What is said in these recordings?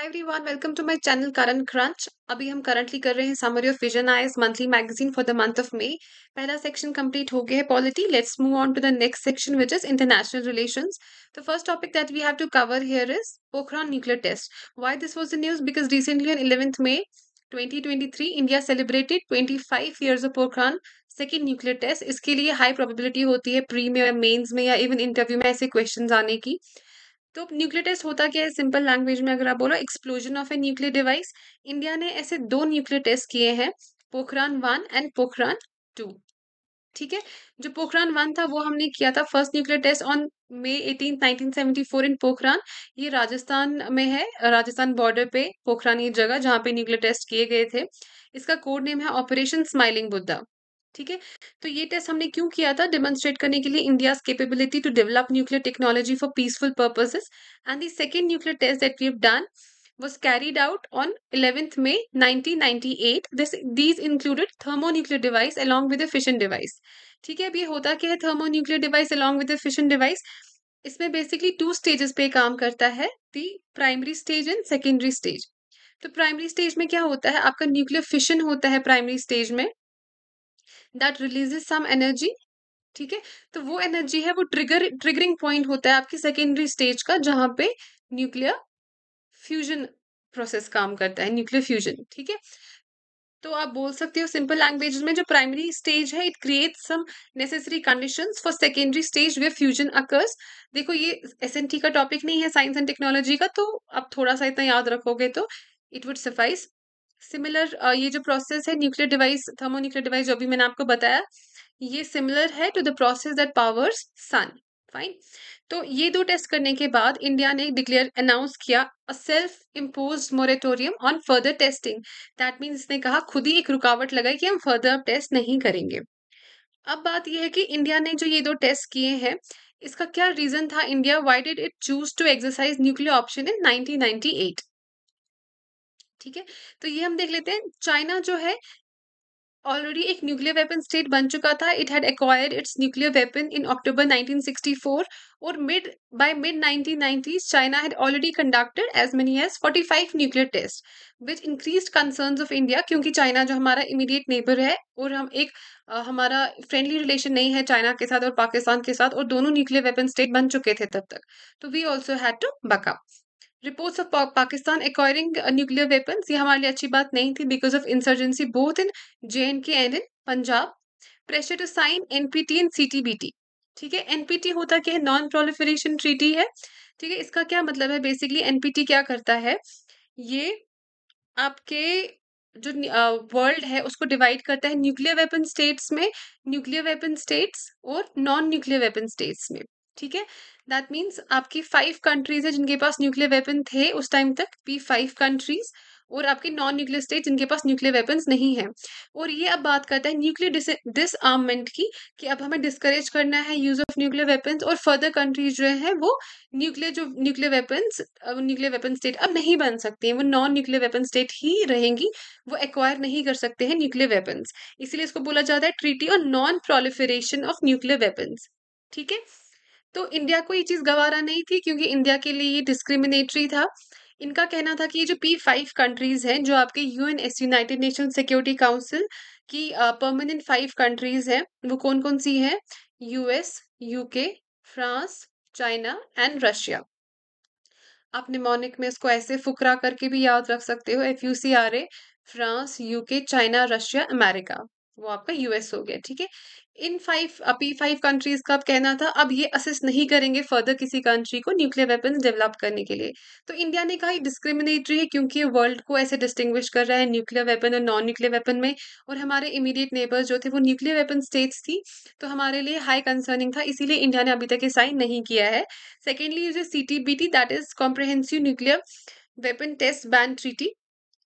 Hi everyone welcome to my channel current crunch अभी हम currently कर रहे हैं summary of vision IAS monthly magazine for the month of May पहला section complete हो गया है polity let's move on to the next section which is international relations the first topic that we have to cover here is Pokhran nuclear test why this was the news because recently on eleventh May 2023 India celebrated 25 years of Pokhran second nuclear test इसके लिए high probability होती है pre में mains में या even interview में ऐसे question आने की तो न्यूक्लियर टेस्ट होता क्या है सिंपल लैंग्वेज में अगर आप बोलो explosion of a nuclear device India ने ऐसे दो न्यूक्लियर टेस्ट किए हैं Pokhran one and Pokhran two ठीक है जो पोखरान वन था वो हमने किया था first nuclear test on May eighteen 1974 in Pokhran ये राजस्थान में है राजस्थान बॉर्डर पे पोखरान ये जगह जहाँ पे न्यूक्लियर टेस्ट किए गए थे इसका कोड नेम है ऑपरेशन स्माइलिंग बुद्धा ठीक है तो ये टेस्ट हमने क्यों किया था डेमोन्स्ट्रेट करने के लिए India capability to develop nuclear technology for peaceful purposes and the second nuclear test that we done was carried out on 11th May 1998. This these included thermonuclear device along with a fission device. ठीक है अब ये होता क्या है thermonuclear device along with a fission device? इसमें basically two stages पे काम करता है the primary stage and secondary stage. तो primary stage में क्या होता है आपका nuclear fission होता है primary stage में दैट रिलीजेज सम एनर्जी ठीक है तो वो एनर्जी है वो ट्रिगर ट्रिगरिंग पॉइंट होता है आपकी सेकेंडरी स्टेज का जहां पे न्यूक्लियर फ्यूजन प्रोसेस काम करता है न्यूक्लियर फ्यूजन ठीक है तो आप बोल सकते हो सिंपल लैंग्वेज में जो प्राइमरी स्टेज है it create some necessary conditions for secondary stage where fusion occurs देखो ये एस का टॉपिक नहीं है साइंस एंड टेक्नोलॉजी का तो आप थोड़ा सा इतना याद रखोगे तो it would suffice similar uh, ये जो प्रोसेस है nuclear device thermo nuclear device जो भी मैंने आपको बताया ये सिमिलर है to the process that powers sun fine तो ये दो टेस्ट करने के बाद इंडिया ने डिक्लेयर अनाउंस किया a self impose moratorium on further testing that means इसने कहा खुद ही एक रुकावट लगाई कि हम फर्दर टेस्ट नहीं करेंगे अब बात यह है कि इंडिया ने जो ये दो टेस्ट किए हैं इसका क्या रीजन था India why did it choose to exercise nuclear option in eight ठीक है तो ये हम देख लेते हैं चाइना जो है ऑलरेडी एक न्यूक्लियर वेपन स्टेट बन चुका था it had acquired its nuclear weapon in October 1964 और mid by mid 1990s China had already conducted as many as 45 nuclear test which increase concern of India क्योंकि China जो हमारा immediate neighbour है और हम एक आ, हमारा फ्रेंडली रिलेशन नहीं है चाइना के साथ और पाकिस्तान के साथ और दोनों न्यूक्लियर वेपन स्टेट बन चुके थे तब तक तो we also had to back up reports of Pakistan acquiring nuclear weapons ये हमारे लिए अच्छी बात नहीं थी because of insurgency both in J and K and in Punjab pressure to sign NPT and T ठीक है एनपीटी होता क्या है नॉन प्रोलिफरेशन ट्रीटी है ठीक है इसका क्या मतलब है बेसिकली एनपीटी क्या करता है ये आपके जो वर्ल्ड है उसको डिवाइड करता है न्यूक्लियर वेपन स्टेट्स में न्यूक्लियर वेपन स्टेट्स और नॉन न्यूक्लियर वेपन स्टेट्स में ठीक है दैट मीन्स आपकी फाइव कंट्रीज है जिनके पास न्यूक्लियर वेपन थे उस टाइम तक पी फाइव कंट्रीज और आपके नॉन न्यूक्लियर स्टेट जिनके पास न्यूक्लियर वेपन्स नहीं है और ये अब बात करता है न्यूक्लियर डिसआर्ममेंट की कि अब हमें डिस्करेज करना है यूज ऑफ न्यूक्लियर वेपन्स और फर्दर कंट्रीज जो है वो न्यूक्लियर जो nuclear weapons nuclear weapon state अब नहीं बन सकते हैं वो नॉन न्यूक्लियर वेपन स्टेट ही रहेंगी वो एक्वायर नहीं कर सकते हैं न्यूक्लियर वेपन्स इसीलिए इसको बोला जाता है ट्रीटी और non proliferation of nuclear weapons ठीक है तो इंडिया को ये चीज़ गवारा नहीं थी क्योंकि इंडिया के लिए ये डिस्क्रिमिनेटरी था इनका कहना था कि ये जो पी फाइव कंट्रीज़ हैं जो आपके N S United Nation Security Council की परमानेंट फाइव कंट्रीज़ हैं वो कौन कौन सी हैं US UK France China and Russia आप निमोनिक में इसको ऐसे फुकरा करके भी याद रख सकते हो F U C R A France UK China Russia America वो आपका यूएस हो गया ठीक है इन फाइव पी फाइव कंट्रीज का कहना था अब ये असिस्ट नहीं करेंगे फर्दर किसी कंट्री को न्यूक्लियर वेपन डेवलप करने के लिए तो इंडिया ने कहा डिस्क्रिमिनेटरी है क्योंकि वर्ल्ड को ऐसे डिस्टिंग्विश कर रहा है न्यूक्लियर वेपन और नॉन न्यूक्लियर वेपन में और हमारे इमीडिएट नेबर्स जो थे वो न्यूक्लियर वेपन स्टेट्स थी तो हमारे लिए हाई कंसर्निंग था इसीलिए इंडिया ने अभी तक ये साइन नहीं किया है सेकेंडली जो C T B T that is comprehensive nuclear weapon test ban treaty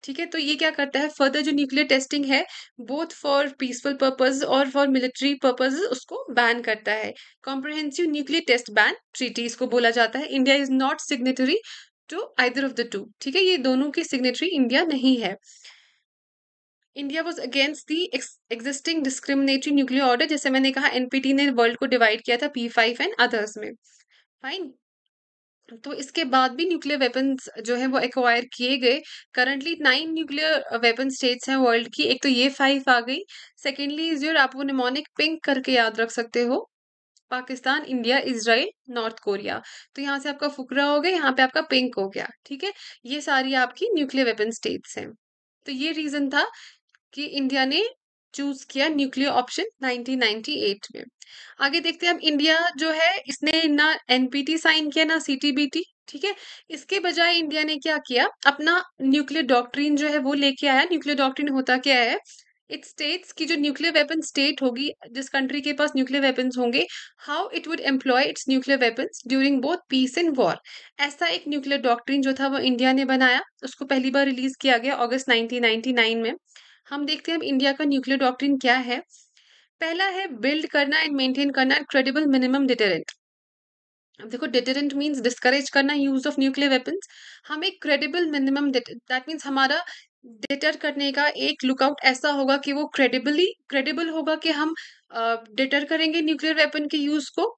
ठीक है तो ये क्या करता है फर्दर जो न्यूक्लियर टेस्टिंग है बोथ फॉर पीसफुल पर्पज और फॉर मिलिट्री पर्पज उसको बैन करता है comprehensive nuclear test ban treaty इसको बोला जाता है India is not signatory to either of the two ठीक है ये दोनों की सिग्नेटरी इंडिया नहीं है India was against the existing discriminatory nuclear order जैसे मैंने कहा एनपीटी ने वर्ल्ड को डिवाइड किया था पी फाइव एंड अदर्स में फाइन तो इसके बाद भी न्यूक्लियर वेपन्स जो है वो एक्वायर किए गए currently nine nuclear weapon states हैं वर्ल्ड की एक तो ये फाइव आ गई सेकेंडली इज योर आप वो निमोनिक पिंक करके याद रख सकते हो Pakistan India Israel North Korea तो यहाँ से आपका फुकरा हो गया यहाँ पे आपका पिंक हो गया ठीक है ये सारी आपकी न्यूक्लियर वेपन स्टेट्स हैं तो ये रीजन था कि इंडिया ने चूज किया न्यूक्लियर ऑप्शन 1998 में आगे देखते हैं हम इंडिया जो है इसने ना एनपीटी साइन किया ना सीटीबीटी ठीक है इसके बजाय इंडिया ने क्या किया अपना न्यूक्लियर डॉक्ट्रीन जो है वो लेके आया न्यूक्लियर डॉक्ट्रीन होता क्या है इट स्टेट्स की जो न्यूक्लियर वेपन स्टेट होगी जिस कंट्री के पास न्यूक्लियर वेपन्स होंगे how it would employ its nuclear weapons during both peace and war ऐसा एक न्यूक्लियर डॉक्ट्रिन जो था वो इंडिया ने बनाया उसको पहली बार रिलीज किया गया अगस्त 1999 में हम देखते हैं अब इंडिया का न्यूक्लियर डॉक्ट्रिन क्या है पहला है बिल्ड करना एंड मेंटेन करना क्रेडिबल मिनिमम डिटेरेंट अब देखो डिटेरेंट मीन्स डिस्करेज करना यूज ऑफ न्यूक्लियर वेपन्स एक क्रेडिबल मिनिमम दैट मीन्स हमारा डिटर करने का एक लुकआउट ऐसा होगा कि वो क्रेडिबली क्रेडिबल होगा कि हम डिटर uh, करेंगे न्यूक्लियर वेपन के यूज को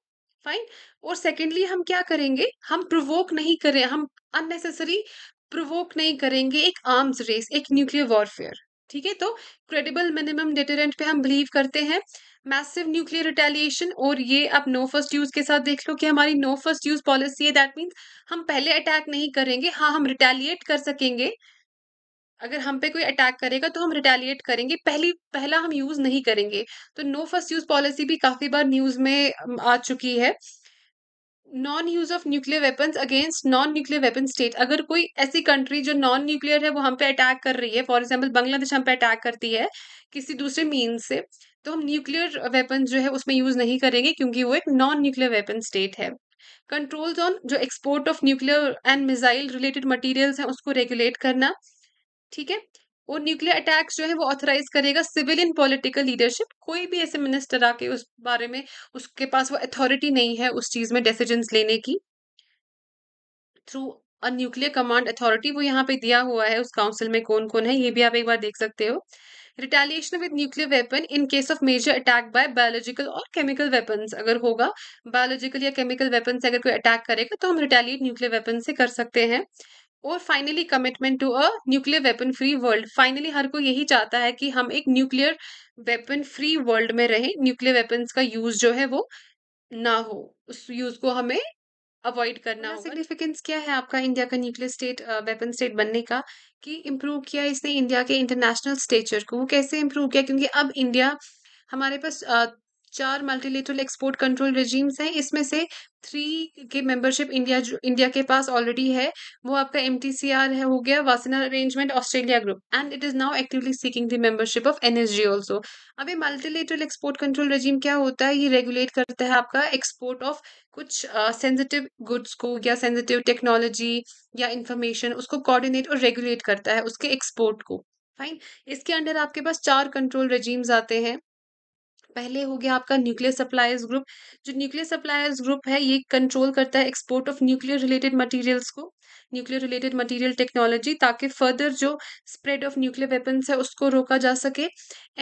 फाइन और सेकेंडली हम क्या करेंगे हम प्रोवोक नहीं करें हम अननेसेसरी प्रोवोक नहीं करेंगे एक आर्म्स रेस एक न्यूक्लियर वॉरफेयर ठीक है तो क्रेडिबल मिनिमम डिटेरेंट पे हम बिलीव करते हैं मैसिव न्यूक्लियर रिटेलिएशन और ये आप नो फर्स्ट यूज के साथ देख लो कि हमारी नो फर्स्ट यूज पॉलिसी है दैट मीन्स हम पहले अटैक नहीं करेंगे हाँ हम रिटेलिएट कर सकेंगे अगर हम पे कोई अटैक करेगा तो हम रिटेलिएट करेंगे पहली पहला हम यूज नहीं करेंगे तो नो फर्स्ट यूज पॉलिसी भी काफी बार न्यूज में आ चुकी है non use of nuclear weapon against non nuclear weapon state अगर कोई ऐसी कंट्री जो नॉन न्यूक्लियर है वो हम पे अटैक कर रही है फॉर एग्जाम्पल बांग्लादेश हम पे अटैक करती है किसी दूसरे मीन से तो हम न्यूक्लियर वेपन जो है उसमें यूज नहीं करेंगे क्योंकि वो एक नॉन न्यूक्लियर वेपन स्टेट है कंट्रोल्स ऑन जो export of nuclear and missile related material हैं उसको रेगुलेट करना ठीक है वो न्यूक्लियर अटैक्स जो है वो ऑथराइज करेगा सिविलियन पॉलिटिकल लीडरशिप कोई भी ऐसे मिनिस्टर आके उस बारे में उसके पास वो अथॉरिटी नहीं है उस चीज में डिसीजन लेने की through a nuclear command authority वो यहाँ पे दिया हुआ है उस काउंसिल में कौन कौन है ये भी आप एक बार देख सकते हो retaliation with nuclear weapon in case of major attack by biological और केमिकल वेपन्स अगर होगा बायोलॉजिकल या केमिकल वेपन से अगर कोई अटैक करेगा तो हम रिटेलिएट न्यूक्लियर वेपन से कर सकते हैं और finally commitment to a nuclear weapon free world finally हर को यही चाहता है कि हम एक न्यूक्लियर वेपन फ्री वर्ल्ड में रहें न्यूक्लियर वेपन्स का यूज जो है वो ना हो उस यूज को हमें अवॉइड करना होगा सिग्निफिकेंस क्या है आपका इंडिया का न्यूक्लियर स्टेट वेपन स्टेट बनने का कि इम्प्रूव किया इसने इंडिया के इंटरनेशनल स्टेचर को वो कैसे इम्प्रूव किया क्योंकि अब इंडिया हमारे पास चार मल्टीलेटरल एक्सपोर्ट कंट्रोल रेजीम्स हैं इसमें से थ्री के मेंबरशिप इंडिया इंडिया के पास ऑलरेडी है वो आपका एम है हो गया Wassenaar arrangement Australia group and it is now actively seeking the membership of N S G also अब ये मल्टीलेटरल एक्सपोर्ट कंट्रोल रेजीम क्या होता है ये रेगुलेट करता है आपका एक्सपोर्ट ऑफ कुछ सेंसिटिव गुड्स को या सेंसिटिव टेक्नोलॉजी या इंफॉर्मेशन उसको कोऑर्डिनेट और रेगुलेट करता है उसके एक्सपोर्ट को फाइन इसके अंडर आपके पास चार कंट्रोल रेजीम्स आते हैं पहले हो गया आपका न्यूक्लियर सप्लायर्स ग्रुप जो न्यूक्लियर सप्लायर्स ग्रुप है ये कंट्रोल करता है export of nuclear related materials को न्यूक्लियर रिलेटेड मटेरियल टेक्नोलॉजी ताकि फर्दर जो स्प्रेड ऑफ न्यूक्लियर वेपन्स है उसको रोका जा सके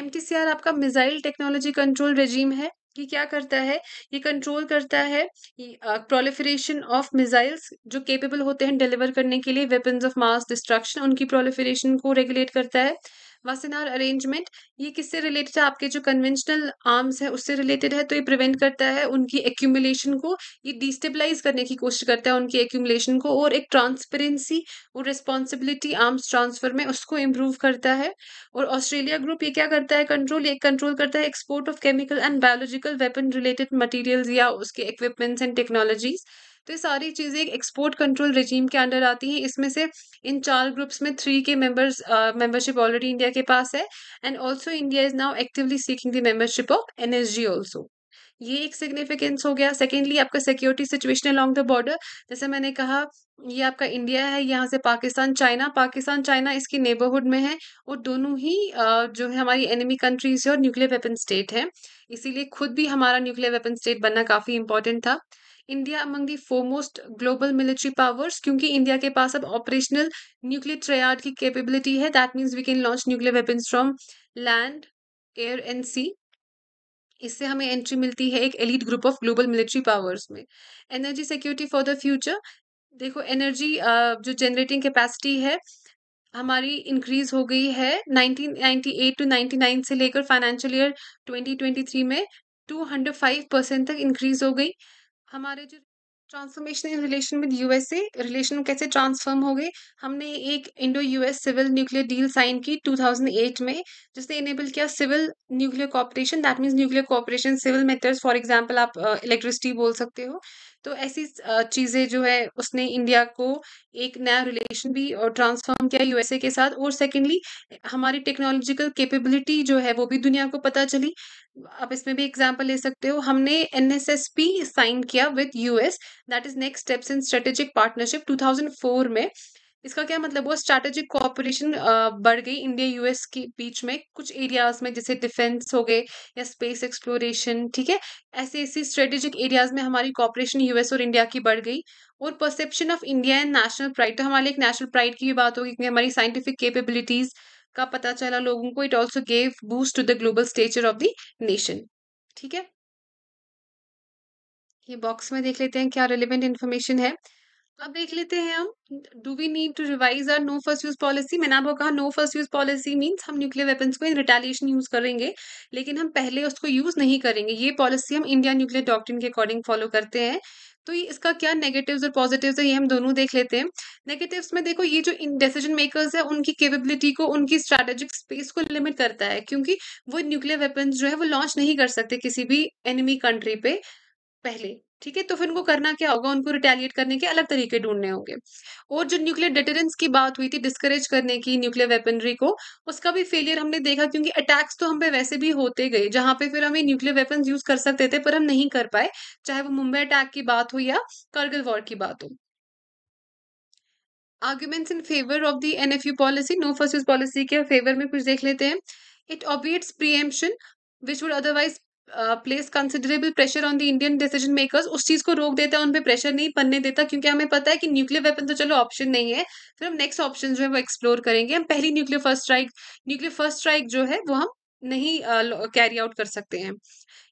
एम आपका मिजाइल टेक्नोलॉजी कंट्रोल रेजीम है ये क्या करता है ये कंट्रोल करता है प्रोलिफरेशन ऑफ मिसाइल्स जो केपेबल होते हैं डिलीवर करने के लिए वेपन्स ऑफ मास डिस्ट्रक्शन उनकी प्रोलिफरेशन को रेगुलेट करता है वासेनार अरेंजमेंट ये किससे रिलेटेड है आपके जो कन्वेंशनल आर्म्स है उससे रिलेटेड है तो ये प्रिवेंट करता है उनकी एक्यूमुलेशन को ये डिस्टेबलाइज करने की कोशिश करता है उनकी एक्यूमुलेशन को और एक ट्रांसपेरेंसी और रिस्पॉन्सिबिलिटी आर्म्स ट्रांसफर में उसको इम्प्रूव करता है और ऑस्ट्रेलिया ग्रुप ये क्या करता है कंट्रोल ये कंट्रोल करता है export of chemical and biological weapon related material या उसके इक्विपमेंट्स एंड टेक्नोलॉजीज़ तो ये सारी चीज़ें एक एक्सपोर्ट कंट्रोल रजीम के अंडर आती हैं इसमें से इन चार ग्रुप्स में थ्री के मेंबर्स मेंबरशिप ऑलरेडी इंडिया के पास है and also India is now actively seeking the membership of N S also ये एक सिग्निफिकेंस हो गया सेकेंडली आपका security situation along the border जैसे मैंने कहा ये आपका इंडिया है यहाँ से पाकिस्तान चाइना पाकिस्तान चाइना इसकी नेबरहुड में है और दोनों ही जो है हमारी एनिमी कंट्रीज है और न्यूक्लियर वेपन स्टेट है इसीलिए खुद भी हमारा न्यूक्लियर वेपन स्टेट बनना काफ़ी इंपॉर्टेंट था India among the foremost global military powers क्योंकि इंडिया के पास अब ऑपरेशनल न्यूक्लियर ट्रेयाड की कैपेबिलिटी है that means we can launch nuclear weapons from land air and sea इससे हमें एंट्री मिलती है एक elite group of global military powers में energy security for the future देखो एनर्जी जो जनरेटिंग कैपेसिटी है हमारी इंक्रीज हो गई है 1998 टू 99 से लेकर फाइनेंशियल ईयर 2023 में 205 परसेंट तक इंक्रीज हो गई हमारे जो transformation in relation with USA relation कैसे ट्रांसफॉर्म हो गए हमने एक Indo US civil nuclear deal sign की 2008 में जिसने इनेबल किया civil nuclear cooperation that means nuclear cooperation civil methods for example आप इलेक्ट्रिसिटी uh, बोल सकते हो तो ऐसी चीज़ें जो है उसने इंडिया को एक नया रिलेशन भी और ट्रांसफॉर्म किया यूएसए के साथ और सेकेंडली हमारी टेक्नोलॉजिकल केपेबिलिटी जो है वो भी दुनिया को पता चली आप इसमें भी एग्जाम्पल ले सकते हो हमने N S S P sign किया with US that is next steps in strategic partnership two thousand four में इसका क्या मतलब हुआ स्ट्रैटेजिक कोऑपरेशन बढ़ गई इंडिया यूएस के बीच में कुछ एरियाज में जैसे डिफेंस हो गए या स्पेस एक्सप्लोरेशन ठीक है ऐसे ऐसे स्ट्रेटेजिक एरियाज में हमारी कोऑपरेशन यूएस और इंडिया की बढ़ गई और perception of India and national pride तो हमारे एक नेशनल प्राइड की भी बात होगी क्योंकि हमारी साइंटिफिक केपेबिलिटीज का पता चला लोगों को it also gave boost to the global stature of the nation ठीक है ये बॉक्स में देख लेते हैं क्या रिलेवेंट इन्फॉर्मेशन है अब तो देख लेते हैं हम do we need to revise our no first use policy मैंने आपको कहा no first use policy means हम न्यूक्लियर वेपन्स को इन रिटेलिएशन यूज करेंगे लेकिन हम पहले उसको यूज नहीं करेंगे ये पॉलिसी हम इंडिया न्यूक्लियर डॉक्ट्रिन के अकॉर्डिंग फॉलो करते हैं तो ये इसका क्या नेगेटिव्स और पॉजिटिव्स है ये हम दोनों देख लेते हैं नेगेटिव्स में देखो ये जो डिसीजन मेकर्स है उनकी केपेबिलिटी को उनकी स्ट्रैटेजिक स्पेस को लिमिट करता है क्योंकि वो न्यूक्लियर वेपन्स जो है वो लॉन्च नहीं कर सकते किसी भी एनिमी कंट्री पे पहले ठीक है तो फिर उनको करना क्या होगा उनको रिटेलिएट करने के अलग तरीके ढूंढने होंगे और जो न्यूक्लियर डिटेरेंस की बात हुई थी डिस्करेज करने की न्यूक्लियर वेपनरी को उसका भी फेलियर हमने देखा क्योंकि अटैक्स तो हम पे वैसे भी होते गए जहां पे फिर हम न्यूक्लियर वेपन यूज कर सकते थे पर हम नहीं कर पाए चाहे वो मुंबई अटैक की बात हो या करगिल वॉर की बात हो arguments in favour of the NFU policy no first use policy के फेवर में कुछ देख लेते हैं it obviates preemption which would otherwise place considerable pressure on the Indian decision makers उस चीज़ को रोक देता है उन पर प्रेशर नहीं पन्ने देता क्योंकि हमें पता है कि न्यूक्लियर वेपन तो चलो ऑप्शन नहीं है फिर हम नेक्स्ट ऑप्शन जो है वो एक्सप्लोर करेंगे हम पहली nuclear first strike nuclear first strike जो है वो हम नहीं कैरी uh, आउट कर सकते हैं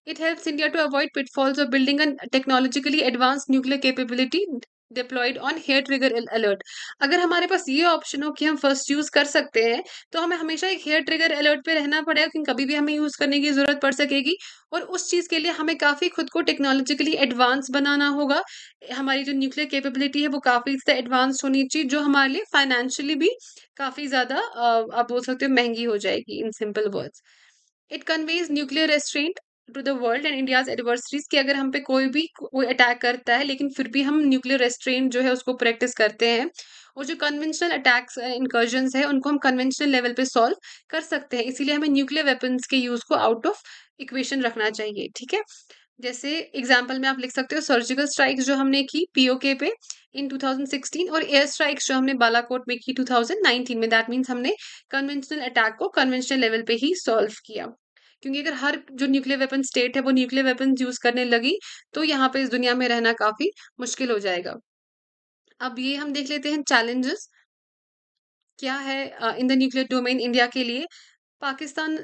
it helps India to avoid pitfalls और building and technologically advance nuclear capability deployed on hair trigger alert अगर हमारे पास ये ऑप्शन हो कि हम फर्स्ट यूज कर सकते हैं तो हमें हमेशा एक हेयर ट्रिगर अलर्ट पे रहना पड़ेगा क्योंकि कभी भी हमें यूज करने की जरूरत पड़ सकेगी और उस चीज के लिए हमें काफी खुद को टेक्नोलॉजिकली एडवांस बनाना होगा हमारी जो न्यूक्लियर कैपेबिलिटी है वो काफी एडवांस होनी चाहिए जो हमारे लिए फाइनेंशियली भी काफी ज्यादा आप बोल सकते हो महंगी हो जाएगी in simple words it conveys nuclear restraint to the world and India's adversaries कि अगर हम पे कोई भी कोई अटैक करता है लेकिन फिर भी हम न्यूक्लियर रेस्ट्रेंट जो है उसको प्रैक्टिस करते हैं और जो कन्वेंशनल अटैक्स इंकर्जन है उनको हम कन्वेंशनल लेवल पे सॉल्व कर सकते हैं इसीलिए हमें न्यूक्लियर वेपन्स के यूज को आउट ऑफ इक्वेशन रखना चाहिए ठीक है जैसे एग्जाम्पल में आप लिख सकते हो सर्जिकल स्ट्राइक्स जो हमने की पी ओ के पे इन 2016 और एयर स्ट्राइक्स जो हमने बालाकोट में की 2019 में दैट मीन्स हमने कन्वेंशनल अटैक को कन्वेंशनल लेवल पे ही सॉल्व किया क्योंकि अगर हर जो न्यूक्लियर वेपन स्टेट है वो न्यूक्लियर वेपन यूज करने लगी तो यहाँ पे इस दुनिया में रहना काफी मुश्किल हो जाएगा अब ये हम देख लेते हैं चैलेंजेस क्या है in the nuclear domain India के लिए पाकिस्तान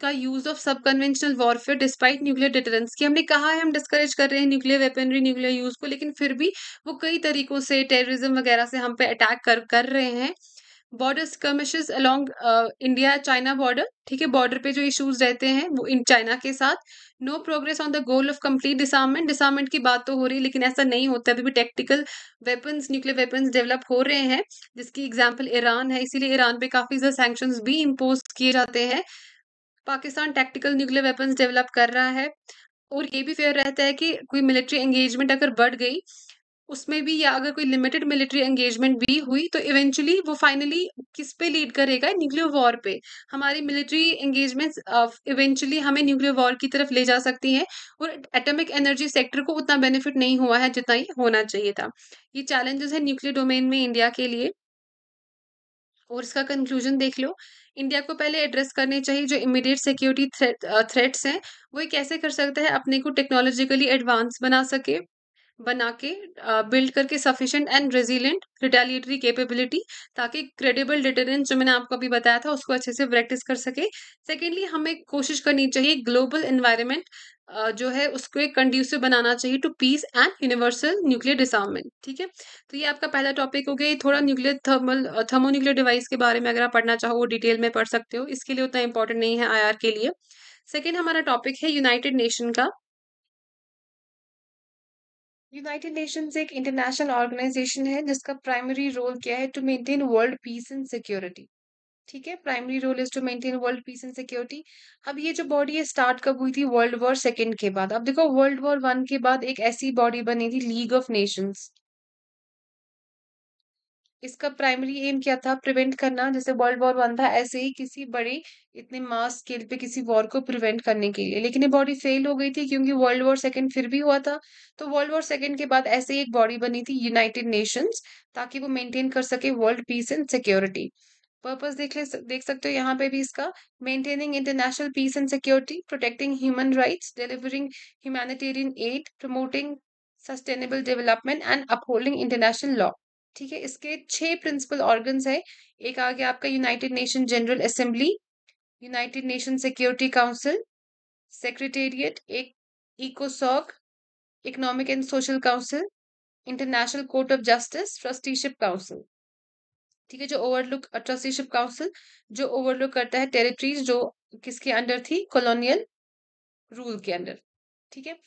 का use of sub conventional warfare despite nuclear deterrence की हमने कहा है हम डिस्करेज कर रहे हैं न्यूक्लियर वेपनरी न्यूक्लियर यूज को लेकिन फिर भी वो कई तरीकों से टेररिज्म वगैरह से हम पे अटैक कर कर रहे हैं border skirmishes along India China border ठीक है बॉर्डर पे जो इश्यूज रहते हैं वो इन चाइना के साथ no progress on the goal of complete disarmament disarmament की बात तो हो रही है लेकिन ऐसा नहीं होता अभी भी tactical weapons nuclear weapons develop हो रहे हैं जिसकी एग्जाम्पल ईरान है इसीलिए ईरान पे काफी ज्यादा सेंक्शन भी इम्पोज किए जाते हैं Pakistan tactical nuclear weapons develop कर रहा है और ये भी फेयर रहता है कि कोई मिलिट्री एंगेजमेंट अगर बढ़ गई उसमें भी या अगर कोई लिमिटेड मिलिट्री एंगेजमेंट भी हुई तो इवेंचुअली वो फाइनली किस पे लीड करेगा न्यूक्लियर वॉर पे हमारी मिलिट्री एंगेजमेंट्स इवेंचुअली हमें न्यूक्लियर वॉर की तरफ ले जा सकती हैं और एटॉमिक एनर्जी सेक्टर को उतना बेनिफिट नहीं हुआ है जितना ही होना चाहिए था ये चैलेंजेस है न्यूक्लियर डोमेन में इंडिया के लिए और इसका कंक्लूजन देख लो इंडिया को पहले एड्रेस करने चाहिए जो इमीडिएट सिक्योरिटी थ्रेट्स हैं वो कैसे कर सकते हैं अपने को टेक्नोलॉजिकली एडवांस बना सके बना के बिल्ड करके sufficient and resilient retaliatory capability ताकि क्रेडिबल डिटेरेंस जो मैंने आपको अभी बताया था उसको अच्छे से प्रैक्टिस कर सके सेकेंडली हमें कोशिश करनी चाहिए ग्लोबल इन्वायरमेंट जो है उसको एक कंड्यूसिव बनाना चाहिए to peace and universal nuclear disarmament ठीक है तो ये आपका पहला टॉपिक हो गया ये थोड़ा nuclear thermal thermo nuclear device के बारे में अगर आप पढ़ना चाहो वो डिटेल में पढ़ सकते हो इसके लिए उतना इंपॉर्टेंट नहीं है आई के लिए सेकेंड हमारा टॉपिक है यूनाइटेड नेशन का यूनाइटेड नेशंस एक इंटरनेशनल ऑर्गेनाइजेशन है जिसका प्राइमरी रोल क्या है to maintain world peace and security ठीक है primary role is to maintain world peace and security अब ये जो बॉडी है स्टार्ट कब हुई थी वर्ल्ड वॉर सेकेंड के बाद अब देखो वर्ल्ड वॉर वन के बाद एक ऐसी बॉडी बनी थी लीग ऑफ नेशंस इसका प्राइमरी एम क्या था प्रिवेंट करना जैसे वर्ल्ड वॉर वन था ऐसे ही किसी बड़े इतने मास स्केल पे किसी वॉर को प्रिवेंट करने के लिए लेकिन ये बॉडी फेल हो गई थी क्योंकि वर्ल्ड वॉर सेकेंड फिर भी हुआ था तो वर्ल्ड वॉर सेकेंड के बाद ऐसे ही एक बॉडी बनी थी यूनाइटेड नेशंस ताकि वो मेंटेन कर सके world peace and security purpose देख ले देख सकते हो यहाँ पे भी इसका maintaining international peace and security protecting human rights delivering humanitarian aid promoting sustainable development and upholding international law ठीक है इसके छह प्रिंसिपल ऑर्गन्स है एक आ गया आपका United Nation General Assembly United Nation Security Council Secretariat एक इकोसॉक economic and social council International Court of Justice Trusteeship Council ठीक है जो ओवरलुक ट्रस्टीशिप काउंसिल जो ओवरलुक करता है टेरिटरीज जो किसके अंडर थी कॉलोनियल रूल के अंडर ठीक है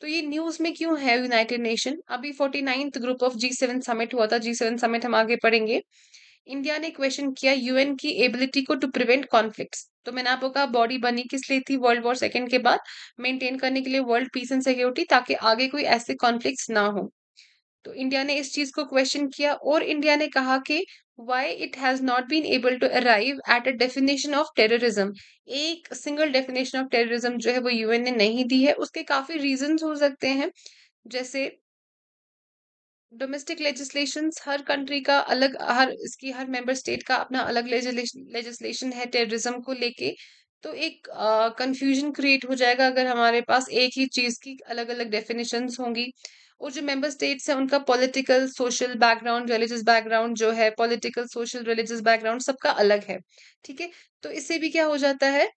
तो ये न्यूज में क्यों है यूनाइटेड नेशन अभी forty ninth group of G seven summit हुआ था जी सेवन समिट हम आगे पढ़ेंगे इंडिया ने क्वेश्चन किया यूएन की एबिलिटी को टू प्रिवेंट कॉन्फ्लिक्ट तो मैंने आपको कहा बॉडी बनी किस लिए थी वर्ल्ड वॉर सेकेंड के बाद मेंटेन करने के लिए वर्ल्ड पीस एंड सिक्योरिटी ताकि आगे कोई ऐसे कॉन्फ्लिक्ट ना हो तो इंडिया ने इस चीज को क्वेश्चन किया और इंडिया ने कहा कि why it has not been able to arrive at a definition of terrorism एक सिंगल डेफिनेशन ऑफ टेररिज्म जो है वो यूएन ने नहीं दी है उसके काफी रीजन हो सकते हैं जैसे डोमेस्टिक लेजिस्लेशन हर कंट्री का अलग हर इसकी हर मेंबर स्टेट का अपना अलग लेजिस्लेशन है टेररिज्म को लेके तो एक कंफ्यूजन uh, क्रिएट हो जाएगा अगर हमारे पास एक ही चीज की अलग अलग डेफिनेशंस होंगी और जो मेंबर स्टेट्स हैं उनका political social background religious background जो है पॉलिटिकल सोशल रिलीजियस बैकग्राउंड सबका अलग है ठीक है तो इससे भी क्या हो जाता है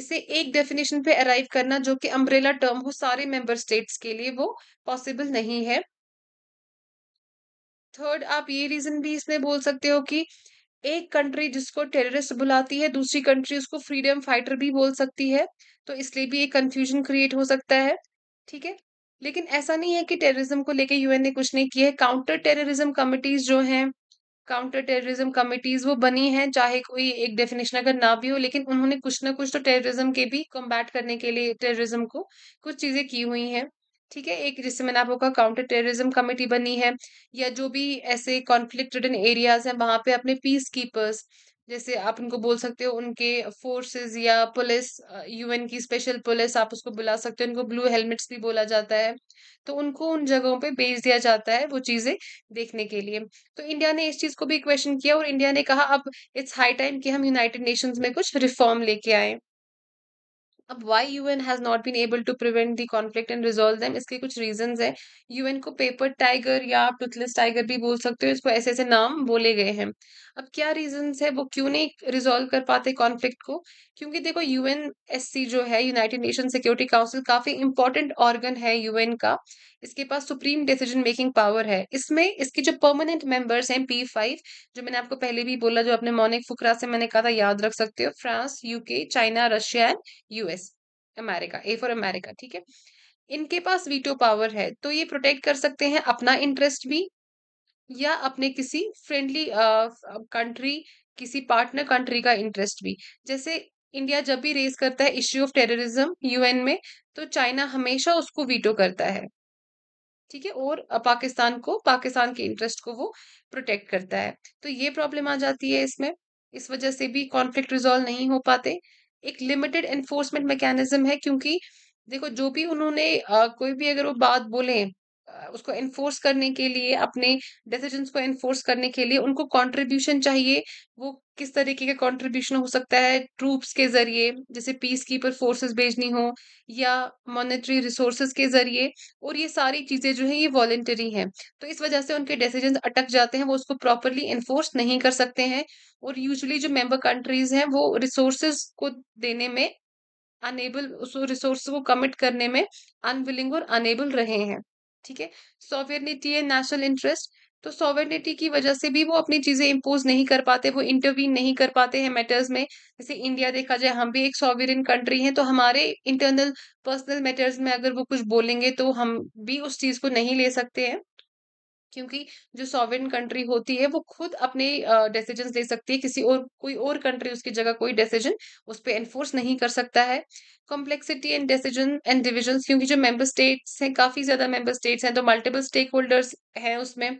इसे एक डेफिनेशन पे अराइव करना जो कि अम्ब्रेला टर्म हो सारे मेंबर स्टेट्स के लिए वो पॉसिबल नहीं है थर्ड आप ये रीजन भी इसमें बोल सकते हो कि एक कंट्री जिसको टेररिस्ट बुलाती है दूसरी कंट्री उसको फ्रीडम फाइटर भी बोल सकती है तो इसलिए भी एक कंफ्यूजन क्रिएट हो सकता है ठीक है लेकिन ऐसा नहीं है कि टेररिज्म को लेकर यूएन ने कुछ नहीं किया है काउंटर टेररिज्म कमिटीज जो हैं काउंटर टेररिज्म कमिटीज वो बनी हैं चाहे कोई एक डेफिनेशन अगर ना भी हो लेकिन उन्होंने कुछ ना कुछ तो टेररिज्म के भी कम्बैट करने के लिए टेररिज्म को कुछ चीजें की हुई हैं ठीक है एक जिससे मैंने आपको कहा काउंटर टेररिज्म कमेटी बनी है या जो भी ऐसे कॉन्फ्लिक्ट रिटन एरियाज हैं वहां पे अपने पीस कीपर्स जैसे आप उनको बोल सकते हो उनके फोर्सेस या पुलिस यूएन की स्पेशल पुलिस आप उसको बुला सकते हो उनको ब्लू हेलमेट्स भी बोला जाता है तो उनको उन जगहों पे भेज दिया जाता है वो चीज़ें देखने के लिए तो इंडिया ने इस चीज़ को भी क्वेश्चन किया और इंडिया ने कहा अब इट्स हाई टाइम कि हम यूनाइटेड नेशंस में कुछ रिफॉर्म लेके आए अब why N has not been able to prevent the conflict and resolve them इसके कुछ है यू यूएन को पेपर टाइगर या आप टूथलेस टाइगर भी बोल सकते हो इसको ऐसे ऐसे नाम बोले गए हैं अब क्या रीजन है वो क्यों नहीं रिजोल्व कर पाते कॉन्फ्लिक्ट को क्योंकि देखो एस सी जो है यूनाइटेड नेशन सिक्योरिटी काउंसिल काफ़ी इंपॉर्टेंट ऑर्गन है यूएन का इसके पास सुप्रीम डिसीजन मेकिंग पावर है इसमें इसके जो परमानेंट मेंबर्स हैं पी फाइव जो मैंने आपको पहले भी बोला जो अपने मोनिक फुकरा से मैंने कहा था याद रख सकते हो France UK China Russia and US America A for America ठीक है इनके पास वीटो पावर है तो ये प्रोटेक्ट कर सकते हैं अपना इंटरेस्ट भी या अपने किसी फ्रेंडली कंट्री किसी पार्टनर कंट्री का इंटरेस्ट भी जैसे इंडिया जब भी रेस करता है इश्यू ऑफ टेररिज्म यूएन में तो चाइना हमेशा उसको वीटो करता है ठीक है और पाकिस्तान को पाकिस्तान के इंटरेस्ट को वो प्रोटेक्ट करता है तो ये प्रॉब्लम आ जाती है इसमें इस वजह से भी कॉन्फ्लिक्ट रिजॉल्व नहीं हो पाते एक लिमिटेड एनफोर्समेंट मैकेनिज्म है क्योंकि देखो जो भी उन्होंने आ, कोई भी अगर वो बात बोले उसको एनफोर्स करने के लिए अपने डिसीजन को एनफोर्स करने के लिए उनको कंट्रीब्यूशन चाहिए वो किस तरीके का कंट्रीब्यूशन हो सकता है ट्रूप्स के जरिए जैसे पीस कीपर फोर्सेस भेजनी हो या मॉनेटरी रिसोर्सेज के जरिए और ये सारी चीज़ें जो है ये वॉलेंटरी हैं तो इस वजह से उनके डिसीजन अटक जाते हैं वो उसको प्रॉपरली इन्फोर्स नहीं कर सकते हैं और यूजली जो मेंबर कंट्रीज हैं वो रिसोर्सेज को देने में अनेबल उस रिसोर्स को कमिट करने में अनविलिंग और अनेबल रहे हैं ठीक है सॉवेनिटी है नेशनल इंटरेस्ट तो सॉवेनिटी की वजह से भी वो अपनी चीजें इम्पोज नहीं कर पाते वो इंटरवीन नहीं कर पाते हैं मैटर्स में जैसे इंडिया देखा जाए हम भी एक सॉवेरिन कंट्री हैं तो हमारे इंटरनल पर्सनल मैटर्स में अगर वो कुछ बोलेंगे तो हम भी उस चीज को नहीं ले सकते हैं क्योंकि जो सॉवरेन कंट्री होती है वो खुद अपने डिसीजन ले सकती है किसी और कोई और कंट्री उसकी जगह कोई डिसीजन उस पर एनफोर्स नहीं कर सकता है complexity and decision and division क्योंकि जो मेंबर स्टेट्स हैं काफी ज्यादा मेंबर स्टेट्स हैं तो मल्टीपल स्टेक होल्डर्स हैं उसमें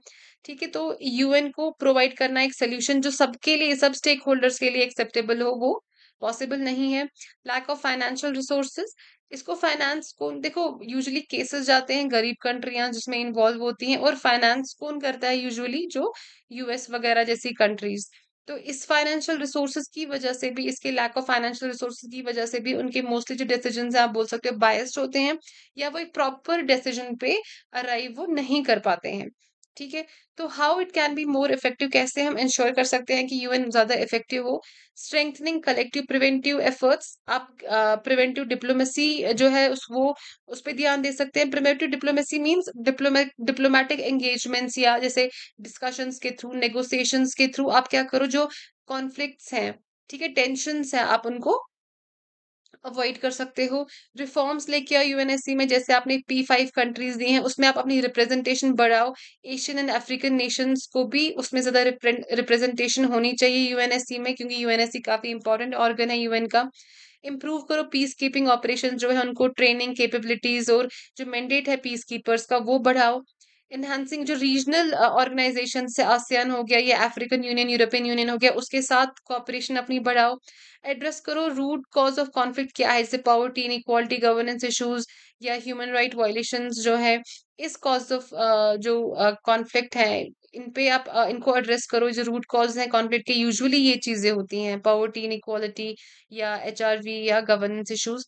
ठीक है तो यूएन को प्रोवाइड करना एक सोल्यूशन जो सबके लिए सब स्टेक होल्डर्स के लिए एक्सेप्टेबल हो वो पॉसिबल नहीं है लैक ऑफ फाइनेंशियल रिसोर्सेज इसको फाइनेंस को देखो यूजुअली केसेस जाते हैं गरीब कंट्रियां जिसमें इन्वॉल्व होती हैं और फाइनेंस कौन करता है यूजुअली जो यूएस वगैरह जैसी कंट्रीज तो इस फाइनेंशियल रिसोर्सेज की वजह से भी इसके लैक ऑफ फाइनेंशियल रिसोर्सेज की वजह से भी उनके मोस्टली जो डिसीजन है आप बोल सकते हो बायस्ड होते हैं या वो एक प्रॉपर डिसीजन पे अराइव वो नहीं कर पाते हैं ठीक है तो how it can be more effective कैसे हम इंश्योर कर सकते हैं कि यूएन ज्यादा इफेक्टिव हो स्ट्रेंथनिंग कलेक्टिव प्रिवेंटिव एफर्ट्स आप प्रिवेंटिव uh, डिप्लोमेसी जो है उस वो उस पर ध्यान दे सकते हैं preventive diplomacy means diplomatic engagements या जैसे डिस्कशंस के थ्रू नेगोसिएशंस के थ्रू आप क्या करो जो कॉन्फ्लिक्ट्स हैं ठीक है टेंशन है आप उनको अवॉइड कर सकते हो रिफॉर्म्स लेके आओ यूएनएससी में जैसे आपने पी फाइव कंट्रीज दी हैं उसमें आप अपनी रिप्रेजेंटेशन बढ़ाओ एशियन एंड अफ्रीकन नेशंस को भी उसमें ज़्यादा रिप्रेजेंटेशन होनी चाहिए यूएनएससी में क्योंकि यूएनएससी काफ़ी इंपॉर्टेंट ऑर्गन है यूएन का इम्प्रूव करो पीस कीपिंग ऑपरेशन जो है उनको ट्रेनिंग कैपेबिलिटीज और जो मैंडेट है पीस कीपर्स का वो बढ़ाओ इन्हांसिंग जो रीजनल ऑर्गेनाइजेशन uh, से आसियान हो गया या अफ्रीकन यूनियन यूरोपियन यूनियन हो गया उसके साथ कॉपरेशन अपनी बढ़ाओ एड्रेस करो रूट कॉज ऑफ कॉन्फ्लिक्ट क्या है जैसे पॉवर्टी इक्वालिटी गवर्नेंस इशूज या ह्यूमन राइट वायलेशन जो है इस कॉज ऑफ uh, जो कॉन्फ्लिक्ट uh, है इन पे आप uh, इनको एड्रेस करो जो रूट कॉज हैं कॉन्फ्लिक्ट के यूजली ये चीज़ें होती हैं पॉवर्टी इक्वालिटी या एच या गवर्नेंस इशूज़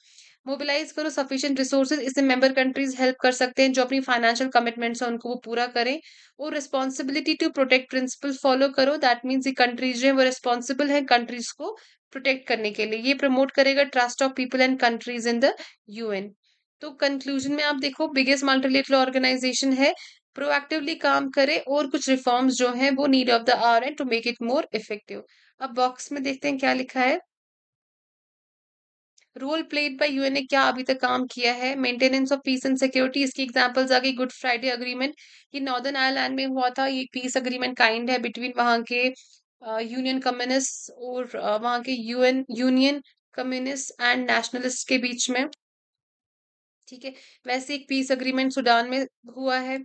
मोबिलाइज करो सफिशियंट रिसोर्सेज इससे मेंबर कंट्रीज हेल्प कर सकते हैं जो अपनी फाइनेंशियल कमिटमेंट्स हैं उनको वो पूरा करें और responsibility to protect principle follow करो दैट मीन्स ये कंट्रीज जो है वो रिस्पॉन्सिबल है कंट्रीज को प्रोटेक्ट करने के लिए ये प्रमोट करेगा trust of people and countries in the UN तो कंक्लूजन में आप देखो बिगेस्ट मल्टीलेटरल ऑर्गेनाइजेशन है प्रोएक्टिवली काम करे और कुछ रिफॉर्म्स जो हैं वो need of the hour and to make it more effective अब बॉक्स में देखते हैं क्या लिखा है रोल प्लेड बाय यूएन ने क्या अभी तक काम किया है maintenance of peace and security इसकी एग्जांपल्स आ गई गुड फ्राइडे अग्रीमेंट ये नॉर्दर्न आयरलैंड में हुआ था ये पीस अग्रीमेंट काइंड है बिटवीन वहाँ के यूनियन uh, कम्युनिस्ट और uh, वहाँ के UN union communist and nationalist के बीच में ठीक है वैसे एक पीस अग्रीमेंट सुडान में हुआ है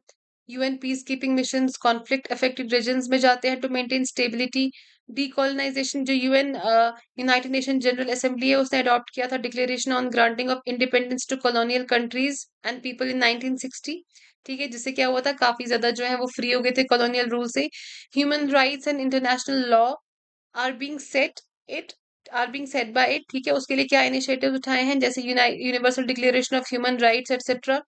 UN peace keeping mission conflict affected region में जाते हैं टू मेंटेन स्टेबिलिटी डीकोलोनाइजेशन जो UN United Nation General Assembly है उसने अडॉप्ट किया था declaration on granting of independence to colonial countries and people in 1960 ठीक है जिससे क्या हुआ था काफी ज्यादा जो है वो फ्री हो गए थे कॉलोनियल रूल से human rights and international law are being set it are being set by it ठीक है उसके लिए क्या इनिशिएटिव उठाए हैं जैसे universal declaration of human rights etcetera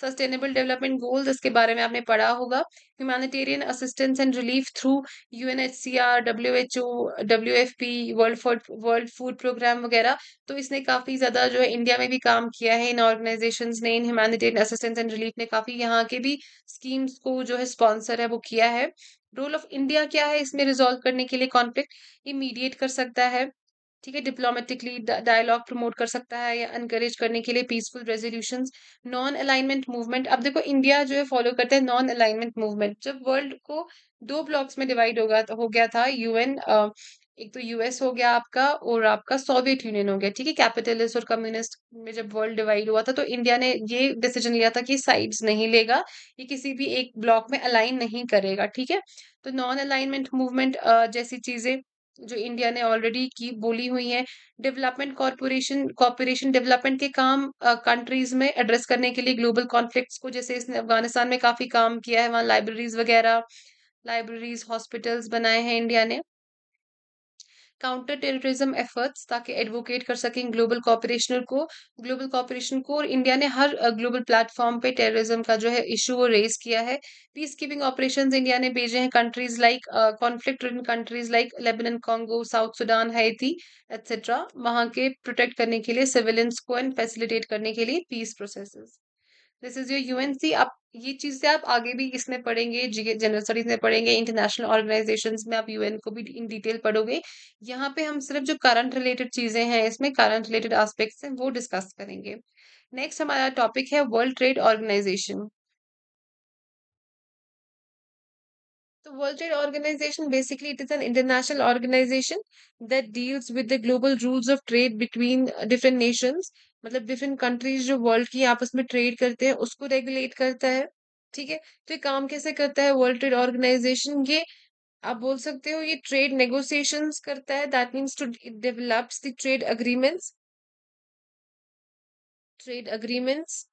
sustainable development goals इसके बारे में आपने पढ़ा होगा humanitarian assistance and relief through U N H C R W H O W F P world world food programme वगैरह तो इसने काफ़ी ज़्यादा जो है इंडिया में भी काम किया है इन ऑर्गेनाइजेशन ने इन ह्यूमैनिटेरियन असिस्टेंस एंड रिलीफ ने काफ़ी यहाँ के भी स्कीम्स को जो है स्पॉन्सर है वो किया है रोल ऑफ इंडिया क्या है इसमें रिजॉल्व करने के लिए कॉन्फ्लिक्ट इमीडिएट कर सकता है ठीक है डिप्लोमेटिकली डायलॉग प्रमोट कर सकता है या अनकरेज करने के लिए peaceful resolution non alignment movement अब देखो इंडिया जो है फॉलो करते हैं नॉन अलाइनमेंट मूवमेंट जब वर्ल्ड को दो ब्लॉक्स में डिवाइड होगा तो हो गया था यूएन एक तो यूएस हो गया आपका और आपका सोवियत यूनियन हो गया ठीक है कैपिटलिस्ट और कम्युनिस्ट में जब वर्ल्ड डिवाइड हुआ था तो इंडिया ने ये डिसीजन लिया था कि साइड्स नहीं लेगा ये किसी भी एक ब्लॉक में अलाइन नहीं करेगा ठीक है तो नॉन अलाइनमेंट मूवमेंट जैसी चीजें जो इंडिया ने ऑलरेडी की बोली हुई है डेवलपमेंट कॉरपोरेशन कॉरपोरेशन डेवलपमेंट के काम कंट्रीज में एड्रेस करने के लिए ग्लोबल कॉन्फ्लिक्ट्स को जैसे इसने अफगानिस्तान में काफी काम किया है वहाँ लाइब्रेरीज वगैरह लाइब्रेरीज हॉस्पिटल्स बनाए हैं इंडिया ने काउंटर टेररिज्म एफर्ट्स ताकि एडवोकेट कर सकें ग्लोबल कॉपरेशन को ग्लोबल कॉपरेशन को और इंडिया ने हर ग्लोबल प्लेटफॉर्म पे टेररिज्म का जो है इशू वो रेज किया है पीस कीपिंग ऑपरेशन इंडिया ने भेजे हैं countries like conflict countries like Lebanon Congo South Sudan Haiti etcetera वहाँ के प्रोटेक्ट करने के लिए सिविलियंस को एंड फैसिलिटेट करने के लिए peace processes this is your UNC आप ये चीज से आप आगे भी इसमें पढ़ेंगे जनरल स्टडीज में पढ़ेंगे इंटरनेशनल ऑर्गेनाइजेशन में आप यूएन को भी इन डिटेल पढ़ोगे यहाँ पे हम सिर्फ जो करंट रिलेटेड चीजें हैं इसमें करंट रिलेटेड आस्पेक्ट्स हैं वो डिस्कस करेंगे नेक्स्ट हमारा टॉपिक है वर्ल्ड ट्रेड ऑर्गेनाइजेशन तो world trade organisation basically it is an international organisation that deals with the global rules of trade between different nations मतलब डिफरेंट कंट्रीज जो world की आपस में ट्रेड करते हैं उसको रेगुलेट करता है ठीक है तो ये काम कैसे करता है वर्ल्ड ट्रेड ऑर्गेनाइजेशन ये आप बोल सकते हो ये ट्रेड नेगोशिएशन करता है that means to develops the trade agreements trade agreements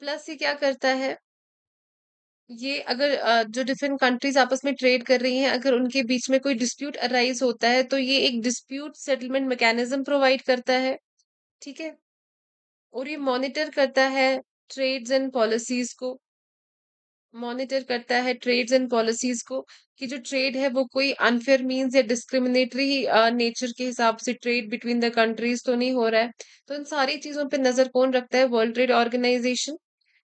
plus ये क्या करता है ये अगर जो डिफरेंट कंट्रीज़ आपस में ट्रेड कर रही हैं, अगर उनके बीच में कोई डिस्प्यूट अराइज़ होता है, तो ये एक डिस्प्यूट सेटलमेंट मैकेनिज़्म प्रोवाइड करता है, ठीक है? और ये मॉनिटर करता है ट्रेड्स एंड पॉलिसीज़ को। मॉनिटर करता है ट्रेड्स एंड पॉलिसीज़ को कि जो ट्रेड है, वो कोई अनफ़ेयर मीन्स या डिस्क्रिमिनेटरी नेचर के हिसाब से ट्रेड बिटवीन द कंट्रीज़ तो नहीं हो रहा है। तो इन सारी चीज़ों पे नज़र कौन रखता है? वर्ल्ड ट्रेड ऑर्गेनाइजेशन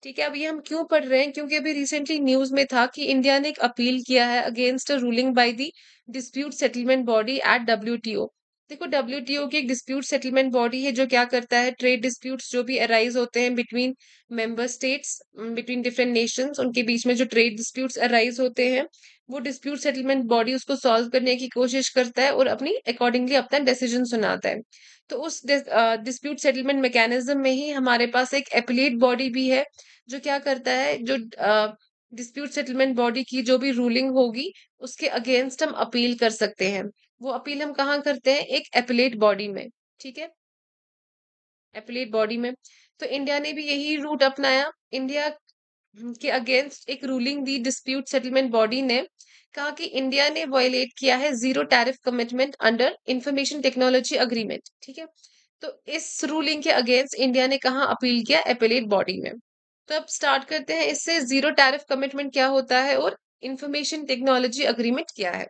ठीक है अब ये हम क्यों पढ़ रहे हैं क्योंकि अभी रिसेंटली न्यूज में था कि इंडिया ने एक अपील किया है against a ruling by the dispute settlement body at W देखो डब्ल्यू की एक डिस्प्यूट सेटलमेंट बॉडी है जो क्या करता है ट्रेड डिस्प्यूट्स जो भी अराइज होते हैं between member states between different nations उनके बीच में जो ट्रेड डिस्प्यूट्स अराइज होते हैं वो डिस्प्यूट सेटलमेंट बॉडी उसको सॉल्व करने की कोशिश करता है और अपनी अकॉर्डिंगली अपना डिसीजन सुनाता है तो उस डिस्प्यूट सेटलमेंट मैकेनिज्म में ही हमारे पास एक एपिलेट बॉडी भी है जो क्या करता है जो डिस्प्यूट सेटलमेंट बॉडी की जो भी रूलिंग होगी उसके अगेंस्ट हम अपील कर सकते हैं वो अपील हम कहाँ करते हैं एक एपिलेट बॉडी में ठीक है एपिलेट बॉडी में तो इंडिया ने भी यही रूट अपनाया इंडिया के अगेंस्ट एक रूलिंग दी डिस्प्यूट सेटलमेंट बॉडी ने कहा कि इंडिया ने वायलेट किया है zero tariff commitment under information technology agreement ठीक है तो इस रूलिंग के अगेंस्ट इंडिया ने कहा अपील किया एपिलेट बॉडी में तो अब स्टार्ट करते हैं इससे जीरो टैरिफ कमिटमेंट क्या होता है और इंफॉर्मेशन टेक्नोलॉजी अग्रीमेंट क्या है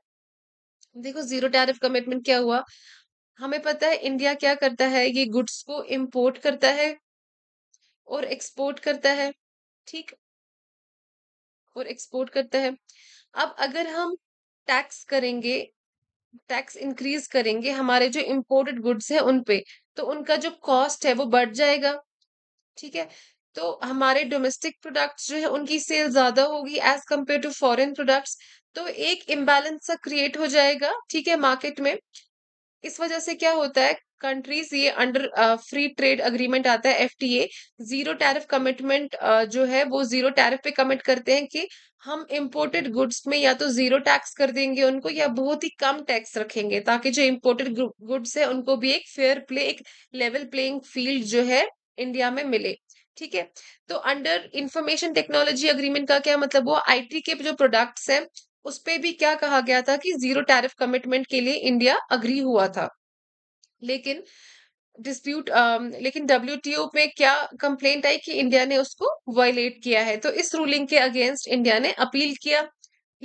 देखो जीरो टैरिफ कमिटमेंट क्या हुआ हमें पता है इंडिया क्या करता है ये गुड्स को इम्पोर्ट करता है और एक्सपोर्ट करता है ठीक और एक्सपोर्ट करता है अब अगर हम टैक्स करेंगे टैक्स इंक्रीज करेंगे हमारे जो इम्पोर्टेड गुड्स हैं उन पे तो उनका जो कॉस्ट है वो बढ़ जाएगा ठीक है तो हमारे डोमेस्टिक प्रोडक्ट्स जो है उनकी सेल ज्यादा होगी as compare to foreign products तो एक इम्बेलेंस सा क्रिएट हो जाएगा ठीक है मार्केट में इस वजह से क्या होता है कंट्रीज ये अंडर फ्री ट्रेड अग्रीमेंट आता है F T A zero tariff commitment जो है वो जीरो टैरिफ पे कमिट करते हैं कि हम इम्पोर्टेड गुड्स में या तो जीरो टैक्स कर देंगे उनको या बहुत ही कम टैक्स रखेंगे ताकि जो इम्पोर्टेड गुड्स है उनको भी एक फेयर प्ले एक लेवल प्लेइंग फील्ड जो है इंडिया में मिले ठीक है तो अंडर इंफॉर्मेशन टेक्नोलॉजी अग्रीमेंट का क्या मतलब वो आईटी के जो प्रोडक्ट्स हैं उस पर भी क्या कहा गया था कि जीरो टैरिफ कमिटमेंट के लिए इंडिया अग्री हुआ था लेकिन डिस्प्यूट um, लेकिन डब्ल्यू में क्या कंप्लेंट आई कि इंडिया ने उसको वायलेट किया है तो इस रूलिंग के अगेंस्ट इंडिया ने अपील किया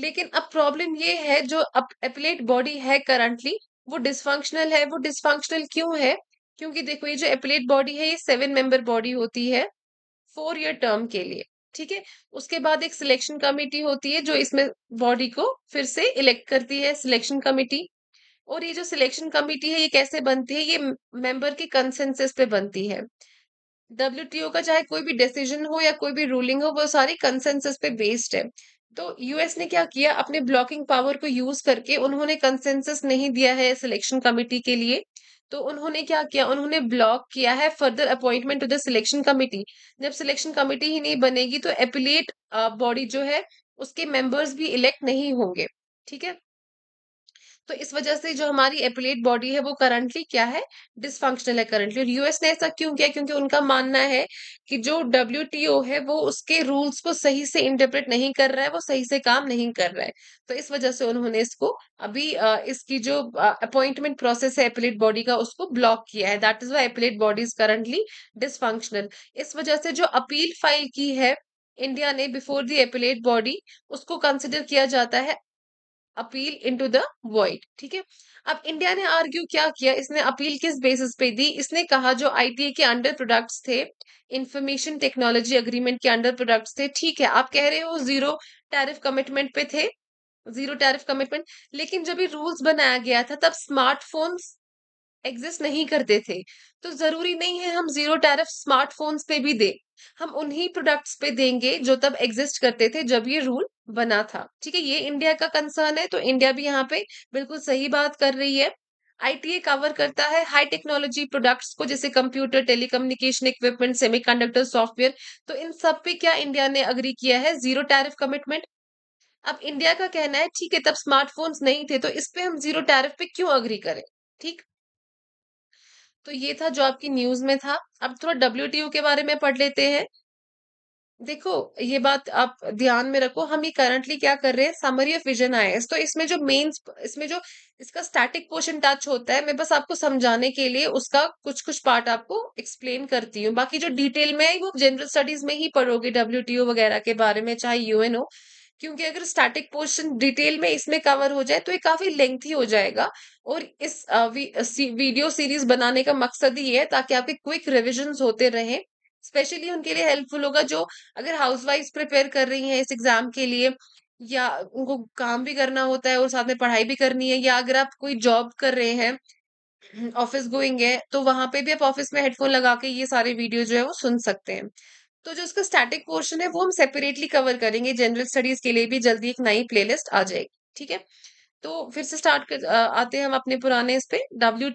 लेकिन अब प्रॉब्लम ये है जो अपलेट बॉडी है करंटली वो डिसफंक्शनल है वो डिसफंक्शनल क्यों है क्योंकि देखो ये जो एपलेट बॉडी है ये सेवन मेंबर बॉडी होती है फोर ईयर टर्म के लिए ठीक है उसके बाद एक सिलेक्शन कमेटी होती है जो इसमें बॉडी को फिर से इलेक्ट करती है सिलेक्शन कमेटी और ये जो सिलेक्शन कमेटी है ये कैसे बनती है ये मेंबर के कंसेंसस पे बनती है डब्ल्यूटीओ का चाहे कोई भी डिसीजन हो या कोई भी रूलिंग हो वो सारी कंसेंसस पे बेस्ड है तो यूएस ने क्या किया अपने ब्लॉकिंग पावर को यूज करके उन्होंने कंसेंसस नहीं दिया है सिलेक्शन कमेटी के लिए तो उन्होंने क्या किया उन्होंने ब्लॉक किया है further appointment to the selection committee जब सिलेक्शन कमेटी ही नहीं बनेगी तो एपिलेट बॉडी जो है उसके मेंबर्स भी इलेक्ट नहीं होंगे ठीक है तो इस वजह से जो हमारी एपिलेट बॉडी है वो करंटली क्या है डिसफंक्शनल है करंटली और यूएस ने ऐसा क्यों किया क्योंकि उनका मानना है कि जो डब्ल्यू है वो उसके रूल्स को सही से इंटरप्रेट नहीं कर रहा है वो सही से काम नहीं कर रहा है तो इस वजह से उन्होंने इसको अभी इसकी जो अपॉइंटमेंट प्रोसेस है एपिलेट बॉडी का उसको ब्लॉक किया है that is why appellate body is currently dysfunctional इस वजह से जो अपील फाइल की है इंडिया ने बिफोर दी एपिलेट बॉडी उसको कंसिडर किया जाता है अपील इन द वॉइड ठीक है अब इंडिया ने आर्ग्यू क्या किया इसने अपील किस बेसिस पे दी इसने कहा जो आईटीए के अंडर प्रोडक्ट्स थे इंफॉर्मेशन टेक्नोलॉजी अग्रीमेंट के अंडर प्रोडक्ट्स थे ठीक है आप कह रहे हो जीरो टैरिफ कमिटमेंट पे थे जीरो टैरिफ कमिटमेंट लेकिन जब ये रूल्स बनाया गया था तब स्मार्टफोन्स एग्जिस्ट नहीं करते थे तो जरूरी नहीं है हम जीरो टैरिफ स्मार्टफोन्स पे भी दें हम उन्हीं प्रोडक्ट्स पे देंगे जो तब एग्जिस्ट करते थे जब ये रूल बना था ठीक है ये इंडिया का कंसर्न है तो इंडिया भी यहाँ पे बिल्कुल सही बात कर रही है आईटीए कवर करता है हाई टेक्नोलॉजी प्रोडक्ट्स को जैसे computer telecommunication equipment semiconductor software तो इन सब पे क्या इंडिया ने अग्री किया है जीरो टैरिफ कमिटमेंट अब इंडिया का कहना है ठीक है तब स्मार्टफोन्स नहीं थे तो इस पे हम जीरो टैरिफ पे क्यों अग्री करें ठीक तो ये था जो आपकी न्यूज में था अब थोड़ा डब्ल्यू के बारे में पढ़ लेते हैं देखो ये बात आप ध्यान में रखो हम ये करंटली क्या कर रहे हैं समरी ऑफ विजन आए तो इसमें जो मेन इसमें जो इसका स्टैटिक पोर्शन टच होता है मैं बस आपको समझाने के लिए उसका कुछ कुछ पार्ट आपको एक्सप्लेन करती हूँ बाकी जो डिटेल में है वो जनरल स्टडीज में ही पढ़ोगे डब्ल्यू वगैरह के बारे में चाहे यूएनओ क्योंकि अगर स्टैटिक पोर्शन डिटेल में इसमें कवर हो जाए तो ये काफी लेंथी हो जाएगा और इस वीडियो सीरीज बनाने का मकसद ही है ताकि आपके क्विक रिविजन होते रहे स्पेशली उनके लिए हेल्पफुल होगा जो अगर वाइफ प्रिपेयर कर रही हैं इस एग्जाम के लिए या उनको काम भी करना होता है और साथ में पढ़ाई भी करनी है या अगर आप कोई जॉब कर रहे हैं ऑफिस गोइंग है तो वहां पे भी आप ऑफिस में हेडफोन लगा के ये सारे वीडियो जो है वो सुन सकते हैं तो जो उसका स्टैटिक पोर्शन है वो हम सेपरेटली कवर करेंगे जनरल स्टडीज के लिए भी जल्दी एक नई प्लेलिस्ट आ जाएगी ठीक है तो फिर से स्टार्ट कर आते हैं हम अपने पुराने इस पे डब्ल्यू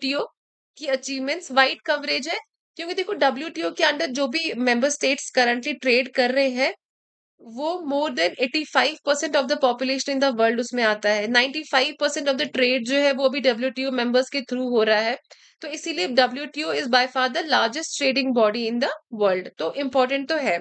की अचीवमेंट्स वाइड कवरेज है क्योंकि देखो डब्ल्यू के अंडर जो भी मेंबर स्टेट्स करंटली ट्रेड कर रहे हैं वो more than 85 percent of the population in the world उसमें आता है 95 परसेंट ऑफ द ट्रेड जो है वो भी डब्ल्यू मेंबर्स के थ्रू हो रहा है तो इसीलिए W T O is by far the largest trading body in the world तो इम्पोर्टेंट तो है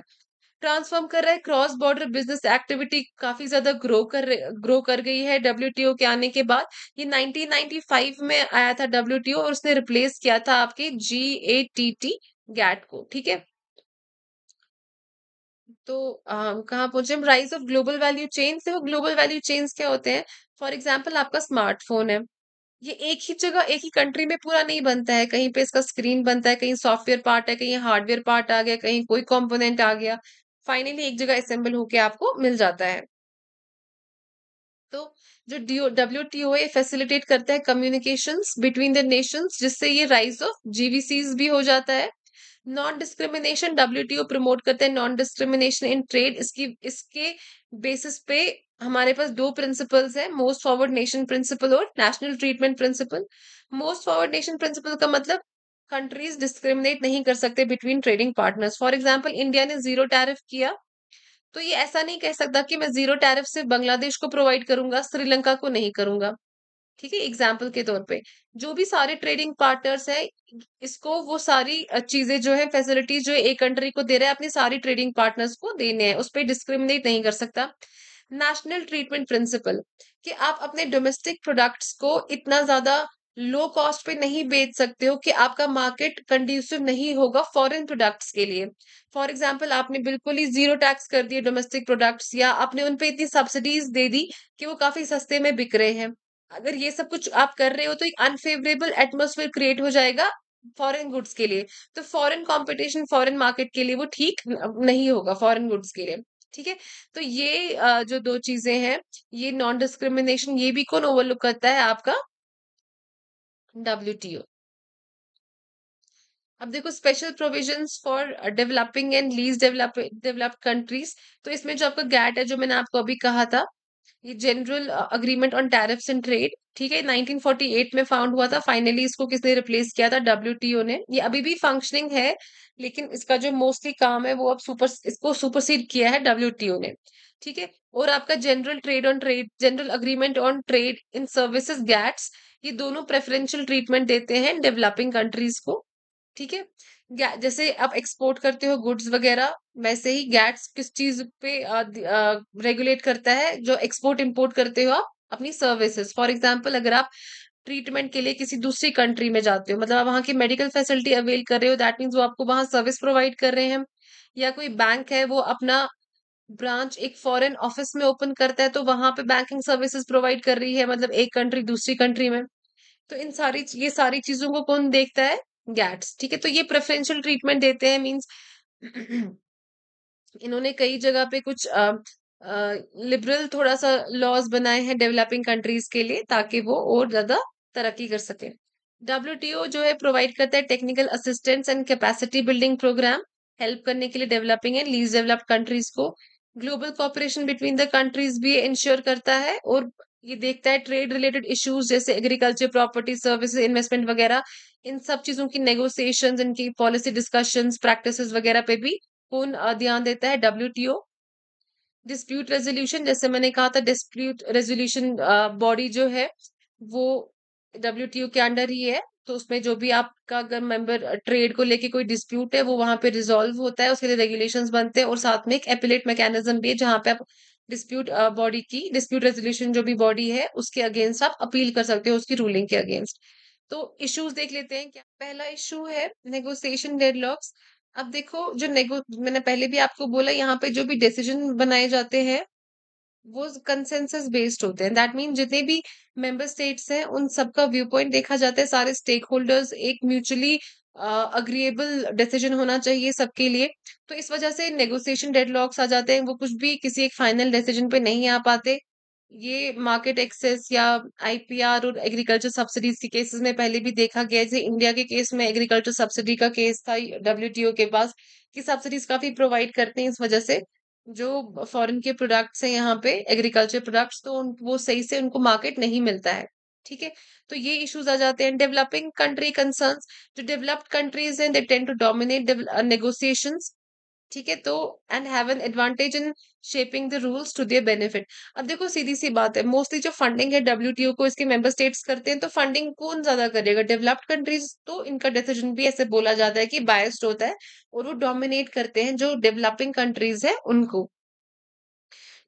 ट्रांसफॉर्म कर रहा है क्रॉस बॉर्डर बिजनेस एक्टिविटी काफी ज्यादा ग्रो कर ग्रो कर गई है डब्ल्यू के आने के बाद ये 1995 में आया था डब्ल्यू और उसने रिप्लेस किया था आपके G A T T GATT को ठीक है तो कहाँ पहुंचे हम rise of global value chain से वो ग्लोबल वैल्यू चेन्स क्या होते हैं फॉर एग्जाम्पल आपका स्मार्टफोन है ये एक ही जगह एक ही कंट्री में पूरा नहीं बनता है कहीं पे इसका स्क्रीन बनता है कहीं सॉफ्टवेयर पार्ट है कहीं हार्डवेयर पार्ट आ गया कहीं कोई कंपोनेंट आ गया फाइनली एक जगह असेंबल होके आपको मिल जाता है तो जो डीओ डब्ल्यू टी ओ ए फैसिलिटेट करता है कम्युनिकेशन बिटवीन द नेशंस जिससे ये राइज ऑफ जीवीसीज भी हो जाता है non discrimination W T O promote करते हैं नॉन डिस्क्रिमिनेशन इन ट्रेड इसकी इसके बेसिस पे हमारे पास दो प्रिंसिपल्स हैं मोस्ट फॉरवर्ड नेशन प्रिंसिपल और national treatment principle most forward nation principle का मतलब कंट्रीज डिस्क्रिमिनेट नहीं कर सकते between trading partners for example India ने जीरो टैरिफ किया तो ये ऐसा नहीं कह सकता कि मैं जीरो टैरिफ से बांग्लादेश को प्रोवाइड करूंगा श्रीलंका को नहीं करूंगा ठीक है एग्जाम्पल के तौर पे जो भी सारे ट्रेडिंग पार्टनर्स है इसको वो सारी चीजें जो है फैसिलिटीज जो एक कंट्री को दे रहा है अपने सारी ट्रेडिंग पार्टनर्स को देने हैं उस पर डिस्क्रिमिनेट नहीं कर सकता नेशनल ट्रीटमेंट प्रिंसिपल कि आप अपने डोमेस्टिक प्रोडक्ट्स को इतना ज्यादा लो कॉस्ट पे नहीं बेच सकते हो कि आपका मार्केट कंड्यूसिव नहीं होगा फॉरेन प्रोडक्ट्स के लिए फॉर एग्जाम्पल आपने बिल्कुल ही जीरो टैक्स कर दिए डोमेस्टिक प्रोडक्ट्स या आपने उन पे इतनी सब्सिडीज दे दी कि वो काफी सस्ते में बिक रहे हैं अगर ये सब कुछ आप कर रहे हो तो एक अनफेवरेबल एटमोसफेयर क्रिएट हो जाएगा फॉरेन गुड्स के लिए तो फॉरेन कॉम्पिटिशन फॉरेन मार्केट के लिए वो ठीक नहीं होगा फॉरेन गुड्स के लिए ठीक है तो ये जो दो चीजें हैं ये नॉन डिस्क्रिमिनेशन ये भी कौन ओवरलुक करता है आपका डब्ल्यूटीओ अब देखो special provision for developing and least develop developed countries तो इसमें जो आपका गैट है जो मैंने आपको अभी कहा था ये general agreement on tariffs and trade ठीक है 1948 में फाउंड हुआ था फाइनली इसको किसने रिप्लेस किया था डब्ल्यूटीओ ने ये अभी भी फंक्शनिंग है लेकिन इसका जो मोस्टली काम है वो अब सुपर इसको सुपरसीड किया है ओ ने ठीक है और आपका general trade on trade general agreement on trade in services GATS ये दोनों प्रेफरेंशियल ट्रीटमेंट देते हैं डेवलपिंग कंट्रीज को ठीक है जैसे आप एक्सपोर्ट करते हो गुड्स वगैरह वैसे ही गैट्स किस चीज पे रेगुलेट करता है जो एक्सपोर्ट इंपोर्ट करते हो आप अपनी सर्विसेज फॉर एग्जाम्पल अगर आप ट्रीटमेंट के लिए किसी दूसरी कंट्री में जाते हो मतलब आप वहाँ की मेडिकल फैसिलिटी अवेल कर रहे हो दैट मीन्स वो आपको वहाँ सर्विस प्रोवाइड कर रहे हैं या कोई बैंक है वो अपना ब्रांच एक फॉरेन ऑफिस में ओपन करता है तो वहां पे बैंकिंग सर्विसेज प्रोवाइड कर रही है मतलब एक कंट्री दूसरी कंट्री में तो इन सारी ये सारी चीजों को कौन देखता है गैट्स ठीक है तो ये प्रेफरेंशियल ट्रीटमेंट देते हैं मीन्स इन्होंने कई जगह पे कुछ लिबरल थोड़ा सा लॉज बनाए हैं डेवलपिंग कंट्रीज के लिए ताकि वो और ज्यादा तरक्की कर सके डब्ल्यू जो है प्रोवाइड करता है technical assistance and capacity building programme help करने के लिए developing and least developed countries को global cooperation between the countries भी इंश्योर करता है और ये देखता है ट्रेड रिलेटेड इश्यूज जैसे एग्रीकल्चर प्रॉपर्टी सर्विस इन्वेस्टमेंट वगैरह इन सब चीजों की नेगोशिएशन इनकी पॉलिसी डिस्कशन प्रैक्टिस वगैरह पे भी कौन ध्यान देता है डब्ल्यू डिस्प्यूट रेजोल्यूशन जैसे मैंने कहा था डिस्प्यूट रेजोल्यूशन बॉडी जो है वो डब्ल्यू के अंडर ही है तो उसमें जो भी आपका अगर मेंबर ट्रेड को लेके कोई डिस्प्यूट है वो वहां पे रिजोल्व होता है उसके लिए रेगुलेशंस बनते हैं और साथ में एक एपिलेट मैकेनिज्म भी है जहां पे आप डिस्प्यूट बॉडी की डिस्प्यूट रेजोल्यूशन जो भी बॉडी है उसके अगेंस्ट आप अपील कर सकते हो उसकी रूलिंग के अगेंस्ट तो इश्यूज देख लेते हैं क्या पहला इशू है नेगोसिएशन डेडलॉक्स अब देखो जो नेगो मैंने पहले भी आपको बोला यहाँ पे जो भी डिसीजन बनाए जाते हैं वो कंसेंसस बेस्ड होते हैं दैट मीन जितने भी मेंबर स्टेट्स हैं उन सबका व्यू पॉइंट देखा जाता है सारे स्टेक होल्डर्स एक म्यूचुअली अग्रीएबल डिसीजन होना चाहिए सबके लिए तो इस वजह से नेगोशिएशन डेडलॉक्स आ जाते हैं वो कुछ भी किसी एक फाइनल डिसीजन पे नहीं आ पाते ये मार्केट एक्सेस या आईपीआर और एग्रीकल्चर सब्सिडीज के केसेस में पहले भी देखा गया जैसे इंडिया के केस में एग्रीकल्चर सब्सिडी का केस था डब्ल्यूटीओ के पास कि सब्सिडीज काफी प्रोवाइड करते हैं इस वजह से जो फॉरेन के प्रोडक्ट्स हैं यहाँ पे एग्रीकल्चर प्रोडक्ट्स तो उन, वो सही से उनको मार्केट नहीं मिलता है ठीक है तो ये इश्यूज आ जाते हैं डेवलपिंग कंट्री कंसर्न्स जो डेवलप्ड कंट्रीज हैं they tend to dominate negotiations ठीक है तो and have an advantage in shaping the rules to their benefit अब देखो सीधी सी बात है मोस्टली जो फंडिंग है डब्ल्यू को इसके मेंबर स्टेट्स करते हैं तो फंडिंग कौन ज्यादा करेगा डेवलप्ड कंट्रीज तो इनका डिसीजन भी ऐसे बोला जाता है कि बायस्ड होता है और वो डोमिनेट करते हैं जो डेवलपिंग कंट्रीज है उनको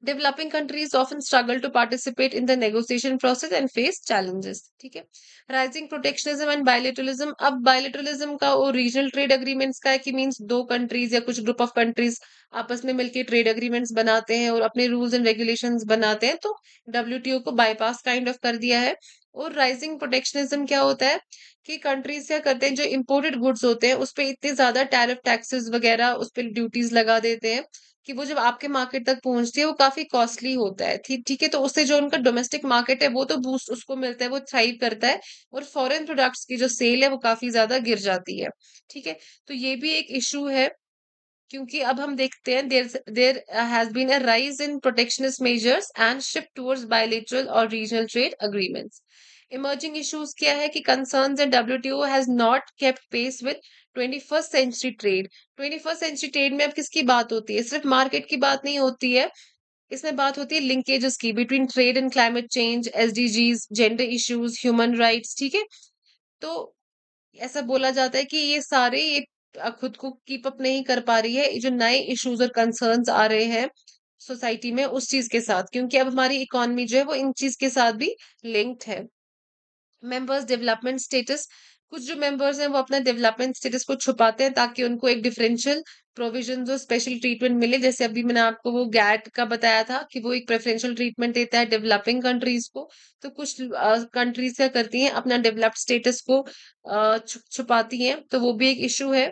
developing countries often struggle to participate in the negotiation process and face challenges ठीक है राइजिंग प्रोटेक्शनिज्म एंड बायोलिटरलिज्म अब बायोलिटरलिज्म का वो रीजनल ट्रेड अग्रीमेंट्स का है कि मीन्स दो कंट्रीज या कुछ ग्रुप ऑफ कंट्रीज आपस में मिलकर ट्रेड अग्रीमेंट्स बनाते हैं और अपने रूल्स एंड रेगुलेशंस बनाते हैं तो डब्ल्यूटीओ को बाईपास काइंड ऑफ कर दिया है और राइजिंग प्रोटेक्शनिज्म क्या होता है कि कंट्रीज क्या करते हैं जो इम्पोर्टेड गुड्स होते हैं उस पर इतने ज्यादा टैरिफ टैक्सेस वगैरह उस पर ड्यूटीज लगा देते हैं कि वो जब आपके मार्केट तक पहुंचती है वो काफी कॉस्टली होता है ठीक है तो उससे जो उनका डोमेस्टिक मार्केट है वो तो बूस्ट उसको मिलता है वो थ्राइव करता है और फॉरेन प्रोडक्ट्स की जो सेल है वो काफी ज्यादा गिर जाती है ठीक है तो ये भी एक इशू है क्योंकि अब हम देखते हैं there there has been a rise in protectionist measures and shift towards bilateral और regional trade agreements emerging issues क्या है कि O has not kept pace with twenty first century trade twenty first century trade में अब किसकी बात होती है सिर्फ मार्केट की बात नहीं होती है इसमें बात होती है लिंकेजेस की between trade and climate change SDGs gender issues human rights ठीक है तो ऐसा बोला जाता है कि ये सारे ये खुद को कीप अप नहीं कर पा रही है जो नए इश्यूज और कंसर्न आ रहे हैं सोसाइटी में उस चीज के साथ क्योंकि अब हमारी इकोनॉमी जो है वो इन चीज के साथ भी लिंक्ड है मेंबर्स डेवलपमेंट स्टेटस कुछ जो मेंबर्स हैं वो अपना डेवलपमेंट स्टेटस को छुपाते हैं ताकि उनको एक डिफरेंशियल प्रोविजन और स्पेशल ट्रीटमेंट मिले जैसे अभी मैंने आपको वो गैट का बताया था कि वो एक प्रेफरेंशियल ट्रीटमेंट देता है डेवलपिंग कंट्रीज को तो कुछ कंट्रीज क्या करती हैं अपना डेवलप्ड स्टेटस को छुपाती हैं तो वो भी एक इशू है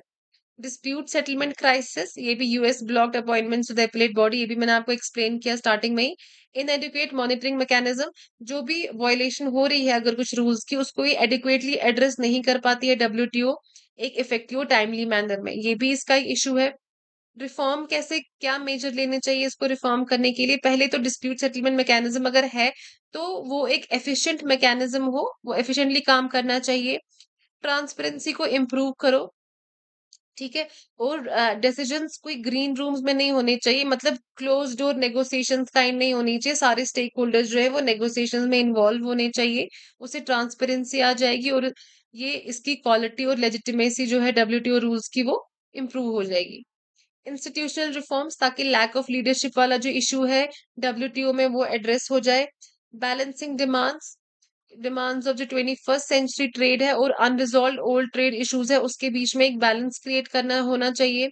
डिस्प्यूट सेटलमेंट क्राइसिस ये भी US blocked appointments to the body ये भी मैंने आपको एक्सप्लेन किया स्टार्टिंग में ही इन एडिक्वेट मॉनिटरिंग मैकेनिज्म जो भी वॉयलेशन हो रही है अगर कुछ रूल्स की उसको भी एडिक्वेटली एड्रेस नहीं कर पाती है डब्ल्यू एक इफेक्टिव टाइमली मैनर में ये भी इसका इशू है रिफॉर्म कैसे क्या मेजर लेने चाहिए इसको रिफॉर्म करने के लिए पहले तो डिस्प्यूट सेटलमेंट मैकेनिज्म अगर है तो वो एक एफिशिएंट मैकेनिज्म हो वो एफिशिएंटली काम करना चाहिए ट्रांसपेरेंसी को इम्प्रूव करो ठीक है और डिसीजन कोई ग्रीन रूम्स में नहीं होने चाहिए मतलब क्लोज डोर नेगोसिएशन काइंड नहीं होनी चाहिए सारे स्टेक होल्डर्स जो है वो नेगोसिएशन में इन्वॉल्व होने चाहिए उसे ट्रांसपेरेंसी आ जाएगी और ये इसकी क्वालिटी और लेजिटिमेसी जो है डब्ल्यू रूल्स की वो इम्प्रूव हो जाएगी इंस्टीट्यूशनल रिफॉर्म्स ताकि लैक ऑफ लीडरशिप वाला जो इशू है डब्ल्यू में वो एड्रेस हो जाए बैलेंसिंग डिमांड्स डिमांड्स ऑफ जो ट्वेंटी फर्स्ट सेंचुरी ट्रेड है और अनरिजॉल्व ओल्ड ट्रेड इश्यूज है उसके बीच में एक बैलेंस क्रिएट करना होना चाहिए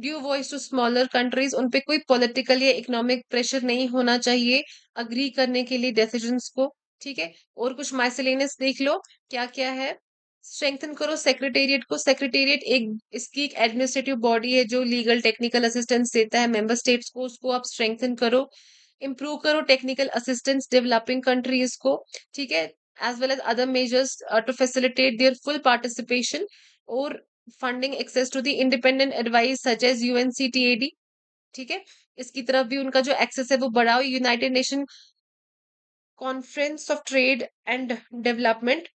due voice to smaller countries उन पे कोई पॉलिटिकल या इकोनॉमिक प्रेशर नहीं होना चाहिए अग्री करने के लिए डिसीजन को ठीक है और कुछ माइसिलेनियस देख लो क्या क्या है स्ट्रेंथन करो सेक्रेटेरिएट को सेक्रेटेरिएट एक इसकी एक एडमिनिस्ट्रेटिव बॉडी है जो लीगल टेक्निकल असिस्टेंस देता है मेंबर स्टेट्स को उसको आप स्ट्रेंथन करो इम्प्रूव करो टेक्निकल असिस्टेंस डेवलपिंग कंट्रीज को ठीक है as well as other measures to facilitate their full participation और funding access to the independent advice such as UNCTAD ठीक है इसकी तरफ भी उनका जो एक्सेस है वो बढ़ाओ United Nation conference of trade and development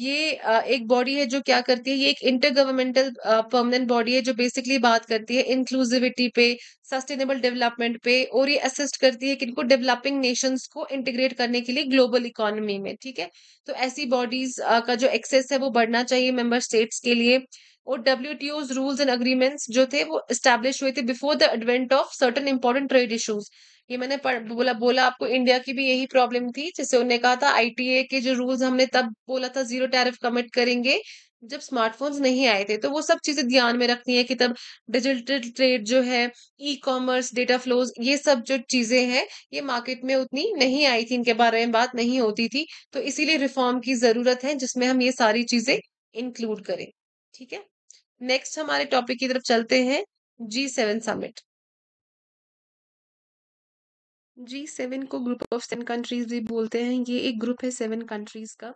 ये एक बॉडी है जो क्या करती है ये एक इंटर गवर्नमेंटल परमानेंट बॉडी है जो बेसिकली बात करती है इंक्लूसिविटी पे सस्टेनेबल डेवलपमेंट पे और ये असिस्ट करती है किनको डेवलपिंग नेशंस को इंटीग्रेट करने के लिए ग्लोबल इकोनॉमी में ठीक है तो ऐसी बॉडीज का जो एक्सेस है वो बढ़ना चाहिए मेंबर स्टेट्स के लिए और डब्ल्यू रूल्स एंड अग्रीमेंट्स जो थे वो स्टैब्लिश हुए थे before the advent of certain important trade issues ये मैंने पढ़, बोला बोला आपको इंडिया की भी यही प्रॉब्लम थी जैसे उन्होंने कहा था आईटीए के जो रूल्स हमने तब बोला था जीरो टैरिफ कमिट करेंगे जब स्मार्टफोन्स नहीं आए थे तो वो सब चीजें ध्यान में रखनी है कि तब डिजिटल ट्रेड जो है ई कॉमर्स डेटा फ्लोज ये सब जो चीजें हैं ये मार्केट में उतनी नहीं आई थी इनके बारे में बात नहीं होती थी तो इसीलिए रिफॉर्म की जरूरत है जिसमें हम ये सारी चीजें इंक्लूड करें ठीक है नेक्स्ट हमारे टॉपिक की तरफ चलते हैं G seven summit G seven को ग्रुप ऑफ सेवन कंट्रीज भी बोलते हैं ये एक ग्रुप है सेवन कंट्रीज का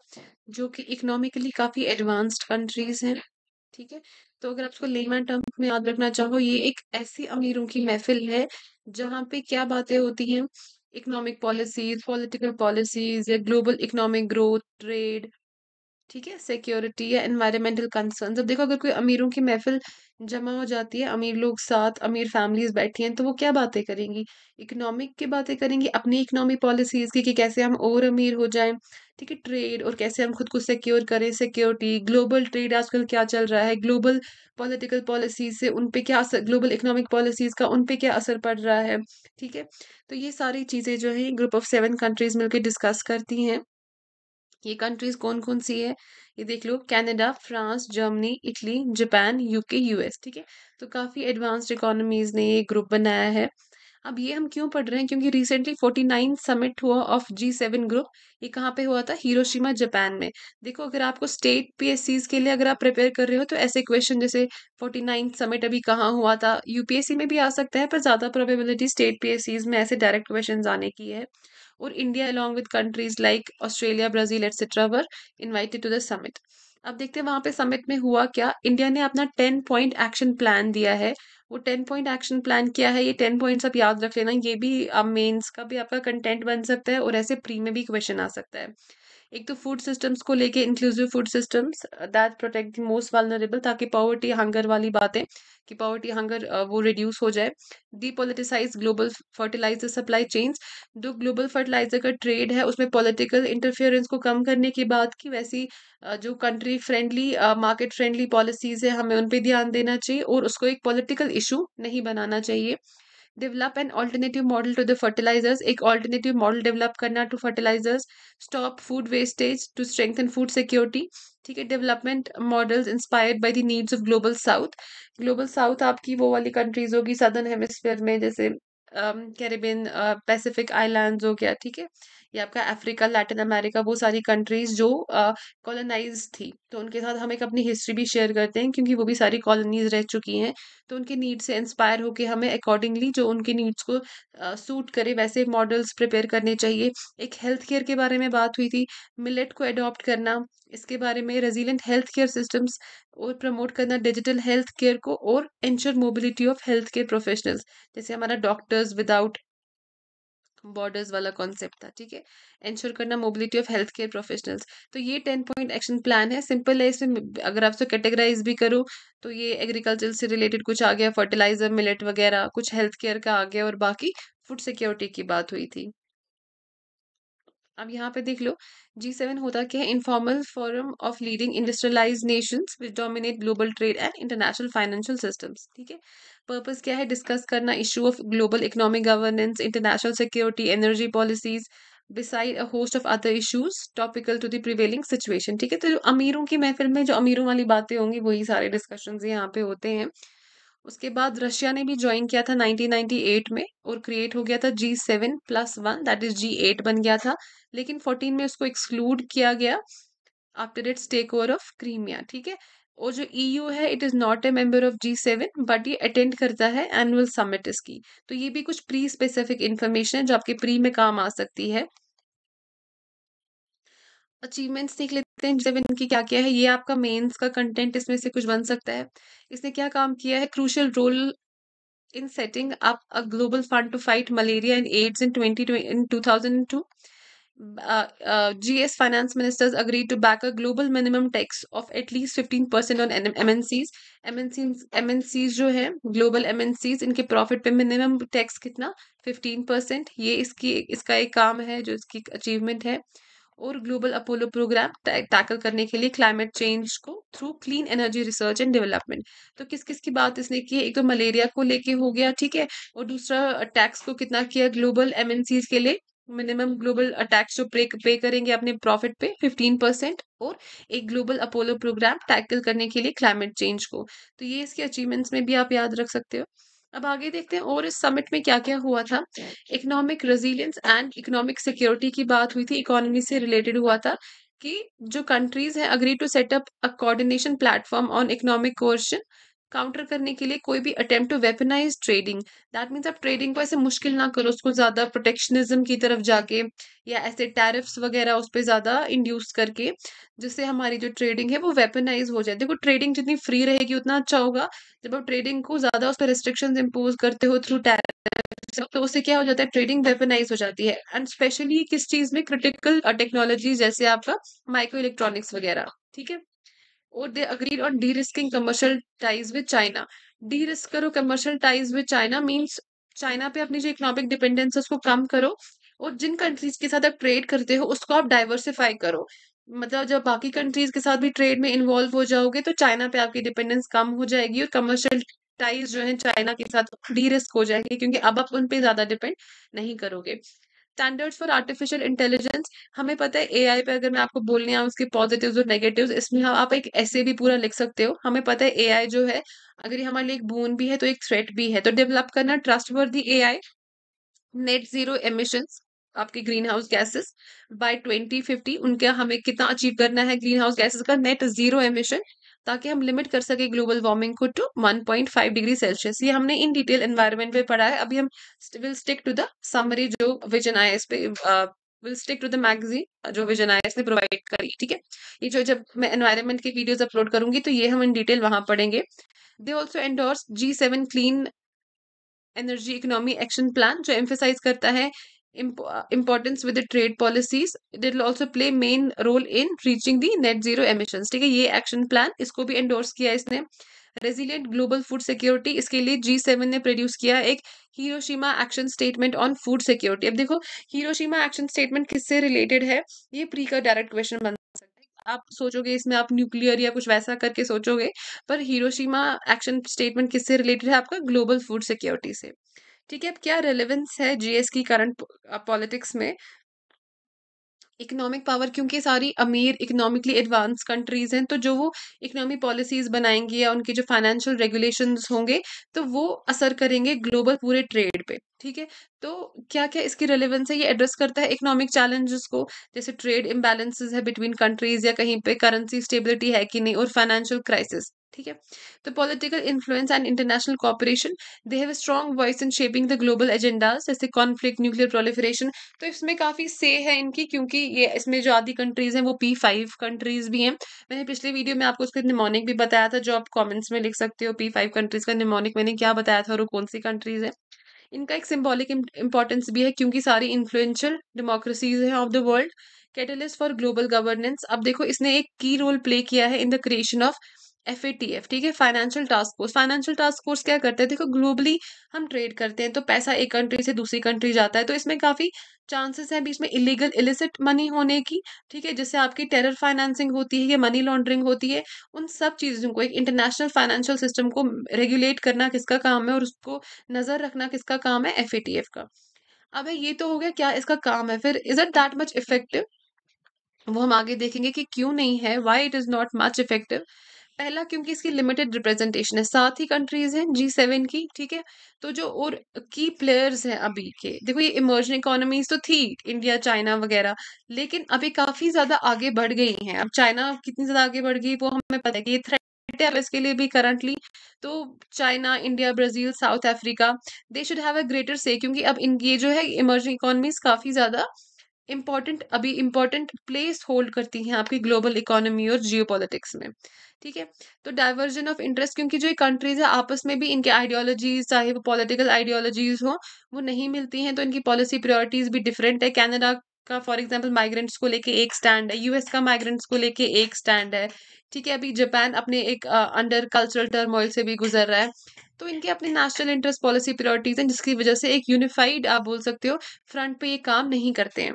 जो कि इकोनॉमिकली काफ़ी एडवांस्ड कंट्रीज हैं ठीक है तो अगर आपको लेमा लेमन टर्म में याद रखना चाहो ये एक ऐसी अमीरों की महफिल है जहाँ पे क्या बातें होती हैं इकोनॉमिक पॉलिसीज पॉलिटिकल पॉलिसीज या ग्लोबल इकोनॉमिक ग्रोथ ट्रेड ठीक है सिक्योरिटी या एनवायरमेंटल कंसर्न अब देखो अगर कोई अमीरों की महफिल जमा हो जाती है अमीर लोग साथ अमीर फैमिलीज बैठी हैं तो वो क्या बातें करेंगी इकोनॉमिक की बातें करेंगी अपनी इकोनॉमिक पॉलिसीज़ की कि कैसे हम और अमीर हो जाएं ठीक है ट्रेड और कैसे हम खुद को सिक्योर करें सिक्योरिटी ग्लोबल ट्रेड आजकल क्या चल रहा है ग्लोबल पॉलिटिकल पॉलिसीज से उन पर क्या असर ग्लोबल इकोनॉमिक पॉलिसीज़ का उन पर क्या असर पड़ रहा है ठीक है तो ये सारी चीज़ें जो है ग्रुप ऑफ सेवन कंट्रीज़ मिलकर डिस्कस करती हैं ये कंट्रीज कौन कौन सी है ये देख लो Canada France Germany Italy Japan UK US ठीक है तो काफ़ी एडवांस्ड इकोनॉमीज़ ने ये ग्रुप बनाया है अब ये हम क्यों पढ़ रहे हैं क्योंकि रिसेंटली फोर्टी नाइन समिट हुआ ऑफ जी सेवन ग्रुप ये कहाँ पे हुआ था हिरोशिमा जापान में देखो अगर आपको स्टेट पीएससीज के लिए अगर आप प्रिपेयर कर रहे हो तो ऐसे क्वेश्चन जैसे फोर्टी नाइन समिट अभी कहाँ हुआ था यूपीएससी में भी आ सकता है पर ज़्यादा प्रोबेबिलिटी स्टेट पीएससीज में ऐसे डायरेक्ट क्वेश्चन आने की है और India along with countries like Australia Brazil etcetera were invited to the summit अब देखते हैं वहाँ पे समिट में हुआ क्या इंडिया ने अपना टेन पॉइंट एक्शन प्लान दिया है वो टेन पॉइंट एक्शन प्लान किया है ये टेन पॉइंट्स आप याद रख लेना ये भी आप मेंस का भी आपका कंटेंट बन सकता है और ऐसे प्री में भी क्वेश्चन आ सकता है एक तो फूड सिस्टम्स को लेके inclusive food systems that protect the most vulnerable ताकि पॉवर्टी हंगर वाली बातें कि पॉवर्टी हंगर uh, वो रिड्यूस हो जाए depoliticise global fertiliser supply chains जो ग्लोबल फर्टिलाइजर का ट्रेड है उसमें पॉलिटिकल इंटरफेरेंस को कम करने की बात की वैसी uh, जो country friendly market friendly policies है हमें उन पर ध्यान देना चाहिए और उसको एक पॉलिटिकल इशू नहीं बनाना चाहिए develop an alternative model to the fertilisers एक ऑल्टरनेटिव मॉडल डेवलप करना to fertilisers stop food wastage to strengthen food security ठीक है development models inspired by the needs of global south global south आपकी वो वाली countries होगी southern hemisphere में जैसे कैरेबिन पैसिफिक आइलैंड हो गया ठीक है या आपका अफ्रीका लैटिन अमेरिका वो सारी कंट्रीज जो कॉलोनाइज थी तो उनके साथ हम एक अपनी हिस्ट्री भी शेयर करते हैं क्योंकि वो भी सारी कॉलोनीज रह चुकी हैं तो उनके नीड्स से इंस्पायर होकर हमें अकॉर्डिंगली जो उनके नीड्स को सूट करे वैसे मॉडल्स प्रिपेयर करने चाहिए एक हेल्थ केयर के बारे में बात हुई थी मिलेट को एडॉप्ट करना इसके बारे में रेजिलेंट हेल्थ केयर सिस्टम्स और प्रमोट करना डिजिटल हेल्थ केयर को और ensure mobility of health care professionals जैसे हमारा डॉक्टर्स विदाउट बॉर्डर्स वाला कॉन्सेप्ट था ठीक है इंश्योर करना mobility of health care professionals तो ये टेन पॉइंट एक्शन प्लान है सिंपल है इसमें अगर आप कैटेगराइज भी करो तो ये एग्रीकल्चर से रिलेटेड कुछ आ गया फर्टिलाइजर मिलेट वगैरह कुछ हेल्थ केयर का आ गया और बाकी फूड सिक्योरिटी की बात हुई थी अब यहाँ पे देख लो जी सेवन होता क्या है informal forum of leading industrialise nations which dominate global trade and international financial systems ठीक है पर्पज़ क्या है डिस्कस करना issue of global economic governance international security energy policies beside a host of other issues topical to the prevailing situation ठीक है तो जो अमीरों की महफिल में जो अमीरों वाली बातें होंगी वही सारे डिस्कशन यहाँ पे होते हैं उसके बाद रशिया ने भी ज्वाइन किया था 1998 में और क्रिएट हो गया था G seven plus one that is G eight बन गया था लेकिन 14 में उसको एक्सक्लूड किया गया after its take over of Crimea ठीक है और जो ईयू e है it is not a member of G seven but ये अटेंड करता है एनुअल समिट इसकी तो ये भी कुछ प्री स्पेसिफिक इन्फॉर्मेशन है जो आपके प्री में काम आ सकती है अचीवमेंट्स देख लेते हैं जब इनकी क्या क्या है ये आपका मेन्स का कंटेंट इसमें से कुछ बन सकता है इसने क्या काम किया है crucial role in setting up a global fund to fight malaria and AIDS in twenty in two thousand two uh, uh, GS finance ministers agreed to back a global minimum tax of at least 15% on MNCs. MNCs MNCs जो है global MNCs इनके profit पे minimum tax कितना 15% ये इसकी इसका एक काम है जो इसकी अचीवमेंट है और ग्लोबल अपोलो प्रोग्राम टैकल करने के लिए क्लाइमेट चेंज को through clean energy research and development तो किस किस की बात इसने की एक तो मलेरिया को लेके हो गया ठीक है और दूसरा टैक्स uh, को कितना किया ग्लोबल एमएनसीज के लिए मिनिमम ग्लोबल टैक्स जो पे, पे करेंगे अपने प्रॉफिट पे फिफ्टीन परसेंट और एक ग्लोबल अपोलो प्रोग्राम टैकल करने के लिए क्लाइमेट चेंज को तो ये इसके अचीवमेंट्स में भी आप याद रख सकते हो अब आगे देखते हैं और इस समिट में क्या क्या हुआ था economic resilience and economic security की बात हुई थी इकोनॉमी से रिलेटेड हुआ था कि जो कंट्रीज है agree to set up a coordination platform on economic coercion counter करने के लिए कोई भी attempt to weaponise trading that means आप ट्रेडिंग को ऐसे मुश्किल ना करो उसको ज़्यादा प्रोटेक्शनिज्म की तरफ जाके या ऐसे टैरिफ्स वगैरह उस पर ज़्यादा इंड्यूस करके जिससे हमारी जो ट्रेडिंग है वो वेपनाइज हो जाए देखो ट्रेडिंग जितनी फ्री रहेगी उतना अच्छा होगा जब आप ट्रेडिंग को ज़्यादा उस पर रिस्ट्रिक्शन इम्पोज करते हो थ्रू टैरिफ तो उससे क्या हो जाता है ट्रेडिंग वेपनाइज हो जाती है एंड स्पेशली किस चीज़ में क्रिटिकल टेक्नोलॉजी जैसे आपका माइक्रो इलेक्ट्रॉनिक्स वगैरह ठीक है और they agreed on derisking commercial ties with China derisk करो commercial ties with China means China पे अपनी जो इकोनॉमिक डिपेंडेंस है उसको कम करो और जिन कंट्रीज के साथ आप ट्रेड करते हो उसको आप डाइवर्सिफाई करो मतलब जब बाकी कंट्रीज के साथ भी ट्रेड में इन्वॉल्व हो जाओगे तो चाइना पे आपकी डिपेंडेंस कम हो जाएगी और कमर्शियल टाइज जो है चाइना के साथ डी रिस्क हो जाएगी क्योंकि अब आप उन ज्यादा डिपेंड नहीं करोगे स्टैंडर्ड्स फॉर आर्टिफिशियल इंटेलिजेंस हमें पता है एआई पे अगर मैं आपको बोलने आऊँ उसके पॉजिटिव और नेगेटिव इसमें हाँ, आप एक ऐसे भी पूरा लिख सकते हो हमें पता है एआई जो है अगर ये हमारे लिए एक बून भी है तो एक थ्रेट भी है तो डेवलप करना trust for the I net zero emissions आपके greenhouse gases by fifty उनका हमें कितना अचीव करना है ग्रीन हाउस गैसेस का नेट जीरो एमिशन ताकि हम लिमिट कर सके ग्लोबल वार्मिंग को टू 1.5 डिग्री सेल्सियस ये हमने इन डिटेल एनवायरमेंट पे पढ़ा है अभी हम will stick to the summary जो विजन आई पे will stick to the magazine जो विजन आई ने प्रोवाइड करी ठीक है ये जो जब मैं एनवायरमेंट की वीडियोज अपलोड करूंगी तो ये हम इन डिटेल वहां पढ़ेंगे they also endorse G seven clean energy economy action plan जो एम्फेसाइज करता है importance with trade policies it will also play main role in reaching the net zero emission ठीक है ये एक्शन प्लान इसको भी एंडोर्स किया इसने रेजिलियंट ग्लोबल फूड सिक्योरिटी इसके लिए जी सेवन ने प्रोड्यूस किया एक Hiroshima action statement on food security अब देखो हीरोशिमा एक्शन स्टेटमेंट किससे रिलेटेड है ये प्री का डायरेक्ट क्वेश्चन बन सकता है आप सोचोगे इसमें आप न्यूक्लियर या कुछ वैसा करके सोचोगे पर हीरोशीमा एक्शन स्टेटमेंट किससे रिलेटेड है आपका ग्लोबल फूड सिक्योरिटी से ठीक है अब क्या रेलेवेंस है जीएस की करंट पॉलिटिक्स uh, में इकोनॉमिक पावर क्योंकि सारी अमीर इकोनॉमिकली एडवांस कंट्रीज हैं तो जो वो इकोनॉमिक पॉलिसीज बनाएंगी या उनके जो फाइनेंशियल रेगुलेशन होंगे तो वो असर करेंगे ग्लोबल पूरे ट्रेड पे ठीक है तो क्या क्या इसकी रेलेवेंस है ये एड्रेस करता है इकोनॉमिक चैलेंजेस को जैसे ट्रेड इम्बेलेंसेज है बिटवीन कंट्रीज या कहीं पे करेंसी स्टेबिलिटी है कि नहीं और फाइनेंशियल क्राइसिस ठीक है the political influence and international cooperation they have strong voice in shaping the global agendas जैसे कॉन्फ्लिक्ट न्यूक्लियर प्रोलिफरेशन तो इसमें काफ़ी से है इनकी क्योंकि ये इसमें जो आधी कंट्रीज़ हैं वो पी फाइव कंट्रीज़ भी हैं मैंने पिछले वीडियो में आपको उसका निमोनिक भी बताया था जो आप कॉमेंट्स में लिख सकते हो पी फाइव कंट्रीज़ का निमोनिक मैंने क्या बताया था और वो कौन सी कंट्रीज़ है इनका एक सिम्बॉलिक इंपॉर्टेंस भी है क्योंकि सारी इन्फ्लुएंशियल डेमोक्रेसीज हैं of the world catalyst for global governance अब देखो इसने एक की रोल प्ले किया है in the creation of F A T F ठीक है financial task force financial task force क्या करते हैं देखो ग्लोबली हम ट्रेड करते हैं तो पैसा एक कंट्री से दूसरी कंट्री जाता है तो इसमें काफ़ी चांसेस हैं बीच में इलीगल इलिसिट मनी होने की ठीक है जिससे आपकी टेरर फाइनेंसिंग होती है या मनी लॉन्ड्रिंग होती है उन सब चीज़ों को एक इंटरनेशनल फाइनेंशियल सिस्टम को रेगुलेट करना किसका काम है और उसको नज़र रखना किसका काम है एफ ए टी एफ का अब ये तो हो गया क्या इसका काम है फिर is it that much effective वो हम आगे देखेंगे कि क्यों नहीं है why it is not much effective पहला क्योंकि इसकी लिमिटेड रिप्रेजेंटेशन है सात ही कंट्रीज हैं जी सेवन की ठीक है तो जो और की प्लेयर्स हैं अभी के देखो ये इमर्जिंग इकोनॉमीज तो थी इंडिया चाइना वगैरह लेकिन अभी काफी ज्यादा आगे बढ़ गई हैं अब चाइना कितनी ज्यादा आगे बढ़ गई वो हमें पता है कि ये थ्रेट है इसके लिए भी करंटली तो China India Brazil South Africa they should have a greater say क्योंकि अब इनकी ये जो है इमर्जिंग इकोनॉमीज काफी ज्यादा इम्पॉर्टेंट अभी इम्पॉर्टेंट प्लेस होल्ड करती हैं आपकी ग्लोबल इकोनॉमी और जियो में ठीक है तो डाइवर्जन ऑफ इंटरेस्ट क्योंकि जो ये कंट्रीज है आपस में भी इनके आइडियोलॉजीज चाहे वो पॉलिटिकल आइडियोलॉजीज हो वो नहीं मिलती हैं तो इनकी पॉलिसी प्रायोरिटीज भी डिफरेंट है कैनेडा का फॉर एग्जाम्पल माइग्रेंट्स को लेके एक स्टैंड है यूएस का माइग्रेंट्स को लेके एक स्टैंड है ठीक है अभी जापान अपने एक अंडर कल्चरल टर्मोइल से भी गुजर रहा है तो इनके अपने नेशनल इंटरेस्ट पॉलिसी प्रायोरिटीज हैं जिसकी वजह से एक यूनिफाइड आप बोल सकते हो फ्रंट पे ये काम नहीं करते हैं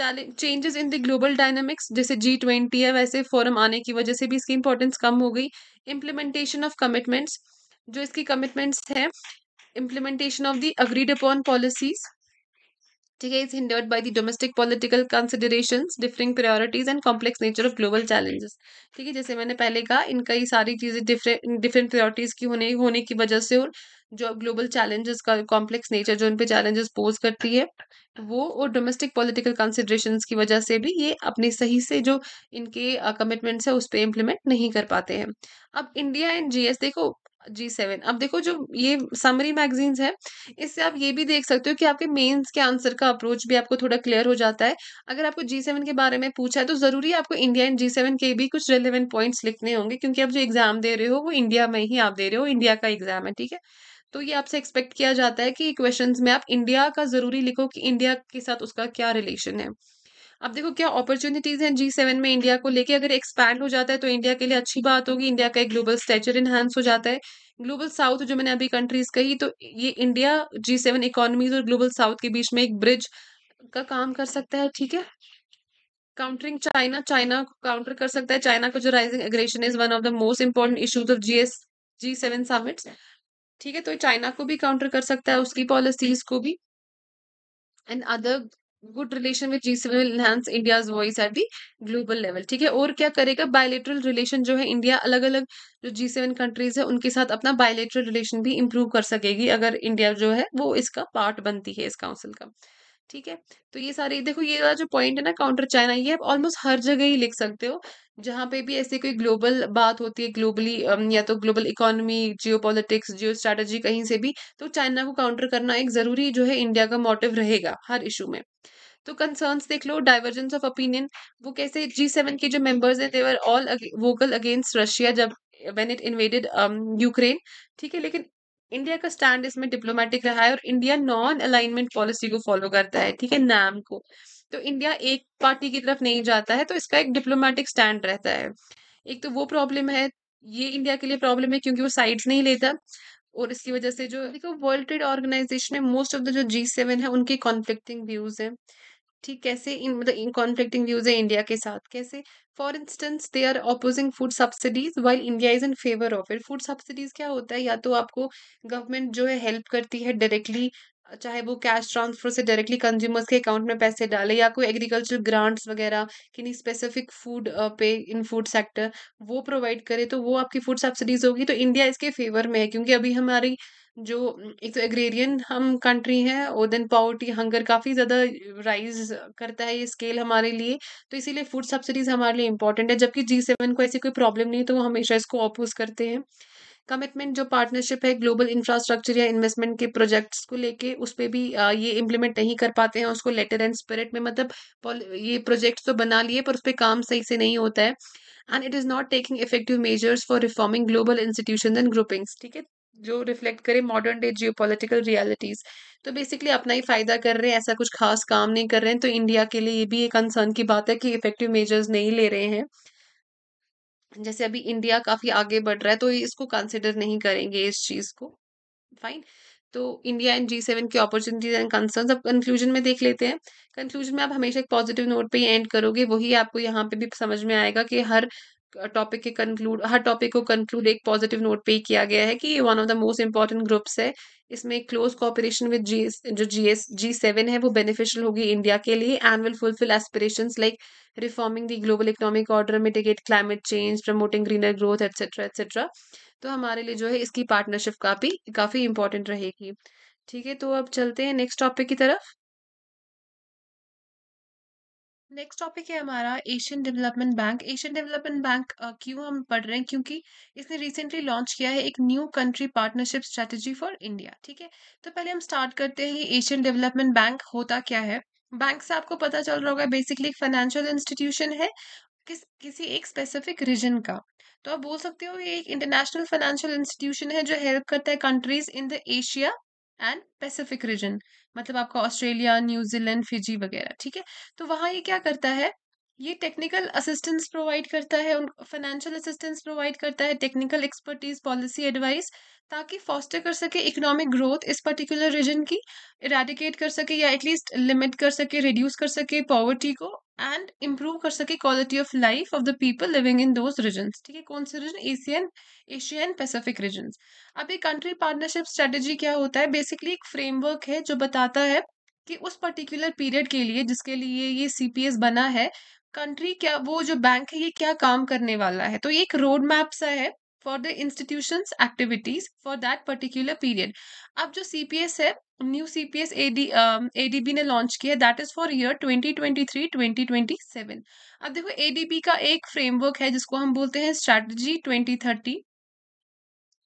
changes in the global dynamics जैसे जी ट्वेंटी है वैसे फोरम आने की वजह से भी इसकी इंपॉर्टेंस कम हो गई इम्प्लीमेंटेशन ऑफ कमिटमेंट्स जो इसकी कमिटमेंट्स हैं implementation of the agreed upon policies ठीक है is hindered by the domestic political consideration differing priorities and complex nature of global challenges ठीक है जैसे मैंने पहले कहा इनका ये सारी चीज़ें डिफरेंट डिफरेंट प्रायोरिटीज़ की होने होने की वजह से और जो ग्लोबल चैलेंजेस का कॉम्प्लेक्स नेचर जो इन पे चैलेंजेस पोज करती है वो और डोमेस्टिक पॉलिटिकल कंसिड्रेशन की वजह से भी ये अपने सही से जो इनके कमिटमेंट्स है उस पर इम्प्लीमेंट नहीं कर पाते हैं अब इंडिया एंड जी देखो जी सेवन अब देखो जो ये समरी मैगजीन्स है इससे आप ये भी देख सकते हो कि आपके मेंस के आंसर का अप्रोच भी आपको थोड़ा क्लियर हो जाता है अगर आपको जी सेवन के बारे में पूछा है तो ज़रूरी आपको इंडिया एंड जी सेवन के भी कुछ रेलिवेंट पॉइंट्स लिखने होंगे क्योंकि आप जो एग्ज़ाम दे रहे हो वो इंडिया में ही आप दे रहे हो इंडिया का एग्ज़ाम है ठीक है तो ये आपसे एक्सपेक्ट किया जाता है कि क्वेश्चन में आप इंडिया का ज़रूरी लिखो कि इंडिया के साथ उसका क्या रिलेशन है अब देखो क्या अपॉर्चुनिटीज हैं जी सेवन में इंडिया को लेके अगर एक्सपैंड हो जाता है तो इंडिया के लिए अच्छी बात होगी इंडिया का एक ग्लोबल स्टेचर इनहस हो जाता है ग्लोबल साउथ जो मैंने अभी कंट्रीज कही तो ये इंडिया जी सेवन इकोनॉमीज और ग्लोबल साउथ के बीच में एक ब्रिज का काम कर सकता है ठीक है काउंटरिंग चाइना चाइना को काउंटर कर सकता है चाइना का जो rising aggression is one of the most important issues of G S G seven summits ठीक है तो चाइना को भी काउंटर कर सकता है उसकी पॉलिसीज को भी and other good relation with G seven enhance India voice at the global level ठीक है और क्या करेगा बायोलेटरल रिलेशन जो है इंडिया अलग अलग जो जी सेवन कंट्रीज है उनके साथ अपना बायोलेट्रल रिलेशन भी इंप्रूव कर सकेगी अगर इंडिया जो है वो इसका पार्ट बनती है इस काउंसिल का ठीक है तो ये सारे देखो ये वाला जो पॉइंट है ना काउंटर चाइना ये आप ऑलमोस्ट हर जगह ही लिख सकते हो जहाँ पे भी ऐसे कोई ग्लोबल बात होती है ग्लोबली या तो global economy geopolitics geostrategy कहीं से भी तो चाइना को काउंटर करना एक ज़रूरी जो है इंडिया का मोटिव रहेगा हर इशू में तो कंसर्न्स देख लो डाइवर्जेंस ऑफ ओपिनियन वो कैसे जी सेवन के जो मेंबर्स हैं they were all vocal against Russia जब वेन इट इन्वेडेड यूक्रेन ठीक है लेकिन इंडिया का स्टैंड इसमें डिप्लोमेटिक रहा है और इंडिया नॉन अलाइनमेंट पॉलिसी को फॉलो करता है ठीक है नाम को तो इंडिया एक पार्टी की तरफ नहीं जाता है तो इसका एक डिप्लोमेटिक स्टैंड रहता है एक तो वो प्रॉब्लम है ये इंडिया के लिए प्रॉब्लम है क्योंकि वो साइड्स नहीं लेता और इसकी वजह से जो देखो वर्ल्ड ट्रेड ऑर्गेनाइजेशन है मोस्ट ऑफ द जो जी सेवन है उनके कॉन्फ्लिक्टिंग व्यूज हैं ठीक कैसे इन मतलब इन कॉन्फ्लिक्टिंग व्यूज है इंडिया के साथ कैसे for instance they are opposing food subsidies while India is in favour of it food subsidies क्या होता है या तो आपको गवर्नमेंट जो है हेल्प करती है डायरेक्टली चाहे वो कैश ट्रांसफर से डायरेक्टली कंज्यूमर्स के अकाउंट में पैसे डाले या कोई एग्रीकल्चर ग्रांट्स वगैरह किन्हीं स्पेसिफिक फूड पे इन फूड सेक्टर वो प्रोवाइड करे तो वो आपकी फूड सब्सिडीज होगी तो इंडिया इसके फेवर में है क्योंकि अभी हमारी जो एक तो एग्रेरियन हम कंट्री हैं और देन पावर्टी हंगर काफ़ी ज़्यादा राइज करता है ये स्केल हमारे लिए तो इसीलिए फूड सब्सिडीज़ हमारे लिए इंपॉर्टेंट है जबकि जी सेवन को ऐसी कोई प्रॉब्लम नहीं तो वो हमेशा इसको अपोज करते हैं कमिटमेंट जो पार्टनरशिप है ग्लोबल इंफ्रास्ट्रक्चर या इन्वेस्टमेंट के प्रोजेक्ट्स को लेके उस पर भी ये इम्प्लीमेंट नहीं कर पाते हैं उसको लेटर एंड स्पिरिट में मतलब ये प्रोजेक्ट्स तो बना लिए पर उस पर काम सही से नहीं होता है and it is not taking effective measures for reforming global institution and groupings ठीक है जो रिफ्लेक्ट करे मॉडर्न डे जियोपॉलिटिकल रियलिटीज तो बेसिकली अपना ही फायदा कर रहे हैं ऐसा कुछ खास काम नहीं कर रहे हैं तो इंडिया के लिए ये भी एक कंसर्न की बात है कि इफेक्टिव मेजर्स नहीं ले रहे हैं जैसे अभी इंडिया काफी आगे बढ़ रहा है तो इसको कंसिडर नहीं करेंगे इस चीज को फाइन तो इंडिया एंड जी सेवन की अपॉर्चुनिटीज एंड कंसर्न अब कंक्लूजन में देख लेते हैं कंक्लूजन में आप हमेशा एक पॉजिटिव नोट पे ही एंड करोगे वही आपको यहाँ पे भी समझ में आएगा कि हर टॉपिक के कंक्लूड हर टॉपिक को कंक्लूड एक पॉजिटिव नोट पे ही किया गया है कि ये one of the most important groups है इसमें क्लोज कॉपरेशन विद जी जो जी एस जी सेवन है वो बेनिफिशियल होगी इंडिया के लिए and will fulfil aspiration like reforming the global economic order mitigate climate change promoting greener growth etcetera etcetera तो हमारे लिए जो है इसकी पार्टनरशिप काफ़ी काफ़ी इंपॉर्टेंट रहेगी ठीक है तो अब चलते हैं नेक्स्ट टॉपिक की तरफ नेक्स्ट टॉपिक है हमारा Asian Development Bank Asian Development Bank क्यों हम पढ़ रहे हैं क्योंकि इसने रिसेंटली लॉन्च किया है एक new country partnership strategy for India ठीक है तो पहले हम स्टार्ट करते हैं एशियन डेवलपमेंट बैंक होता क्या है बैंक से आपको पता चल रहा होगा बेसिकली एक फाइनेंशियल इंस्टीट्यूशन है किस किसी एक स्पेसिफिक रीजन का तो आप बोल सकते हो ये एक इंटरनेशनल फाइनेंशियल इंस्टीट्यूशन है जो हेल्प करता है countries in the Asia and Pacific region मतलब आपका ऑस्ट्रेलिया न्यूजीलैंड फिजी वगैरह ठीक है तो वहाँ ये क्या करता है ये टेक्निकल असिस्टेंस प्रोवाइड करता है उन फाइनेंशियल असिस्टेंस प्रोवाइड करता है टेक्निकल एक्सपर्टीज पॉलिसी एडवाइस ताकि फॉस्टर कर सके इकोनॉमिक ग्रोथ इस पर्टिकुलर रीजन की इराडिकेट कर सके या एटलीस्ट लिमिट कर सके रिड्यूस कर सके पॉवर्टी को एंड इम्प्रूव कर सके quality of life of the people living in those region ठीक है कौन से region Asian Asia and Pacific region अब ये कंट्री पार्टनरशिप स्ट्रेटेजी क्या होता है बेसिकली एक फ्रेमवर्क है जो बताता है कि उस पर्टिकुलर पीरियड के लिए जिसके लिए ये सी पी एस बना है कंट्री क्या वो जो बैंक है ये क्या काम करने वाला है तो ये एक रोड मैप सा है for the institution activities for that particular period अब जो सी पी एस है new C P S A D A D B ने लॉन्च किया है that is for year twenty twenty twenty three twenty seven अब देखो ए D B का एक फ्रेमवर्क है जिसको हम बोलते हैं ट्वेंटी थर्टी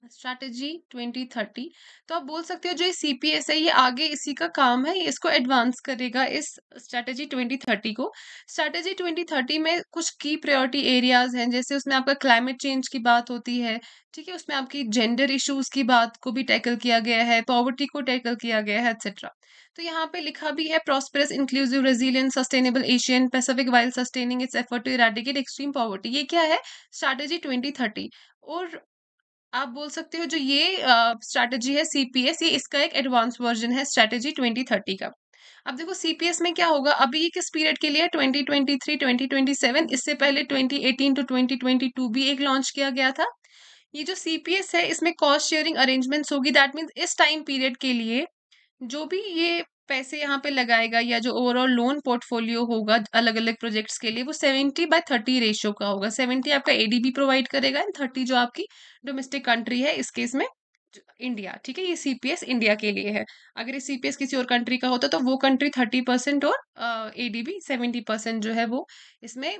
स्ट्रैटेजी 2030 तो आप बोल सकते हो जो सीपीएस है ये आगे इसी का काम है इसको एडवांस करेगा इस स्ट्रैटेजी 2030 को स्ट्रैटेजी 2030 में कुछ की प्रायोरिटी एरियाज हैं जैसे उसमें आपका क्लाइमेट चेंज की बात होती है ठीक है उसमें आपकी जेंडर इश्यूज की बात को भी टैकल किया गया है पॉवर्टी को टैकल किया गया है एक्सेट्रा तो यहाँ पे लिखा भी है prosperous inclusive resilient sustainable Asian Pacific while sustaining its effort to eradicate extreme poverty ये क्या है स्ट्रैटेजी 2030 और आप बोल सकते हो जो ये स्ट्रैटेजी है सीपीएस ये इसका एक एडवांस वर्जन है स्ट्रैटेजी 2030 का अब देखो सीपीएस में क्या होगा अभी ये किस पीरियड के लिए है 2023 2027 इससे पहले 2018 टू ट्वेंटी टू भी एक लॉन्च किया गया था ये जो सीपीएस है इसमें कॉस्ट शेयरिंग अरेंजमेंट्स होगी दैट मीन्स इस टाइम पीरियड के लिए जो भी ये पैसे यहाँ पे लगाएगा या जो ओवरऑल लोन पोर्टफोलियो होगा अलग अलग प्रोजेक्ट्स के लिए वो सेवेंटी बाय थर्टी रेशियो का होगा सेवेंटी आपका एडीबी प्रोवाइड करेगा एंड थर्टी जो आपकी डोमेस्टिक कंट्री है इस केस में इंडिया ठीक है ये सीपीएस इंडिया के लिए है अगर ये सीपीएस किसी और कंट्री का होता तो वो कंट्री थर्टी परसेंट और बी सेवेंटी परसेंट जो है वो इसमें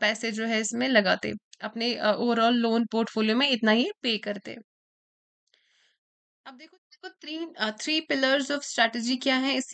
पैसे जो है इसमें लगाते अपने ओवरऑल लोन पोर्टफोलियो में इतना ही पे करते अब देखो तो three three pillars of strategy क्या है एस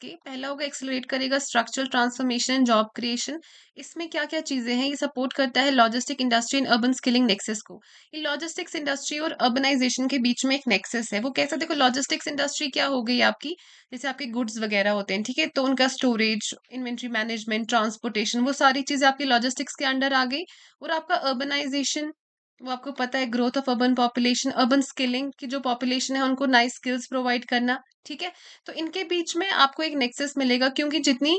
के पहला होगा एक्सेलरेट करेगा स्ट्रक्चरल ट्रांसफॉर्मेशन जॉब क्रिएशन इसमें क्या क्या चीज़ें हैं ये सपोर्ट करता है logistic industry and urban skilling nexus को ये लॉजिस्टिक्स इंडस्ट्री और अर्बनाइजेशन के बीच में एक नेक्सेस है वो कैसा देखो लॉजिस्टिक्स इंडस्ट्री क्या हो गई आपकी जैसे आपके गुड्स वगैरह होते हैं ठीक है तो उनका स्टोरेज इन्वेंट्री मैनेजमेंट ट्रांसपोर्टेशन वो सारी चीज़ें आपकी लॉजिस्टिक्स के अंडर आ गई और आपका अर्बनाइजेशन वो तो आपको पता है growth of urban population urban skilling की जो पॉपुलेशन है उनको नाइस स्किल्स प्रोवाइड करना ठीक है तो इनके बीच में आपको एक नेक्सेस मिलेगा क्योंकि जितनी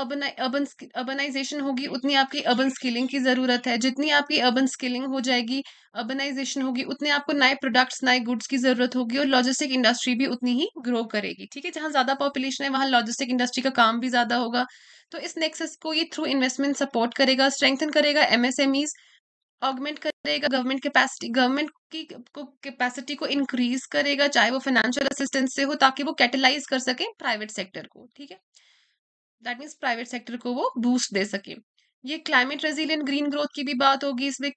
अर्बन अर्बन अर्बनाइजेशन होगी उतनी आपकी अर्बन स्किलिंग की ज़रूरत है जितनी आपकी अर्बन स्किलिंग हो जाएगी अर्बनाइजेशन होगी उतने आपको नए प्रोडक्ट्स नए गुड्स की ज़रूरत होगी और लॉजिस्टिक इंडस्ट्री भी उतनी ही ग्रो करेगी ठीक है जहाँ ज़्यादा पॉपुलेशन है वहाँ लॉजिस्टिक इंडस्ट्री का काम भी ज़्यादा होगा तो इस नेक्सेस को ये थ्रू इन्वेस्टमेंट सपोर्ट करेगा स्ट्रेंथन करेगा एमएसएमईज ऑगमेंट करेगा गवर्नमेंट कैपेसिटी गवर्नमेंट की कैपेसिटी को इंक्रीज करेगा चाहे वो फाइनेंशियल असिस्टेंस से हो ताकि वो कैटेलाइज कर सके प्राइवेट सेक्टर को ठीक है दैट मीन्स प्राइवेट सेक्टर को वो बूस्ट दे सके ये क्लाइमेट रेजिलियंट ग्रीन ग्रोथ की भी बात होगी इसमें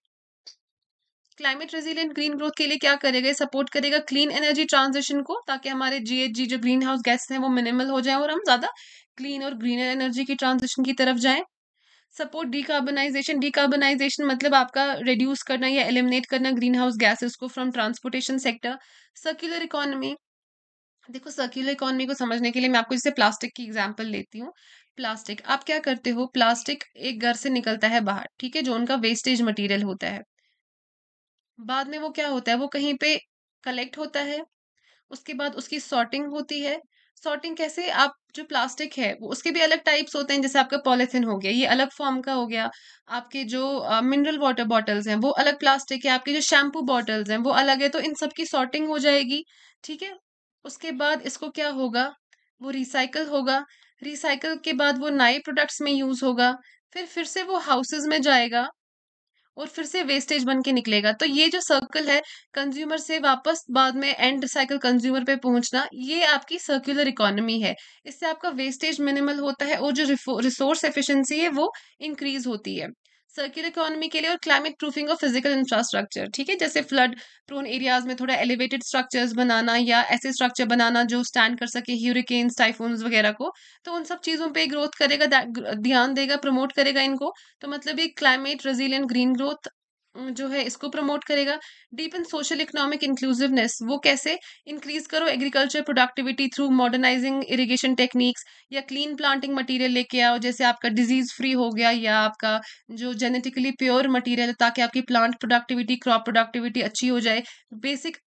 क्लाइमेट रेजिलियंट ग्रीन ग्रोथ के लिए क्या करेगा सपोर्ट करेगा क्लीन एनर्जी ट्रांजिशन को ताकि हमारे जीएचजी जो ग्रीन हाउस गैस हैं वो मिनिमल हो जाए और हम ज्यादा क्लीन और ग्रीन एनर्जी की ट्रांजिशन की तरफ जाएं सपोर्ट डीकार्बनाइजेशन डीकार्बनाइजेशन मतलब आपका रिड्यूस करना या एलिमिनेट करना ग्रीन हाउस गैसेस को from transportation sector circular economy देखो सर्कुलर इकोनॉमी को समझने के लिए मैं आपको जैसे प्लास्टिक की एग्जाम्पल लेती हूँ प्लास्टिक आप क्या करते हो प्लास्टिक एक घर से निकलता है बाहर ठीक है जो उनका वेस्टेज मटेरियल होता है बाद में वो क्या होता है वो कहीं पे कलेक्ट होता है उसके बाद उसकी सॉर्टिंग होती है सॉर्टिंग कैसे आप जो प्लास्टिक है वो उसके भी अलग टाइप्स होते हैं जैसे आपका पॉलीथिन हो गया ये अलग फॉर्म का हो गया आपके जो मिनरल वाटर बॉटल्स हैं वो अलग प्लास्टिक है आपके जो शैम्पू बॉटल्स हैं वो अलग है तो इन सब की सॉर्टिंग हो जाएगी ठीक है उसके बाद इसको क्या होगा वो रिसाइकल होगा रिसाइकल के बाद वो नए प्रोडक्ट्स में यूज होगा फिर फिर से वो हाउसेज में जाएगा और फिर से वेस्टेज बन के निकलेगा तो ये जो सर्कल है कंज्यूमर से वापस बाद में एंड साइकिल कंज्यूमर पे पहुंचना ये आपकी सर्कुलर इकोनॉमी है इससे आपका वेस्टेज मिनिमल होता है और जो रिसोर्स एफिशिएंसी है वो इंक्रीज होती है सर्कुलर इकोनॉमी के लिए और climate proofing of physical infrastructure ठीक है जैसे फ्लड प्रोन एरियाज में थोड़ा एलिवेटेड स्ट्रक्चर्स बनाना या ऐसे स्ट्रक्चर बनाना जो स्टैंड कर सके ह्यूरिकेन्स टाइफोन्स वगैरह को तो उन सब चीज़ों पे ग्रोथ करेगा ध्यान देगा प्रमोट करेगा इनको तो मतलब ये क्लाइमेट रेजिलियंट ग्रीन ग्रोथ जो है इसको प्रमोट करेगा deepen social economic inclusiveness वो कैसे इंक्रीज करो agriculture productivity through modernising irrigation techniques या क्लीन प्लांटिंग मटेरियल लेके आओ जैसे आपका डिजीज फ्री हो गया या आपका जो जेनेटिकली प्योर मटेरियल है ताकि आपकी प्लांट प्रोडक्टिविटी क्रॉप प्रोडक्टिविटी अच्छी हो जाए बेसिक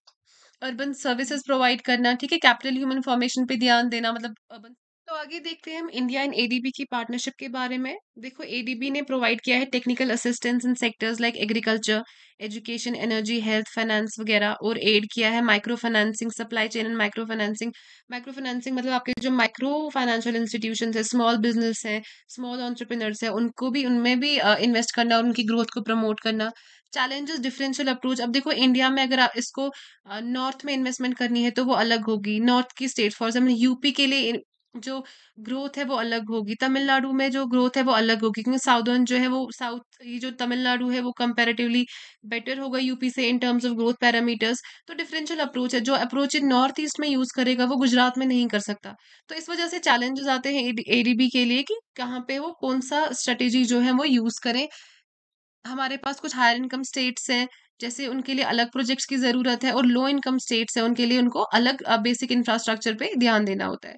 अर्बन सर्विसेज प्रोवाइड करना ठीक है कैपिटल ह्यूमन फॉर्मेशन पे ध्यान देना मतलब अर्बन तो आगे देखते हैं हम इंडिया एंड एडीबी की पार्टनरशिप के बारे में देखो एडीबी ने प्रोवाइड किया है technical assistance in sectors like agriculture education energy health finance वगैरह और एड किया है micro financing supply chain and micro financing micro financing मतलब आपके जो माइक्रो फाइनेंशियल इंस्टीट्यूशन है स्मॉल बिजनेस है स्मॉल ऑन्टरप्रिनर्स है उनको भी उनमें भी इन्वेस्ट करना और उनकी ग्रोथ को प्रमोट करना चैलेंजेस डिफरेंशियल अप्रोच अब देखो इंडिया में अगर आप इसको नॉर्थ में इन्वेस्टमेंट करनी है तो वो अलग होगी नॉर्थ की स्टेट फॉर एग्जाम्पल यूपी के लिए जो ग्रोथ है वो अलग होगी तमिलनाडु में जो ग्रोथ है वो अलग होगी क्योंकि साउदर्न जो है वो साउथ ये जो तमिलनाडु है वो कंपेरेटिवली बेटर होगा यूपी से in terms of growth parameters तो डिफरेंशियल अप्रोच है जो अप्रोच इन नॉर्थ ईस्ट में यूज करेगा वो गुजरात में नहीं कर सकता तो इस वजह से चैलेंजेस आते हैं ए के लिए कि कहाँ पे वो कौन सा स्ट्रेटेजी जो है वो यूज करें हमारे पास कुछ हायर इनकम स्टेट्स हैं जैसे उनके लिए अलग प्रोजेक्ट्स की जरूरत है और लो इनकम स्टेट्स हैं उनके लिए उनको अलग बेसिक इंफ्रास्ट्रक्चर पे ध्यान देना होता है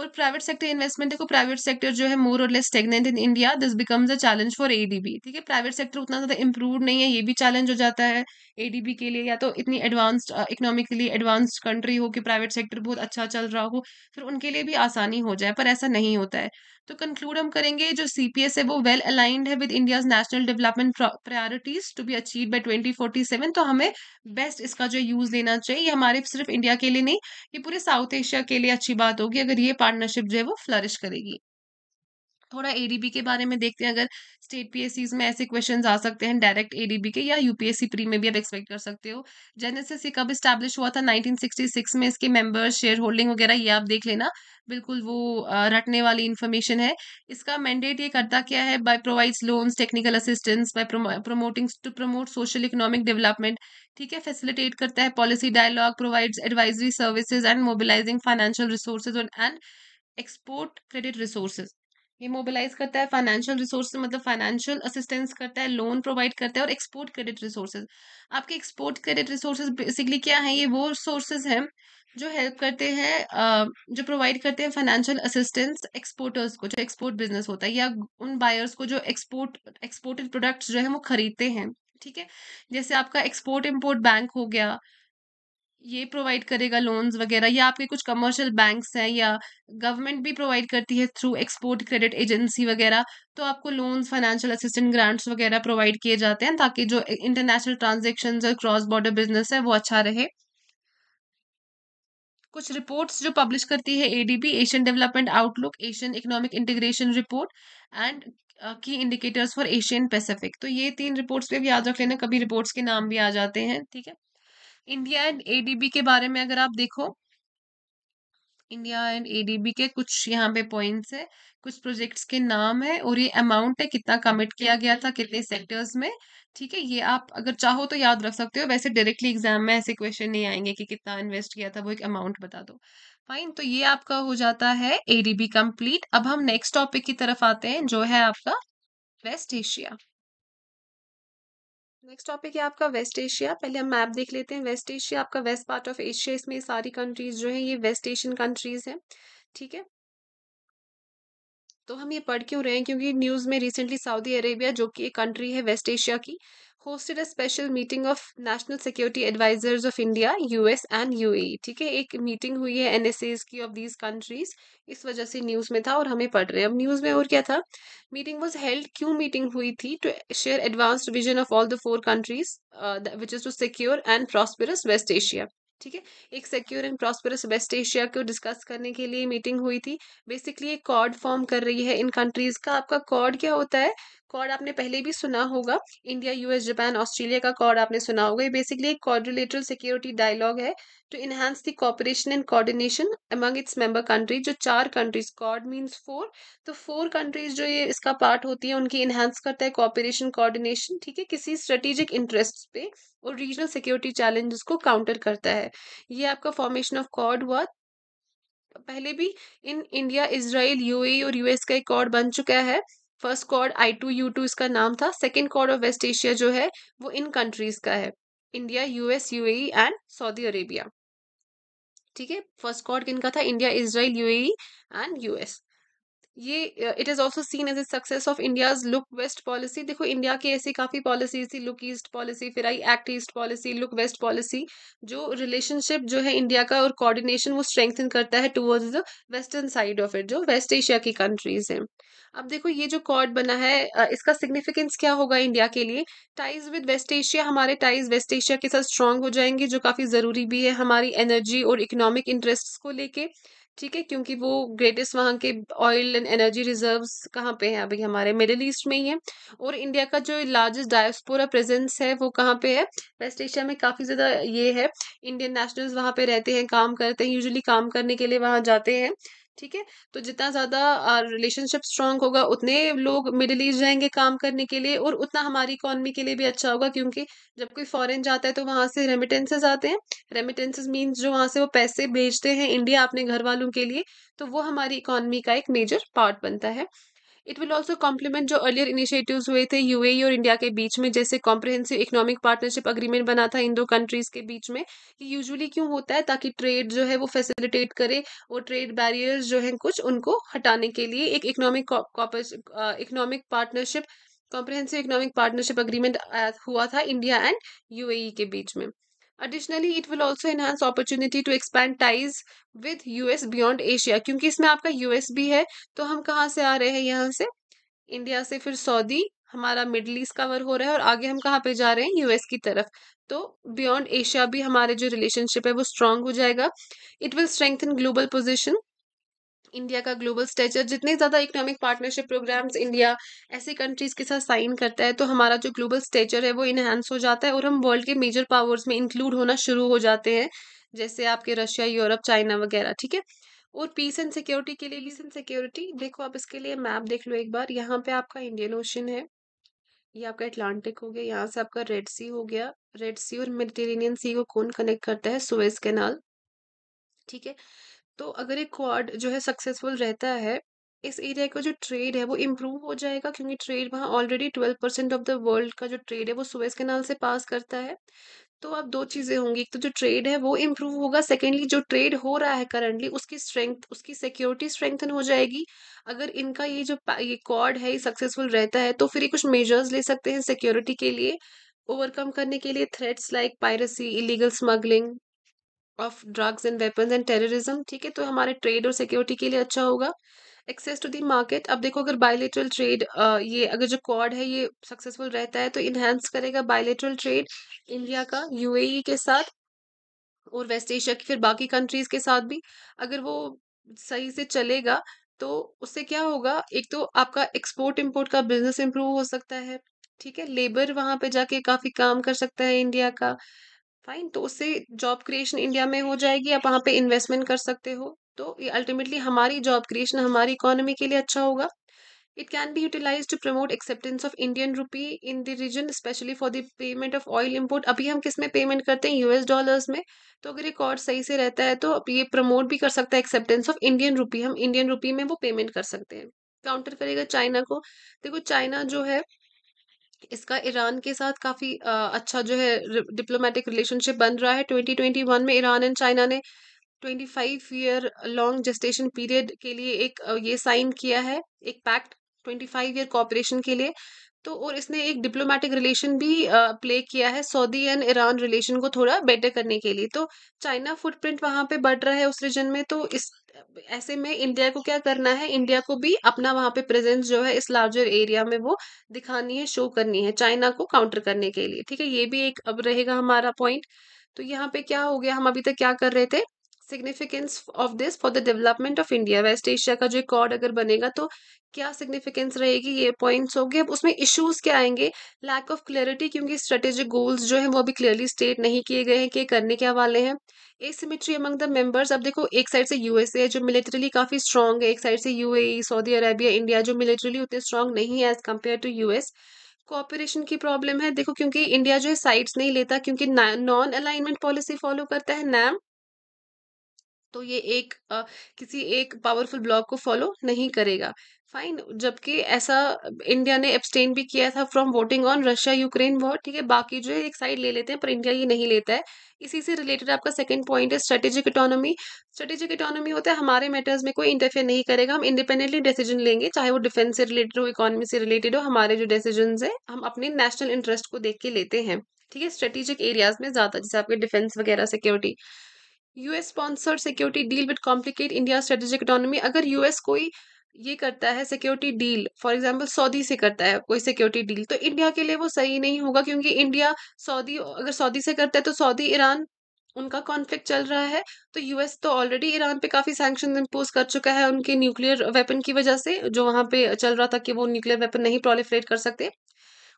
और प्राइवेट सेक्टर इन्वेस्टमेंट देखो प्राइवेट सेक्टर जो है more or less stagnant in India this becomes a challenge for ADB ठीक है प्राइवेट सेक्टर उतना ज़्यादा इंप्रूव नहीं है ये भी चैलेंज हो जाता है एडीबी के लिए या तो इतनी एडवांस्ड इकोनॉमिकली एडवांस्ड कंट्री हो कि प्राइवेट सेक्टर बहुत अच्छा चल रहा हो फिर उनके लिए भी आसानी हो जाए पर ऐसा नहीं होता है तो कंक्लूड हम करेंगे जो सीपीएस है वो वेल अलाइंड है with India's national development priorities to be achieve by 2047 तो हमें बेस्ट इसका जो यूज लेना चाहिए ये हमारे सिर्फ इंडिया के लिए नहीं ये पूरे साउथ एशिया के लिए अच्छी बात होगी अगर ये पार्टनरशिप जो है वो फ्लरिश करेगी थोड़ा एडीबी के बारे में देखते हैं अगर स्टेट पी में ऐसे क्वेश्चंस आ सकते हैं डायरेक्ट एडीबी के या यूपीएससी प्री में भी आप एक्सपेक्ट कर सकते हो जेनेसिस ये कब स्टैब्लिश हुआ था 1966 में इसके मेंबर्स शेयर होल्डिंग वगैरह ये आप देख लेना बिल्कुल वो रटने वाली इन्फॉर्मेशन है इसका मैंडेट ये करता क्या है by provides loans technical assistance by promoting to promote social economic development ठीक है फैसिलिटेट करता है policy dialogue provides advisory services and mobilising financial resources and export credit resources ये मोबिलाइज करता है फाइनेंशियल रिसोर्स मतलब फाइनेंशियल असिस्टेंस करता है लोन प्रोवाइड करता है और एक्सपोर्ट क्रेडिट रिसोर्सेज आपके एक्सपोर्ट क्रेडिट रिसोर्सेज बेसिकली क्या है ये वो सोर्सेज हैं जो हेल्प करते हैं जो प्रोवाइड करते हैं फाइनेंशियल असिस्टेंस एक्सपोर्टर्स को जो एक्सपोर्ट बिजनेस होता है या उन बायर्स को जो एक्सपोर्ट एक्सपोर्टेड प्रोडक्ट्स जो है वो खरीदते हैं ठीक है जैसे आपका एक्सपोर्ट इम्पोर्ट बैंक हो गया ये प्रोवाइड करेगा लोन्स वगैरह या आपके कुछ कमर्शियल बैंक्स हैं या गवर्नमेंट भी प्रोवाइड करती है थ्रू एक्सपोर्ट क्रेडिट एजेंसी वगैरह तो आपको लोन्स फाइनेंशियल असिस्टेंट ग्रांट्स वगैरह प्रोवाइड किए जाते हैं ताकि जो इंटरनेशनल ट्रांजेक्शन और क्रॉस बॉर्डर बिजनेस है वो अच्छा रहे कुछ रिपोर्ट्स जो पब्लिश करती है ADB Asian Development Outlook Asian Economic Integration Report and Key Indicators for Asian Pacific तो ये तीन रिपोर्ट्स भी याद रख लेना कभी रिपोर्ट्स के नाम भी आ जाते हैं ठीक है इंडिया एंड एडीबी के बारे में अगर आप देखो इंडिया एंड एडीबी के कुछ यहाँ पे पॉइंट्स है कुछ प्रोजेक्ट्स के नाम है और ये अमाउंट है कितना कमिट किया गया था कितने सेक्टर्स में ठीक है ये आप अगर चाहो तो याद रख सकते हो वैसे डायरेक्टली एग्जाम में ऐसे क्वेश्चन नहीं आएंगे कि कितना इन्वेस्ट किया था वो एक अमाउंट बता दो फाइन तो ये आपका हो जाता है एडीबी कंप्लीट अब हम नेक्स्ट टॉपिक की तरफ आते हैं जो है आपका वेस्ट एशिया नेक्स्ट टॉपिक है आपका वेस्ट एशिया पहले हम मैप देख लेते हैं वेस्ट एशिया आपका वेस्ट पार्ट ऑफ एशिया इसमें सारी कंट्रीज जो है ये वेस्ट एशियन कंट्रीज हैं ठीक है तो हम ये पढ़ क्यों रहे हैं क्योंकि न्यूज़ में रिसेंटली सऊदी अरेबिया जो कि एक कंट्री है वेस्ट एशिया की hosted a special meeting of national security advisers of India US and UAE ठीक है एक मीटिंग हुई है एनएसएस की ऑफ दीज कंट्रीज इस वजह से न्यूज़ में था और हमें पढ़ रहे हैं अब न्यूज़ में और क्या था मीटिंग वॉज हेल्ड क्यों मीटिंग हुई थी to share advance vision of all the four countries which is to secure and prosperous West Asia ठीक है एक secure and prosperous West Asia को डिस्कस करने के लिए मीटिंग हुई थी बेसिकली एक कॉर्ड फॉर्म कर रही है इन कंट्रीज का आपका कॉर्ड क्या होता है कॉर्ड आपने पहले भी सुना होगा इंडिया यूएस जापान ऑस्ट्रेलिया का कॉर्ड आपने सुना होगा ये बेसिकली एक कॉर्डिलेटरल सिक्योरिटी डायलॉग है to enhance the cooperation and coordination among its member country जो चार कंट्रीज कॉर्ड मींस फोर तो फोर कंट्रीज जो ये इसका पार्ट होती है उनकी इनहेंस करता है कॉपरेशन कोऑर्डिनेशन ठीक है किसी स्ट्रेटेजिक इंटरेस्ट पे और रीजनल सिक्योरिटी चैलेंजेस को काउंटर करता है ये आपका फॉर्मेशन ऑफ कॉड हुआ पहले भी इन इंडिया इसराइल यू और यूएस का एक कॉड बन चुका है first Quad I two U two इसका नाम था second Quad of West Asia जो है वो इन कंट्रीज का है India US U and Saudi Arabia ठीक है फर्स्ट कॉड किन का था India Israel U and US ये it is also seen as a success of India's Look West Policy देखो इंडिया की ऐसी काफ़ी पॉलिसीज थी लुक ईस्ट पॉलिसी फिर आई Act East Policy Look West Policy जो रिलेशनशिप जो है इंडिया का और कोऑर्डिनेशन वो स्ट्रेंथन करता है towards the western side of it जो वेस्ट एशिया की कंट्रीज हैं अब देखो ये जो कॉर्ड बना है uh, इसका सिग्निफिकेंस क्या होगा इंडिया के लिए टाइज विद वेस्ट एशिया हमारे टाइज वेस्ट एशिया के साथ स्ट्रांग हो जाएंगे जो काफ़ी ज़रूरी भी है हमारी एनर्जी और इकोनॉमिक इंटरेस्ट को लेके ठीक है क्योंकि वो ग्रेटेस्ट वहाँ के ऑयल एंड एनर्जी रिजर्व्स कहाँ पे हैं अभी हमारे मिडिल ईस्ट में ही है और इंडिया का जो लार्जेस्ट डायस्पोरा प्रेजेंस है वो कहाँ पे है वेस्ट एशिया में काफ़ी ज़्यादा ये है इंडियन नेशनल्स वहाँ पे रहते हैं काम करते हैं यूजुअली काम करने के लिए वहाँ जाते हैं ठीक है तो जितना ज़्यादा रिलेशनशिप स्ट्रांग होगा उतने लोग मिडिल ईस्ट जाएंगे काम करने के लिए और उतना हमारी इकॉनमी के लिए भी अच्छा होगा क्योंकि जब कोई फॉरेन जाता है तो वहाँ से रेमिटेंसेज आते हैं रेमिटेंसेज मीन्स जो वहाँ से वो पैसे भेजते हैं इंडिया अपने घर वालों के लिए तो वो हमारी इकॉनमी का एक मेजर पार्ट बनता है इट विल ऑल्सो कॉम्प्लीमेंट जो अर्लियर इनिशिएटिव्स हुए थे यूएई e और इंडिया के बीच में जैसे कॉम्प्रहेंसिव इकोनॉमिक पार्टनरशिप अग्रीमेंट बना था इन दो कंट्रीज के बीच में कि यूजुअली क्यों होता है ताकि ट्रेड जो है वो फैसिलिटेट करे और ट्रेड बैरियर्स जो हैं कुछ उनको हटाने के लिए एक economic economic partnership comprehensive economic partnership agreement हुआ था इंडिया एंड यूएई के बीच में additionally it will also enhance opportunity to expand ties with US beyond Asia क्योंकि इसमें आपका यूएस भी है तो हम कहाँ से आ रहे हैं यहाँ से इंडिया से फिर सऊदी हमारा मिडल ईस्ट कवर हो रहा है और आगे हम कहाँ पे जा रहे हैं यूएस की तरफ तो बियॉन्ड एशिया भी हमारे जो रिलेशनशिप है वो स्ट्रांग हो जाएगा it will strengthen global position India का ग्लोबल स्टेचर जितने ज़्यादा इकोनॉमिक पार्टनरशिप प्रोग्राम्स इंडिया ऐसी कंट्रीज़ के साथ साइन करता है तो हमारा जो ग्लोबल स्टेचर है वो इन्हांस हो जाता है और हम वर्ल्ड के मेजर पावर्स में इंक्लूड होना शुरू हो जाते हैं जैसे आपके रशिया यूरोप चाइना वगैरह ठीक है और पीस एंड सिक्योरिटी के लिए पीस एंड सिक्योरिटी देखो आप इसके लिए मैप देख लो एक बार यहाँ पे आपका इंडियन ओशन है ये आपका अटलांटिक हो गया यहाँ से आपका रेड सी हो गया रेड सी और मेडिटेरेनियन सी को कौन कनेक्ट करता है सुवेज कैनाल ठीक है तो अगर एक क्वाड जो है सक्सेसफुल रहता है इस एरिया का जो ट्रेड है वो इम्प्रूव हो जाएगा क्योंकि ट्रेड वहाँ already twelve percent of the world का जो ट्रेड है वो सुवेज कैनाल से पास करता है तो अब दो चीज़ें होंगी एक तो जो ट्रेड है वो इम्प्रूव होगा सेकेंडली जो ट्रेड हो रहा है करंटली उसकी स्ट्रेंथ उसकी सिक्योरिटी स्ट्रेंथन हो जाएगी अगर इनका ये जो ये कॉर्ड है ये सक्सेसफुल रहता है तो फिर ये कुछ मेजर्स ले सकते हैं सिक्योरिटी के लिए ओवरकम करने के लिए threats like piracy illegal smuggling of drugs and weapons and terrorism ठीक है तो हमारे ट्रेड और सिक्योरिटी के लिए अच्छा होगा एक्सेस टू दी मार्केट अब देखो अगर बायोलेटरल ट्रेड ये अगर जो क्वाड है ये सक्सेसफुल रहता है तो इन्हेंस करेगा बायोलेटरल ट्रेड इंडिया का यू e के साथ और वेस्ट एशिया की फिर बाकी कंट्रीज के साथ भी अगर वो सही से चलेगा तो उससे क्या होगा एक तो आपका एक्सपोर्ट इम्पोर्ट का बिजनेस इम्प्रूव हो सकता है ठीक है लेबर वहाँ पे जाके काफ़ी काम कर सकता है इंडिया का फाइन तो उससे जॉब क्रिएशन इंडिया में हो जाएगी आप वहाँ पे इन्वेस्टमेंट कर सकते हो तो ये अल्टीमेटली हमारी जॉब क्रिएशन हमारी इकोनॉमी के लिए अच्छा होगा it can be utilise to promote acceptance of Indian rupee in the region specially for the payment of oil import अभी हम किस में पेमेंट करते हैं यूएस डॉलर्स में तो अगर रिकॉर्ड सही से रहता है तो ये प्रमोट भी कर सकता है एक्सेप्टेंस ऑफ इंडियन रुपी हम इंडियन रुपी में वो पेमेंट कर सकते हैं काउंटर करेगा चाइना को देखो चाइना जो है इसका ईरान के साथ काफ़ी अच्छा जो है डिप्लोमेटिक रिलेशनशिप बन रहा है 2021 में ईरान एंड चाइना ने 25 ईयर लॉन्ग जेस्टेशन पीरियड के लिए एक ये साइन किया है एक पैक्ट 25 ईयर कॉपरेशन के लिए तो और इसने एक डिप्लोमेटिक रिलेशन भी प्ले किया है सऊदी एंड ईरान रिलेशन को थोड़ा बेटर करने के लिए तो चाइना फुटप्रिंट वहाँ पे बढ़ रहा है उस रीजन में तो इस ऐसे में इंडिया को क्या करना है इंडिया को भी अपना वहां पे प्रेजेंस जो है इस लार्जर एरिया में वो दिखानी है शो करनी है चाइना को काउंटर करने के लिए ठीक है ये भी एक अब रहेगा हमारा पॉइंट तो यहाँ पे क्या हो गया हम अभी तक क्या कर रहे थे significance of this for the development of India West Asia का जो रिकॉर्ड अगर बनेगा तो क्या सिग्निफिकेंस रहेगी ये पॉइंट्स हो गए अब उसमें इश्यूज क्या आएंगे लैक ऑफ क्लियरिटी क्योंकि स्ट्रेटेजिक गोल्स जो हैं वो अभी क्लियरली स्टेट नहीं किए गए हैं कि करने क्या वाले हैं asymmetry among the members अब देखो एक साइड से यूएसए है जो मिलिट्रली काफ़ी स्ट्रांग है एक साइड से यूएई सऊदी अरेबिया इंडिया जो मिलिट्रली उतने स्ट्रांग नहीं है as compare to US cooperation की प्रॉब्लम है देखो क्योंकि इंडिया जो है साइड्स नहीं लेता क्योंकि नॉन अलाइनमेंट पॉलिसी फॉलो करता है नैम तो ये एक आ, किसी एक पावरफुल ब्लॉग को फॉलो नहीं करेगा फाइन जबकि ऐसा इंडिया ने एब्सटेन भी किया था from voting on Russia Ukraine war ठीक है बाकी जो है एक साइड ले लेते हैं पर इंडिया ये नहीं लेता है इसी से रिलेटेड आपका सेकंड पॉइंट है स्ट्रेटेजिक इटोनॉमी स्ट्रेटेजिक इटोनॉमी होता है हमारे मैटर्स में कोई इंटरफेयर नहीं करेगा हम इंडिपेंडेंटली डिसीजन लेंगे चाहे वो डिफेंस से रिलेटेड हो इकोनॉमी से रिलेटेड हो हमारे जो डिसीजन है हम अपने नेशनल इंटरेस्ट को देख के लेते हैं ठीक है स्ट्रेटेजिक एरियाज में ज़्यादा जैसे आपके डिफेंस वगैरह security US sponsored security deal with complicate India strategic economy अगर यूएस कोई ये करता है security deal for example Saudi से करता है कोई सिक्योरिटी डील तो इंडिया के लिए वो सही नहीं होगा क्योंकि इंडिया सऊदी अगर सऊदी से करता है तो सऊदी ईरान उनका कॉन्फ्लिक्ट चल रहा है तो यूएस तो ऑलरेडी ईरान पे काफ़ी सैंक्शन इम्पोज कर चुका है उनके न्यूक्लियर वेपन की वजह से जो वहाँ पे चल रहा था कि वो न्यूक्लियर वेपन नहीं प्रोलिफ्रेट कर सकते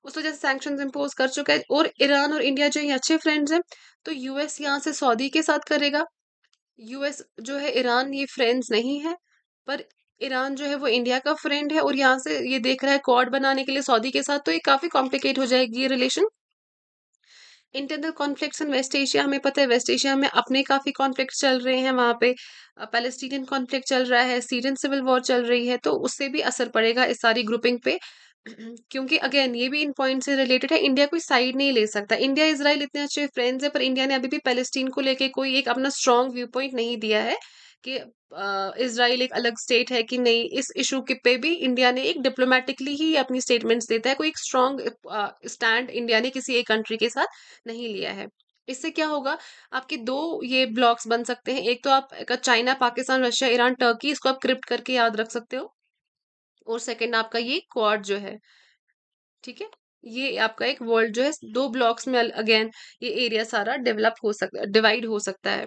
उस वजह से सैंक्शन इम्पोज कर चुका है और ईरान और इंडिया जो ये अच्छे फ्रेंड्स हैं तो यूएस यहाँ से सऊदी के साथ करेगा यूएस जो है ईरान ये फ्रेंड्स नहीं है पर ईरान जो है वो इंडिया का फ्रेंड है और यहाँ से ये देख रहा है कॉर्ड बनाने के लिए सऊदी के साथ तो ये काफ़ी कॉम्प्लिकेट हो जाएगी ये relation internal conflicts in West Asia हमें पता है वेस्ट एशिया में अपने काफ़ी कॉन्फ्लिक्ट चल रहे हैं वहां पे पैलेस्टीनियन कॉन्फ्लिक्ट चल रहा है सीरियन सिविल वॉर चल रही है तो उससे भी असर पड़ेगा इस सारी ग्रुपिंग पे क्योंकि अगेन ये भी इन पॉइंट से रिलेटेड है इंडिया कोई साइड नहीं ले सकता इंडिया इसराइल इतने अच्छे फ्रेंड्स है पर इंडिया ने अभी भी पैलेस्टीन को लेकर कोई एक अपना स्ट्रॉन्ग व्यू पॉइंट नहीं दिया है कि इसराइल एक अलग स्टेट है कि नहीं इस इशू के पे भी इंडिया ने एक डिप्लोमेटिकली ही अपनी स्टेटमेंट्स देता है कोई एक स्ट्रांग स्टैंड इंडिया ने किसी एक कंट्री के साथ नहीं लिया है इससे क्या होगा आपके दो ये ब्लॉक्स बन सकते हैं एक तो आप China Pakistan Russia Iran Turkey इसको आप क्रिप्ट करके याद रख सकते हो और सेकेंड आपका ये क्वार जो है ठीक है ये आपका एक वर्ल्ड जो है दो ब्लॉक्स में अगेन ये एरिया सारा डेवलप हो सकता है डिवाइड हो सकता है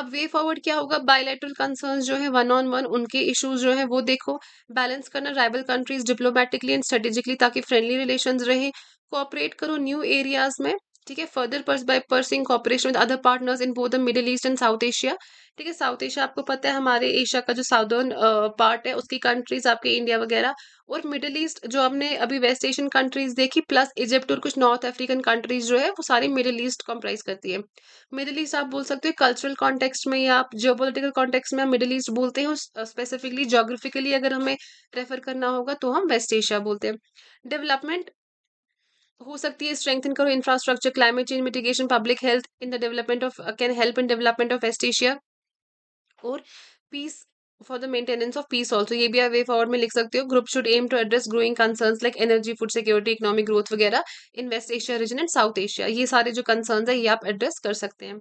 अब वे फॉरवर्ड क्या होगा बायलेटरल कंसर्न्स जो है वन ऑन वन उनके इश्यूज जो है वो देखो बैलेंस करना rival countries diplomatically and strategically ताकि फ्रेंडली रिलेशन रहे कोऑपरेट करो न्यू एरियाज में ठीक है further purse by pursuing cooperation with other partners in both the Middle East and South Asia ठीक है साउथ एशिया आपको पता है हमारे एशिया का जो साउदर्न पार्ट है उसकी कंट्रीज आपके इंडिया वगैरह और मिडिल ईस्ट जो हमने अभी वेस्ट एशियन कंट्रीज देखी प्लस इजिप्ट और कुछ नॉर्थ अफ्रीकन कंट्रीज जो है वो सारी मिडिल ईस्ट कॉम्प्राइज करती है मिडिल ईस्ट आप बोल सकते हो कल्चरल कॉन्टेक्स्ट में या आप जियोपोलिटिकल कॉन्टेक्स्ट में मिडिल ईस्ट बोलते हैं स्पेसिफिकली जोग्राफिकली अगर हमें रेफर करना होगा तो हम वेस्ट एशिया बोलते हैं डेवलपमेंट हो सकती है स्ट्रेंथन करो infrastructure climate change mitigation public health in the development of can help in development of West Asia और peace for the maintenance of peace also ये भी आप वे फॉरवर्ड में लिख सकते हो group should aim to address growing concern like energy food security economic growth वगैरह in West Asia region and South Asia ये सारे जो कंसर्न है ये आप एड्रेस कर सकते हैं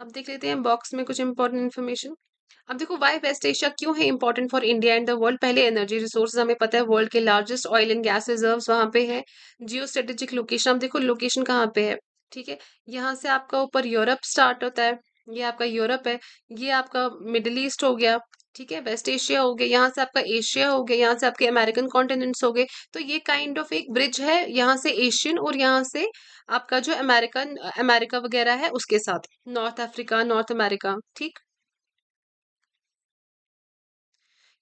अब देख लेते हैं बॉक्स में कुछ इंपॉर्टेंट इन्फॉर्मेशन अब देखो वाई वेस्ट एशिया क्यों है important for India and the world पहले एनर्जी रिसोर्सेज हमें पता है वर्ल्ड के largest oil and gas reserves वहाँ पे है जियो स्ट्रेटेजिक लोकेशन आप देखो लोकेशन कहाँ पे है ठीक है यहाँ से आपका ऊपर यूरोप स्टार्ट होता है ये आपका यूरोप है ये आपका मिडिल ईस्ट हो गया ठीक है वेस्ट एशिया हो गया यहाँ से आपका एशिया हो गया यहाँ से आपके अमेरिकन कॉन्टिनेंट्स हो गए तो ये काइंड ऑफ एक ब्रिज है यहाँ से एशियन और यहाँ से आपका जो अमेरिकन अमेरिका वगैरह है उसके साथ नॉर्थ अफ्रीका नॉर्थ अमेरिका ठीक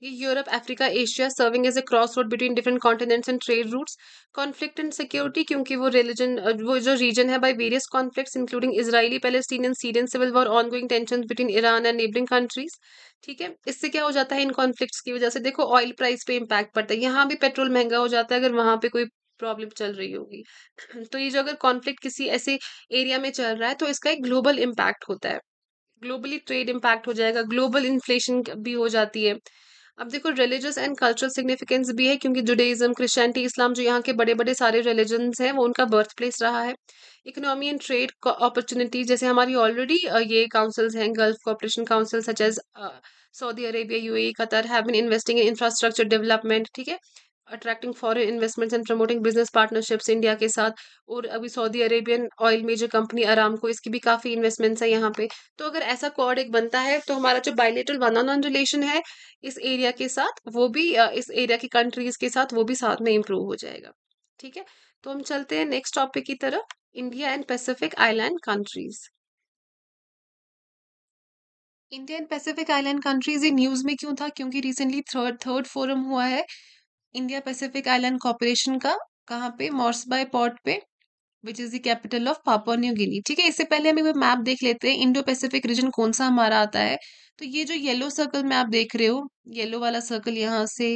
ये Europe Africa Asia serving as a cross road between different continents and trade routes conflict and security क्योंकि वो रिलीजन वो जो रीजन है by various conflicts including Israeli Palestinian Syrian civil war ongoing tension between Iran and neighbouring countries ठीक है इससे क्या हो जाता है इन कॉन्फ्लिक्ट्स की वजह से देखो ऑयल प्राइस पे इम्पैक्ट पड़ता है यहाँ भी पेट्रोल महंगा हो जाता है अगर वहाँ पे कोई प्रॉब्लम चल रही होगी तो ये जो अगर कॉन्फ्लिक्ट किसी ऐसे एरिया में चल रहा है तो इसका एक ग्लोबल इम्पैक्ट होता है ग्लोबली ट्रेड इम्पैक्ट हो जाएगा ग्लोबल इन्फ्लेशन भी हो जाती है अब देखो रिलीजियस एंड कल्चरल सिग्निफिकेंस भी है क्योंकि जुडेज़म क्रिश्चियनिटी इस्लाम जो यहाँ के बड़े बड़े सारे रिलीजन हैं वो उनका बर्थ प्लेस रहा है इकोनॉमी एंड ट्रेड अपॉर्चुनिटी जैसे हमारी ऑलरेडी ये काउंसिल्स हैं Gulf Cooperation Council such as Saudi Arabia UAE Qatar have been investing in infrastructure development ठीक है attracting foreign investments and promoting business partnerships India के साथ और अभी Saudi Arabian oil major company आराम को इसकी भी काफ़ी इन्वेस्टमेंट्स है यहाँ पे तो अगर ऐसा कॉर्ड एक बनता है तो हमारा जो bilateral one on one relation है इस एरिया के साथ वो भी इस एरिया की कंट्रीज के साथ वो भी साथ में इम्प्रूव हो जाएगा ठीक है तो हम चलते हैं नेक्स्ट टॉपिक की तरफ India and Pacific island countries India and Pacific island countries ये न्यूज़ में क्यों था क्योंकि रिसेंटली थर्ड थर्ड फोरम हुआ है इंडिया पैसिफिक आइलैंड कॉपोरेशन का कहाँ पे मॉर्सबाई पोर्ट पे which is the capital of Papua New Guinea ठीक है इससे पहले हम एक मैप देख लेते हैं इंडो पैसिफिक रीजन कौन सा हमारा आता है तो ये जो येलो सर्कल में आप देख रहे हो येलो वाला सर्कल यहाँ से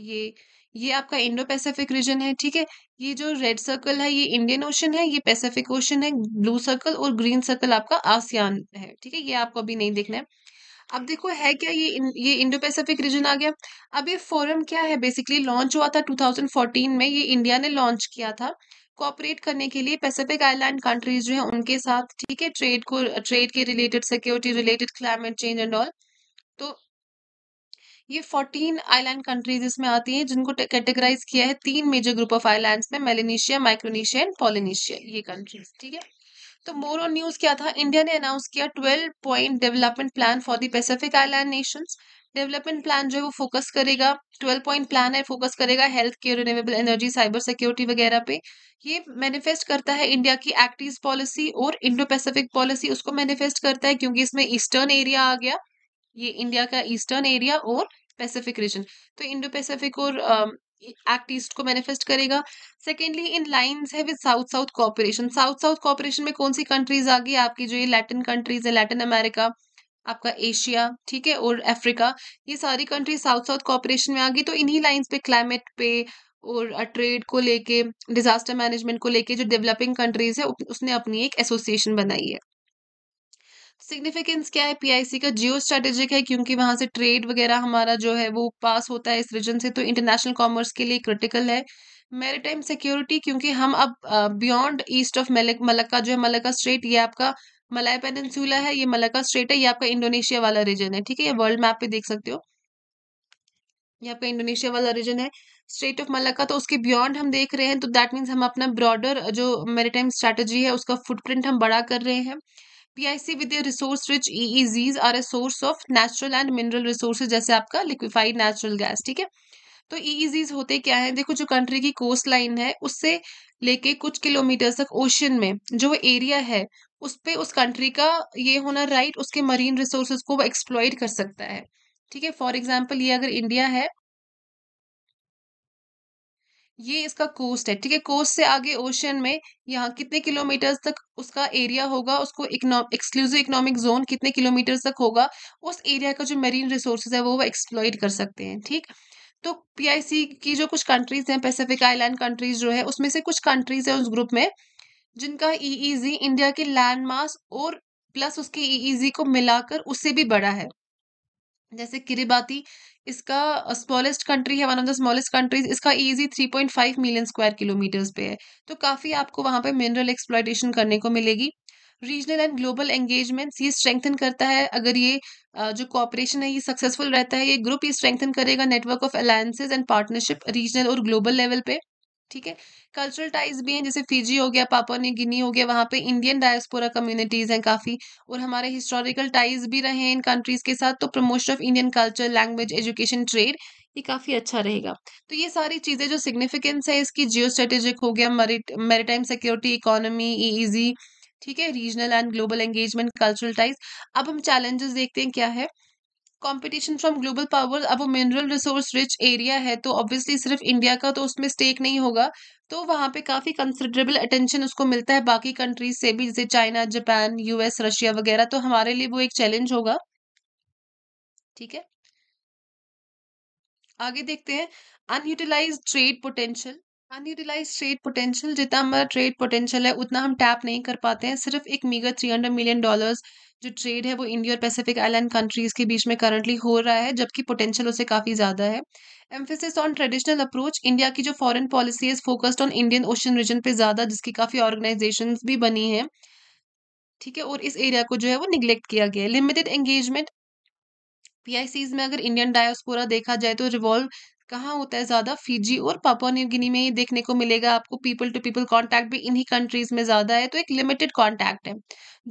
ये ये आपका इंडो पैसिफिक रीजन है ठीक है ये जो रेड सर्कल है ये इंडियन ओशन है ये पैसिफिक ओशन है ब्लू सर्कल और ग्रीन सर्कल आपका आसियान है ठीक है ये आपको अभी नहीं देखना है अब देखो है क्या ये ये इंडो पैसिफिक रीजन आ गया अब ये फोरम क्या है बेसिकली लॉन्च हुआ था 2014 में ये इंडिया ने लॉन्च किया था कॉपरेट करने के लिए पैसिफिक आइलैंड कंट्रीज जो है उनके साथ ठीक है ट्रेड को ट्रेड के related security related climate change and all तो ये फोर्टीन आइलैंड कंट्रीज इसमें आती हैं जिनको कैटेगराइज किया है तीन मेजर ग्रुप ऑफ आइलैंड्स में मेलेनेशिया माइक्रोनेशिया एंड पॉलिनेशिया ये कंट्रीज ठीक है तो मोर ऑन न्यूज क्या था इंडिया ने अनाउंस किया twelve point development plan for the Pacific island nation development plan जो है वो फोकस करेगा ट्वेल्व पॉइंट प्लान है फोकस करेगा health care renewable energy cyber security वगैरह पे ये मैनिफेस्ट करता है इंडिया की एक्टिव पॉलिसी और इंडो पैसिफिक पॉलिसी उसको मैनिफेस्ट करता है क्योंकि इसमें ईस्टर्न एरिया आ गया ये इंडिया का ईस्टर्न एरिया और पैसिफिक रीजन तो इंडो पैसिफिक और um, एक्ट ईस्ट को मैनिफेस्ट करेगा सेकेंडली इन लाइन्स है with south south cooperation south south cooperation में कौन सी कंट्रीज आ गई आपकी जो ये लैटिन कंट्रीज है लैटिन अमेरिका आपका एशिया ठीक है और अफ्रीका ये सारी कंट्रीज साउथ साउथ कॉपरेशन में आ गई तो इन्हीं लाइन्स पे क्लाइमेट पे और ट्रेड को लेके डिजास्टर मैनेजमेंट को लेके जो डेवलपिंग कंट्रीज है उसने अपनी एक एसोसिएशन बनाई है सिग्निफिकेंस क्या है पीआईसी का जियो स्ट्रेटेजिक है क्योंकि वहां से ट्रेड वगैरह हमारा जो है वो पास होता है इस रीजन से तो इंटरनेशनल कॉमर्स के लिए क्रिटिकल है मेरीटाइम सिक्योरिटी क्योंकि हम अब बियॉन्ड ईस्ट ऑफ मलक्का जो है मलक्का स्ट्रेट ये आपका मलाय पेनसूला है ये मलक्का स्ट्रेट है ये आपका इंडोनेशिया वाला रीजन है ठीक है ये वर्ल्ड मैप पे देख सकते हो ये आपका इंडोनेशिया वाला रीजन है स्ट्रेट ऑफ मलक्का तो उसके बियॉन्ड हम देख रहे हैं तो दैट मीन्स हम अपना ब्रॉडर जो मेरीटाइम स्ट्रेटेजी है उसका फुटप्रिंट हम बड़ा कर रहे हैं with their resource-rich EEZs are a source of natural and mineral resources जैसे आपका लिक्विफाइड नेचुरल गैस ठीक है तो EEZs होते क्या है देखो जो कंट्री की कोस्ट लाइन है उससे लेके कुछ किलोमीटर तक ओशन में जो एरिया है उस पर उस कंट्री का ये होना राइट उसके मरीन रिसोर्सेज को वो एक्सप्लॉयड कर सकता है ठीक है फॉर एग्जाम्पल ये अगर इंडिया है ये इसका कोस्ट है ठीक है कोस्ट से आगे ओशन में यहाँ कितने किलोमीटर तक उसका एरिया होगा उसको एक्सक्लूसिव इकोनॉमिक जोन कितने किलोमीटर तक होगा उस एरिया का जो मेरीन रिसोर्सेज है वो वो एक्सप्लॉइट कर सकते हैं ठीक तो पीआईसी की जो कुछ कंट्रीज हैं पैसिफिक आइलैंड कंट्रीज जो है उसमें से कुछ कंट्रीज हैं उस ग्रुप में जिनका ईईजी e इंडिया e के लैंड मास और प्लस उसके ईईजी e को मिलाकर उससे भी बड़ा है जैसे किरिबाती इसका स्मॉलेस्ट कंट्री है one of the smallest countries इसका EEZ three point five million square kilometres पे है तो काफ़ी आपको वहाँ पे मिनरल एक्सप्लाइटेशन करने को मिलेगी रीजनल एंड ग्लोबल एंगेजमेंट्स ये स्ट्रेंथन करता है अगर ये जो कॉपरेशन है ये सक्सेसफुल रहता है ये ग्रुप ये स्ट्रेंथन करेगा network of alliances and partnership regional और ग्लोबल लेवल पे ठीक है कल्चरल टाइज भी हैं जैसे फिजी हो गया पापा ने गिनी हो गया वहाँ पे इंडियन डायस्पोरा कम्युनिटीज़ हैं काफ़ी और हमारे हिस्टोरिकल टाइज भी रहे हैं इन कंट्रीज़ के साथ तो promotion of Indian culture language education trade ये काफ़ी अच्छा रहेगा तो ये सारी चीज़ें जो सिग्निफिकेंस है इसकी जियो स्ट्रेटेजिक हो गया मेरीटाइम सिक्योरिटी इकोनॉमी ईजी ठीक है regional and global engagement cultural ties अब हम चैलेंजेस देखते हैं क्या है कंपटीशन फ्रॉम ग्लोबल पावर अब वो मिनरल रिसोर्स रिच एरिया है तो ऑब्वियसली सिर्फ इंडिया का तो उसमें स्टेक नहीं होगा तो वहाँ पे काफ़ी कंसिडरेबल अटेंशन उसको मिलता है बाकी कंट्रीज से भी जैसे चाइना जापान यूएस रशिया वगैरह तो हमारे लिए वो एक चैलेंज होगा ठीक है आगे देखते हैं unutilised trade potential unutilised trade potential जितना हमारा ट्रेड पोटेंशियल है उतना हम टैप नहीं कर पाते हैं सिर्फ एक meagre three hundred million dollars जो ट्रेड है वो इंडिया और पैसिफिक आइलैंड कंट्रीज के बीच में करंटली हो रहा है जबकि पोटेंशियल उसे काफ़ी ज़्यादा है emphasis on traditional approach India की जो फॉरेन पॉलिसी है focused on Indian Ocean region पे ज़्यादा जिसकी काफ़ी ऑर्गेनाइजेशन भी बनी है ठीक है और इस एरिया को जो है वो निग्लेक्ट किया गया है लिमिटेड एंगेजमेंट पी में अगर इंडियन डायोस्पोरा देखा जाए तो रिवॉल्व कहाँ होता है ज़्यादा फिजी और पापा न्यू गिनी में ये देखने को मिलेगा आपको पीपल टू पीपल कॉन्टैक्ट भी इन्हीं कंट्रीज में ज़्यादा है तो एक लिमिटेड कॉन्टैक्ट है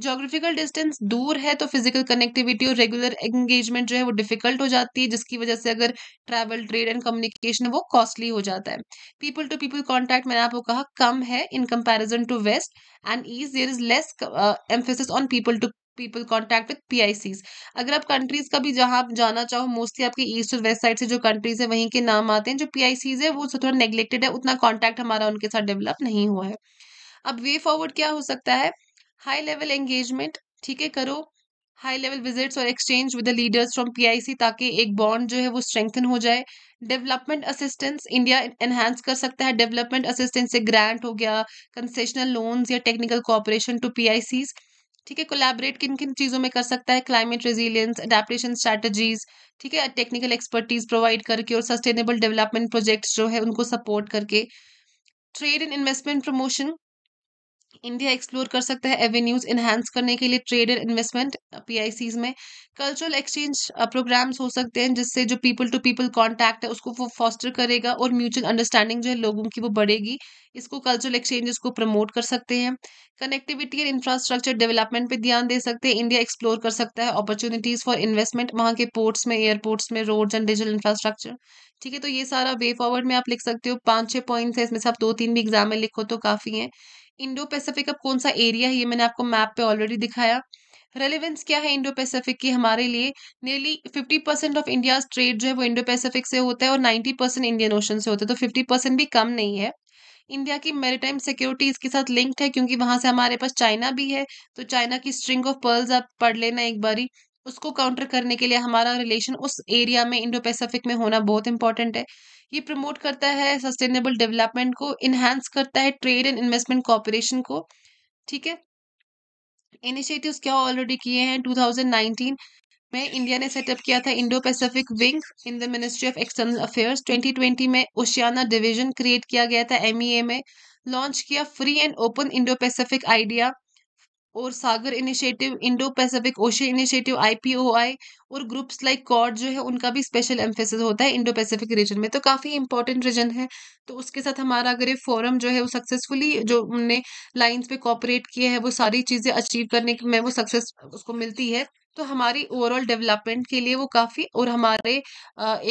जोग्राफिकल डिस्टेंस दूर है तो फिजिकल कनेक्टिविटी और रेगुलर एंगेजमेंट जो है वो डिफिकल्ट हो जाती है जिसकी वजह से अगर ट्रैवल ट्रेड एंड कम्युनिकेशन वो कॉस्टली हो जाता है पीपल टू पीपल कॉन्टैक्ट मैंने आपको कहा कम है in comparison to West and is there is less emphasis on people to people contact with P अगर आप कंट्रीज का भी जहां आप जाना चाहो मोस्टली आपके ईस्ट और वेस्ट साइड से जो कंट्रीज है वहीं के नाम आते हैं जो पी है वो थोड़ा नेग्लेक्टेड है उतना कॉन्टैक्ट हमारा उनके साथ डेवलप नहीं हुआ है अब वे फॉरवर्ड क्या हो सकता है हाई लेवल एंगेजमेंट ठीक है करो हाई लेवल विजिट्स और exchange with the leaders from C ताकि एक बॉन्ड जो है वो स्ट्रेंथन हो जाए डेवलपमेंट असिस्टेंस इंडिया एनहेंस कर सकता है डेवलपमेंट असिस्टेंस से ग्रांट हो गया कंसेशनल लोन्स या टेक्निकल कॉपरेशन टू पीआईसीज ठीक है कोलैबोरेट किन किन चीज़ों में कर सकता है क्लाइमेट रेजिलियंस अडेप्टेशन स्ट्रैटेजीज ठीक है टेक्निकल एक्सपर्टीज प्रोवाइड करके और सस्टेनेबल डेवलपमेंट प्रोजेक्ट्स जो है उनको सपोर्ट करके trade and investment promotion India explore कर सकता है एवेन्यूज इन्हांस करने के लिए ट्रेड एंड इन्वेस्टमेंट पी में कल्चरल एक्सचेंज प्रोग्राम्स हो सकते हैं जिससे जो पीपल टू पीपल कॉन्टैक्ट है उसको वो फॉस्टर करेगा और म्यूचुअल अंडरस्टैंडिंग जो है लोगों की वो बढ़ेगी इसको कल्चरल एक्सचेंजेस को प्रमोट कर सकते हैं कनेक्टिविटी एंड इंफ्रास्ट्रक्चर डेवलपमेंट पे ध्यान दे सकते हैं इंडिया एक्सप्लोर कर सकता है अपॉर्चुनिटीज फॉर इन्वेस्टमेंट वहाँ के पोर्ट्स में एयरपोर्ट्स में रोड्स एंड डिजिटल इंफ्रास्ट्रक्चर ठीक है तो ये सारा वे फॉरवर्ड में आप लिख सकते हो पाँच छः पॉइंट्स है इसमें से आप दो तीन भी एग्जाम में लिखो तो काफ़ी है इंडो पैसिफिक अब कौन सा एरिया है ये मैंने आपको मैप पे ऑलरेडी दिखाया रेलिवेंस क्या है इंडो पैसिफिक की हमारे लिए nearly fifty percent of India trade जो है वो इंडो पैसिफिक से होता है और नाइन्टी परसेंट इंडियन ओशन से होता है तो फिफ्टी परसेंट भी कम नहीं है इंडिया की मेरीटाइम सिक्योरिटी इसके साथ लिंक्ड है क्योंकि वहां से हमारे पास चाइना भी है तो चाइना की स्ट्रिंग ऑफ पर्ल्स आप पढ़ लेना एक बारी उसको काउंटर करने के लिए हमारा रिलेशन उस एरिया में इंडो पैसिफिक में होना बहुत इंपॉर्टेंट है ये प्रमोट करता है सस्टेनेबल डेवलपमेंट को इन्हांस करता है ट्रेड एंड इन्वेस्टमेंट कॉपरेशन को ठीक है इनिशिएटिव्स क्या ऑलरेडी किए हैं 2019 में इंडिया ने सेटअप किया था Indo Pacific wing in the Ministry of External Affairs 2020 में ओशियाना डिवीजन क्रिएट किया गया था एमईए e में लॉन्च किया free and open Indo Pacific idea और Sagar initiative Indo Pacific Oceans initiative IPOI और ग्रुप्स लाइक कॉर्ड जो है उनका भी स्पेशल एम्फेसिस होता है इंडो पैसिफिक रीजन में तो काफ़ी इंपॉर्टेंट रीजन है तो उसके साथ हमारा अगर ये फोरम जो है वो सक्सेसफुली जो हमने लाइंस पे कॉपरेट किए हैं वो सारी चीज़ें अचीव करने में वो सक्सेस उसको मिलती है तो हमारी ओवरऑल डेवलपमेंट के लिए वो काफ़ी और हमारे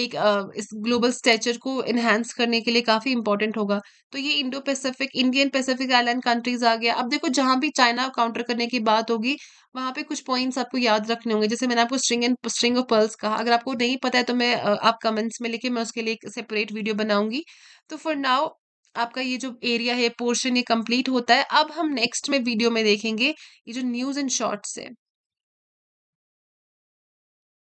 एक इस ग्लोबल स्टेचर को इन्हेंस करने के लिए काफ़ी इंपॉर्टेंट होगा तो ये Indo Pacific Indian Pacific island countries आ गया अब देखो जहाँ भी चाइना काउंटर करने की बात होगी वहाँ पे कुछ पॉइंट्स आपको याद रखने होंगे जैसे मैंने आपको string and string of pearls कहा अगर आपको नहीं पता है तो मैं आप कमेंट्स में लिखे मैं उसके लिए एक सेपरेट वीडियो बनाऊंगी तो फॉर नाउ आपका ये जो एरिया है पोर्शन ये कंप्लीट होता है अब हम नेक्स्ट में वीडियो में देखेंगे ये जो न्यूज एंड शॉर्ट्स है